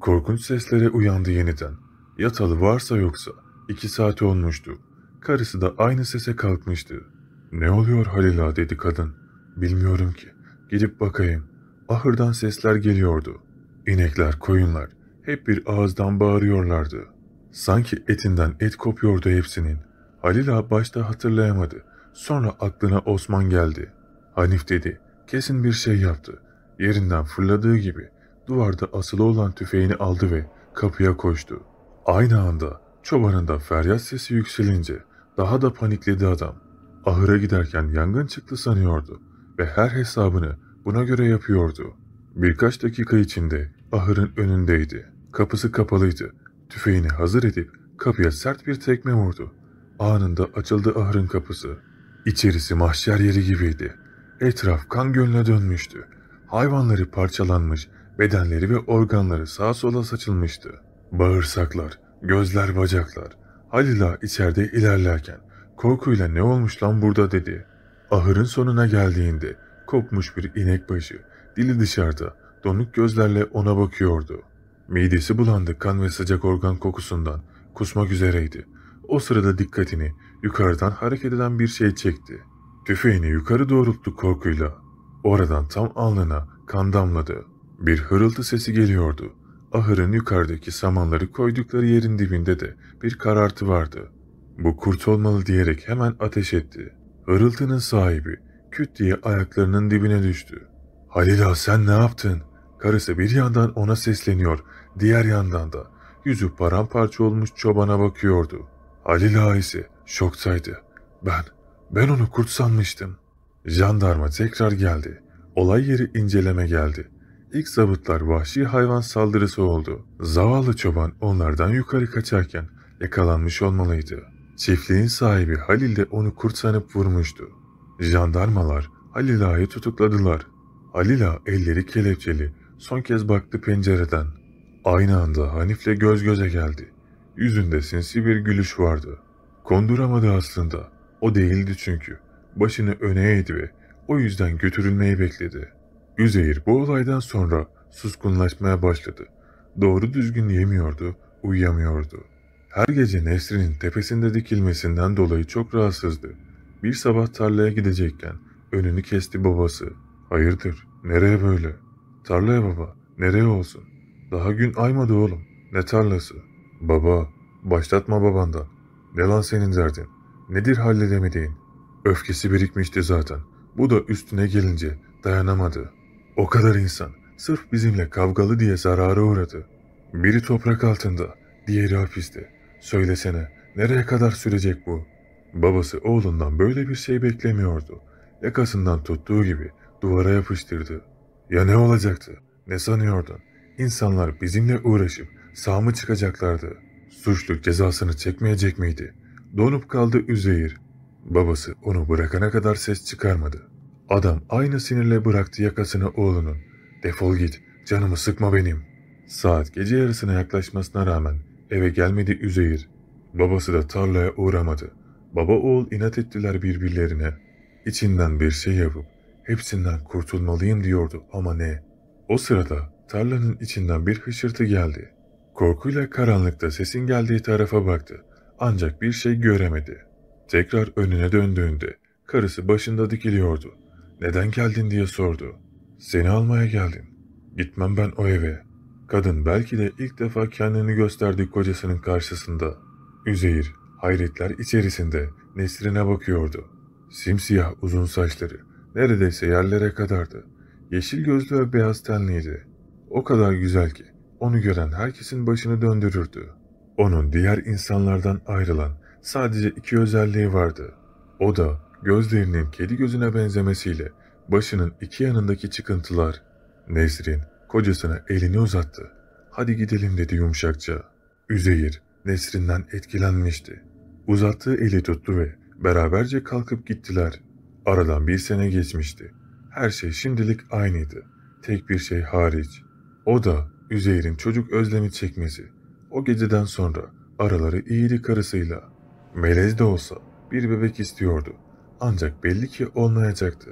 Korkunç seslere uyandı yeniden. Yatalı varsa yoksa. iki saat olmuştu. Karısı da aynı sese kalkmıştı. Ne oluyor Halila dedi kadın. Bilmiyorum ki. Gidip bakayım. Ahırdan sesler geliyordu. İnekler, koyunlar hep bir ağızdan bağırıyorlardı. Sanki etinden et kopuyordu hepsinin. Halila başta hatırlayamadı. Sonra aklına Osman geldi. Hanif dedi. Kesin bir şey yaptı. Yerinden fırladığı gibi duvarda asılı olan tüfeğini aldı ve kapıya koştu. Aynı anda çobanından feryat sesi yükselince daha da panikledi adam. Ahıra giderken yangın çıktı sanıyordu ve her hesabını buna göre yapıyordu. Birkaç dakika içinde ahırın önündeydi. Kapısı kapalıydı. Tüfeğini hazır edip kapıya sert bir tekme vurdu. Anında açıldı ahırın kapısı. İçerisi mahşer yeri gibiydi. Etraf kan gölüne dönmüştü. Hayvanları parçalanmış, Bedenleri ve organları sağa sola saçılmıştı. Bağırsaklar, gözler, bacaklar. Halila içeride ilerlerken korkuyla ne olmuş lan burada dedi. Ahırın sonuna geldiğinde kopmuş bir inek başı, dili dışarıda, donuk gözlerle ona bakıyordu. Midesi bulandı kan ve sıcak organ kokusundan, kusmak üzereydi. O sırada dikkatini yukarıdan hareket eden bir şey çekti. Tüfeğini yukarı doğrulttu korkuyla. Oradan tam alnına kan damladı. Bir hırıltı sesi geliyordu. Ahırın yukarıdaki samanları koydukları yerin dibinde de bir karartı vardı. Bu kurt olmalı diyerek hemen ateş etti. Hırıltının sahibi küt diye ayaklarının dibine düştü. Halila sen ne yaptın? Karısı bir yandan ona sesleniyor, diğer yandan da yüzü paramparça olmuş çobana bakıyordu. Halila ise şoktaydı. Ben, ben onu kurt sanmıştım. Jandarma tekrar geldi. Olay yeri inceleme geldi. İlk zabıtlar vahşi hayvan saldırısı oldu. Zavallı çoban onlardan yukarı kaçarken yakalanmış olmalıydı. Çiftliğin sahibi Halil de onu kurtarıp vurmuştu. Jandarmalar Halil Ağa'yı tutukladılar. Halil Ağa elleri kelepçeli son kez baktı pencereden. Aynı anda Hanif'le göz göze geldi. Yüzünde sinsi bir gülüş vardı. Konduramadı aslında. O değildi çünkü. Başını öne eğdi ve o yüzden götürülmeyi bekledi.'' Üzeyir bu olaydan sonra suskunlaşmaya başladı. Doğru düzgün yemiyordu, uyuyamıyordu. Her gece Nesrin'in tepesinde dikilmesinden dolayı çok rahatsızdı. Bir sabah tarlaya gidecekken önünü kesti babası. Hayırdır, nereye böyle? Tarlaya baba, nereye olsun? Daha gün aymadı oğlum, ne tarlası? Baba, başlatma babandan. Ne lan senin derdin? Nedir halledemediğin? Öfkesi birikmişti zaten. Bu da üstüne gelince dayanamadı. O kadar insan sırf bizimle kavgalı diye zarara uğradı. Biri toprak altında, diğeri hapiste. Söylesene nereye kadar sürecek bu? Babası oğlundan böyle bir şey beklemiyordu. Yakasından tuttuğu gibi duvara yapıştırdı. Ya ne olacaktı? Ne sanıyordun? İnsanlar bizimle uğraşıp sağ mı çıkacaklardı? Suçlu cezasını çekmeyecek miydi? Donup kaldı Üzeyir. Babası onu bırakana kadar ses çıkarmadı. Adam aynı sinirle bıraktı yakasını oğlunun. Defol git, canımı sıkma benim. Saat gece yarısına yaklaşmasına rağmen eve gelmedi Üzeyir. Babası da tarlaya uğramadı. Baba oğul inat ettiler birbirlerine. İçinden bir şey yapıp hepsinden kurtulmalıyım diyordu ama ne? O sırada tarlanın içinden bir hışırtı geldi. Korkuyla karanlıkta sesin geldiği tarafa baktı ancak bir şey göremedi. Tekrar önüne döndüğünde karısı başında dikiliyordu. Neden geldin diye sordu. Seni almaya geldim. Gitmem ben o eve. Kadın belki de ilk defa kendini gösterdi kocasının karşısında. Üzeyir hayretler içerisinde Nesrin'e bakıyordu. Simsiyah uzun saçları neredeyse yerlere kadardı. Yeşil gözlü ve beyaz tenliydi. O kadar güzel ki onu gören herkesin başını döndürürdü. Onun diğer insanlardan ayrılan sadece iki özelliği vardı. O da gözlerinin kedi gözüne benzemesiyle başının iki yanındaki çıkıntılar Nesrin kocasına elini uzattı. Hadi gidelim dedi yumuşakça. Üzeyir Nesrin'den etkilenmişti. Uzattığı eli tuttu ve beraberce kalkıp gittiler. Aradan bir sene geçmişti. Her şey şimdilik aynıydı. Tek bir şey hariç. O da Üzeyir'in çocuk özlemi çekmesi. O geceden sonra araları iyiydi karısıyla. Melez de olsa bir bebek istiyordu. Ancak belli ki olmayacaktı.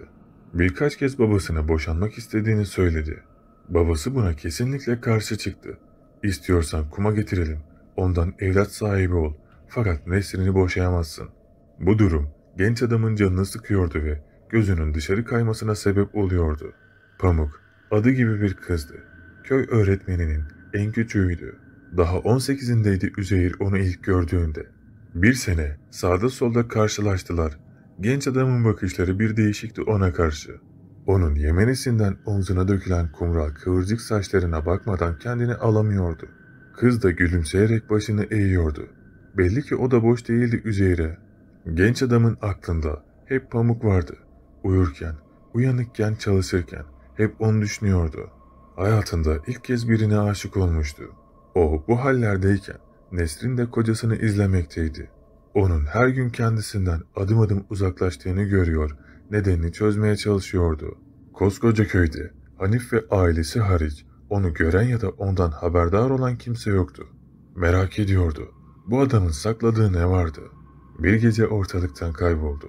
Birkaç kez babasına boşanmak istediğini söyledi. Babası buna kesinlikle karşı çıktı. İstiyorsan kuma getirelim, ondan evlat sahibi ol fakat neslini boşayamazsın. Bu durum genç adamın canını sıkıyordu ve gözünün dışarı kaymasına sebep oluyordu. Pamuk, adı gibi bir kızdı. Köy öğretmeninin en küçüğüydü. Daha 18'indeydi Üzeyir onu ilk gördüğünde. Bir sene sağda solda karşılaştılar Genç adamın bakışları bir değişikti ona karşı. Onun yemenisinden omzuna dökülen kumral kıvırcık saçlarına bakmadan kendini alamıyordu. Kız da gülümseyerek başını eğiyordu. Belli ki o da boş değildi Üzeyre. Genç adamın aklında hep pamuk vardı. Uyurken, uyanıkken, çalışırken hep onu düşünüyordu. Hayatında ilk kez birine aşık olmuştu. O bu hallerdeyken Nesrin de kocasını izlemekteydi. Onun her gün kendisinden adım adım uzaklaştığını görüyor, nedenini çözmeye çalışıyordu. Koskoca köyde Hanif ve ailesi hariç onu gören ya da ondan haberdar olan kimse yoktu. Merak ediyordu. Bu adamın sakladığı ne vardı? Bir gece ortalıktan kayboldu.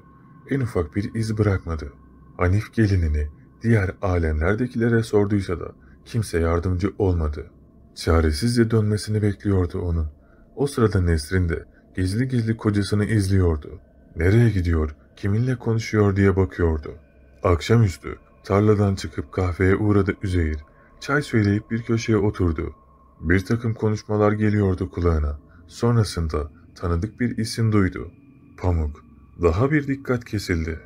En ufak bir iz bırakmadı. Hanif gelinini diğer alemlerdekilere sorduysa da kimse yardımcı olmadı. Çaresizce dönmesini bekliyordu onun. O sırada Nesrin de Gizli gizli kocasını izliyordu. Nereye gidiyor, kiminle konuşuyor diye bakıyordu. Akşamüstü tarladan çıkıp kahveye uğradı Üzeyir. Çay söyleyip bir köşeye oturdu. Bir takım konuşmalar geliyordu kulağına. Sonrasında tanıdık bir isim duydu. Pamuk. Daha bir dikkat kesildi.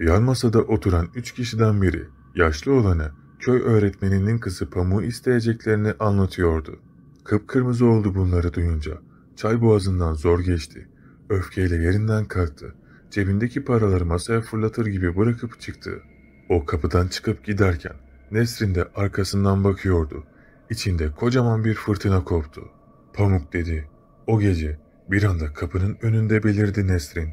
Yan masada oturan üç kişiden biri, yaşlı olanı, köy öğretmeninin kızı Pamuk'u isteyeceklerini anlatıyordu. Kıpkırmızı oldu bunları duyunca. Çay boğazından zor geçti. Öfkeyle yerinden kalktı. Cebindeki paraları masaya fırlatır gibi bırakıp çıktı. O kapıdan çıkıp giderken Nesrin de arkasından bakıyordu. İçinde kocaman bir fırtına koptu. Pamuk dedi. O gece bir anda kapının önünde belirdi Nesrin.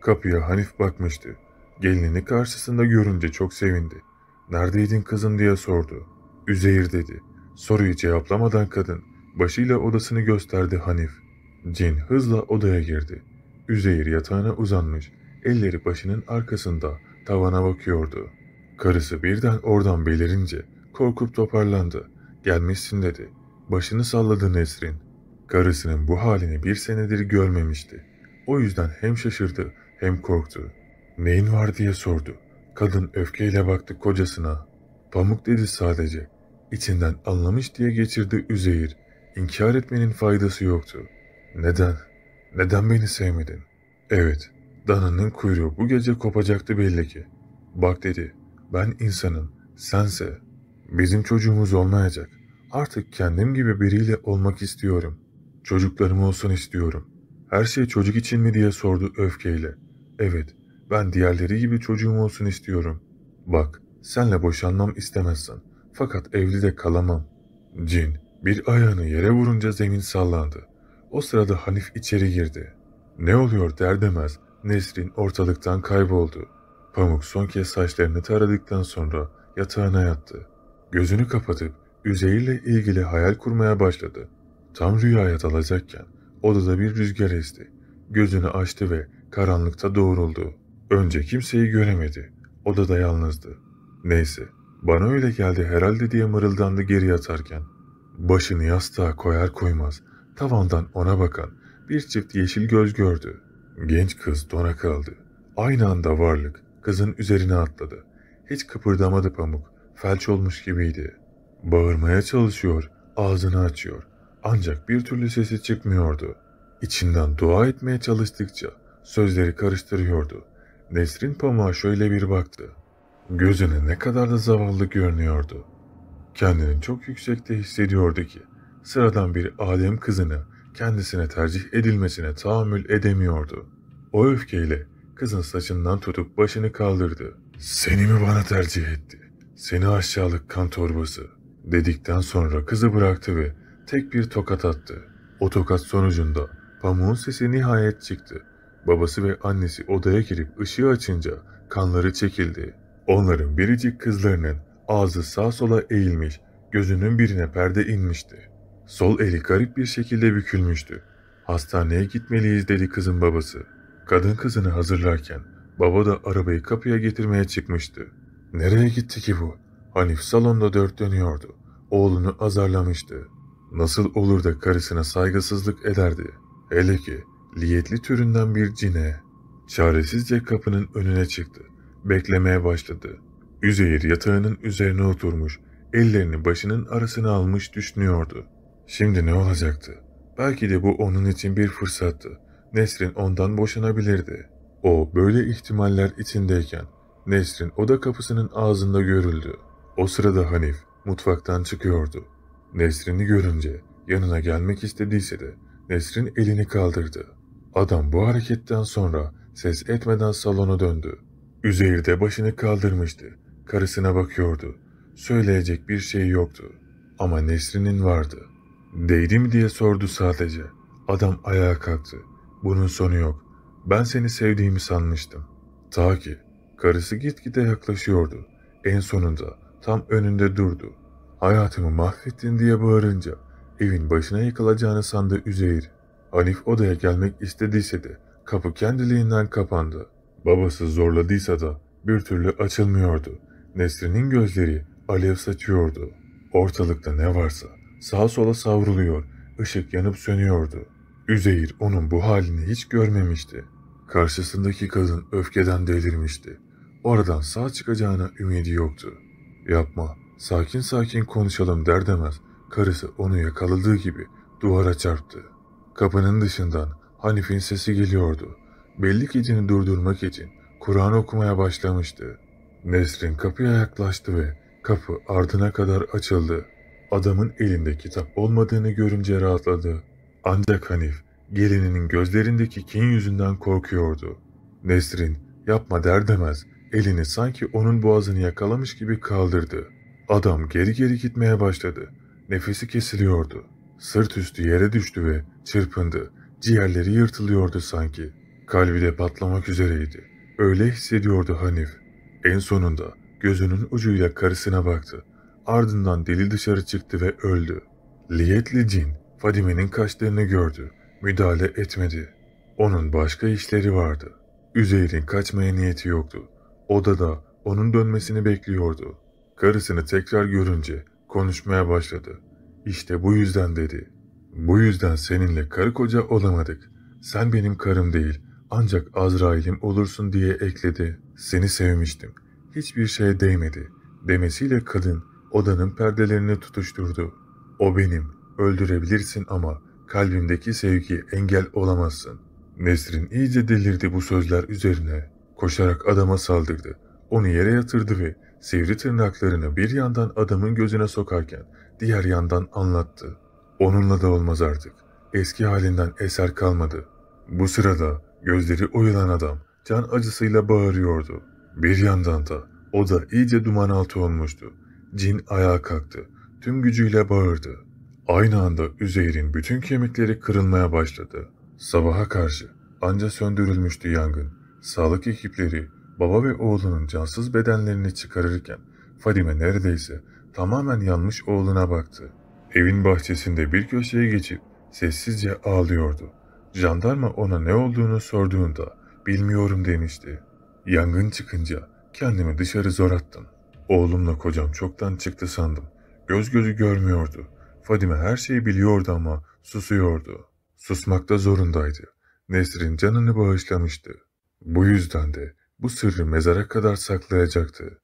Kapıya Hanif bakmıştı. Gelinini karşısında görünce çok sevindi. Neredeydin kızım diye sordu. Üzeyir dedi. Soruyu cevaplamadan kadın başıyla odasını gösterdi Hanif. Cin hızla odaya girdi. Üzeyir yatağına uzanmış, elleri başının arkasında tavana bakıyordu. Karısı birden oradan belirince korkup toparlandı. Gelmişsin dedi. Başını salladı Nesrin. Karısının bu halini bir senedir görmemişti. O yüzden hem şaşırdı hem korktu. Neyin var diye sordu. Kadın öfkeyle baktı kocasına. Pamuk dedi sadece. İçinden anlamış diye geçirdi Üzeyir. İnkar etmenin faydası yoktu.'' Neden? Neden beni sevmedin? Evet, dananın kuyruğu bu gece kopacaktı belli ki. Bak dedi, ben insanın, sense. Bizim çocuğumuz olmayacak. Artık kendim gibi biriyle olmak istiyorum. Çocuklarım olsun istiyorum. Her şey çocuk için mi diye sordu öfkeyle. Evet, ben diğerleri gibi çocuğum olsun istiyorum. Bak, senle boşanmam istemezsin. Fakat evli de kalamam. Cin, bir ayağını yere vurunca zemin sallandı. O sırada Hanif içeri girdi. Ne oluyor der demez Nesrin ortalıktan kayboldu. Pamuk son kez saçlarını taradıktan sonra yatağına yattı. Gözünü kapatıp yüzeyiyle ilgili hayal kurmaya başladı. Tam rüyaya dalacakken odada bir rüzgar esti. Gözünü açtı ve karanlıkta doğruldu. Önce kimseyi göremedi. Odada yalnızdı. Neyse bana öyle geldi herhalde diye mırıldandı geri yatarken. Başını yastığa koyar koymaz Tavandan ona bakan bir çift yeşil göz gördü. Genç kız dona kaldı. Aynı anda varlık kızın üzerine atladı. Hiç kıpırdamadı pamuk. Felç olmuş gibiydi. Bağırmaya çalışıyor, ağzını açıyor. Ancak bir türlü sesi çıkmıyordu. İçinden dua etmeye çalıştıkça sözleri karıştırıyordu. Nesrin pamuğa şöyle bir baktı. Gözüne ne kadar da zavallı görünüyordu. Kendini çok yüksekte hissediyordu ki sıradan bir Adem kızını kendisine tercih edilmesine tahammül edemiyordu. O öfkeyle kızın saçından tutup başını kaldırdı. Seni mi bana tercih etti? Seni aşağılık kan torbası dedikten sonra kızı bıraktı ve tek bir tokat attı. O tokat sonucunda pamuğun sesi nihayet çıktı. Babası ve annesi odaya girip ışığı açınca kanları çekildi. Onların biricik kızlarının ağzı sağ sola eğilmiş, gözünün birine perde inmişti. Sol eli garip bir şekilde bükülmüştü. Hastaneye gitmeliyiz dedi kızın babası. Kadın kızını hazırlarken baba da arabayı kapıya getirmeye çıkmıştı. Nereye gitti ki bu? Hanif salonda dört dönüyordu. Oğlunu azarlamıştı. Nasıl olur da karısına saygısızlık ederdi. Hele ki liyetli türünden bir cine. Çaresizce kapının önüne çıktı. Beklemeye başladı. Üzeyir yatağının üzerine oturmuş, ellerini başının arasına almış düşünüyordu. Şimdi ne olacaktı? Belki de bu onun için bir fırsattı. Nesrin ondan boşanabilirdi. O böyle ihtimaller içindeyken Nesrin oda kapısının ağzında görüldü. O sırada Hanif mutfaktan çıkıyordu. Nesrin'i görünce yanına gelmek istediyse de Nesrin elini kaldırdı. Adam bu hareketten sonra ses etmeden salona döndü. Üzeyir başını kaldırmıştı. Karısına bakıyordu. Söyleyecek bir şey yoktu. Ama Nesrin'in vardı.'' Değdi mi diye sordu sadece. Adam ayağa kalktı. Bunun sonu yok. Ben seni sevdiğimi sanmıştım. Ta ki karısı gitgide yaklaşıyordu. En sonunda tam önünde durdu. Hayatımı mahvettin diye bağırınca evin başına yıkılacağını sandı Üzeyir. Hanif odaya gelmek istediyse de kapı kendiliğinden kapandı. Babası zorladıysa da bir türlü açılmıyordu. Nesrin'in gözleri alev saçıyordu. Ortalıkta ne varsa sağa sola savruluyor, ışık yanıp sönüyordu. Üzeyir onun bu halini hiç görmemişti. Karşısındaki kadın öfkeden delirmişti. Oradan sağ çıkacağına ümidi yoktu. Yapma, sakin sakin konuşalım der demez karısı onu yakaladığı gibi duvara çarptı. Kapının dışından Hanif'in sesi geliyordu. Belli kedini durdurmak için Kur'an okumaya başlamıştı. Nesrin kapıya yaklaştı ve kapı ardına kadar açıldı adamın elinde kitap olmadığını görünce rahatladı. Ancak Hanif gelininin gözlerindeki kin yüzünden korkuyordu. Nesrin yapma der demez elini sanki onun boğazını yakalamış gibi kaldırdı. Adam geri geri gitmeye başladı. Nefesi kesiliyordu. Sırt üstü yere düştü ve çırpındı. Ciğerleri yırtılıyordu sanki. Kalbi de patlamak üzereydi. Öyle hissediyordu Hanif. En sonunda gözünün ucuyla karısına baktı. Ardından deli dışarı çıktı ve öldü. Liyetli cin Fadime'nin kaçtığını gördü. Müdahale etmedi. Onun başka işleri vardı. Üzeyr'in kaçmaya niyeti yoktu. Odada onun dönmesini bekliyordu. Karısını tekrar görünce konuşmaya başladı. İşte bu yüzden dedi. Bu yüzden seninle karı koca olamadık. Sen benim karım değil ancak Azrail'im olursun diye ekledi. Seni sevmiştim. Hiçbir şeye değmedi. Demesiyle kadın odanın perdelerini tutuşturdu. O benim, öldürebilirsin ama kalbimdeki sevgi engel olamazsın. Nesrin iyice delirdi bu sözler üzerine. Koşarak adama saldırdı. Onu yere yatırdı ve sivri tırnaklarını bir yandan adamın gözüne sokarken diğer yandan anlattı. Onunla da olmaz artık. Eski halinden eser kalmadı. Bu sırada gözleri oyulan adam can acısıyla bağırıyordu. Bir yandan da o da iyice duman altı olmuştu. Cin ayağa kalktı. Tüm gücüyle bağırdı. Aynı anda Üzeyir'in bütün kemikleri kırılmaya başladı. Sabaha karşı anca söndürülmüştü yangın. Sağlık ekipleri baba ve oğlunun cansız bedenlerini çıkarırken Fadime neredeyse tamamen yanmış oğluna baktı. Evin bahçesinde bir köşeye geçip sessizce ağlıyordu. Jandarma ona ne olduğunu sorduğunda bilmiyorum demişti. Yangın çıkınca kendimi dışarı zor attım. Oğlumla kocam çoktan çıktı sandım. Göz gözü görmüyordu. Fadime her şeyi biliyordu ama susuyordu. Susmakta zorundaydı. Nesrin canını bağışlamıştı. Bu yüzden de bu sırrı mezara kadar saklayacaktı.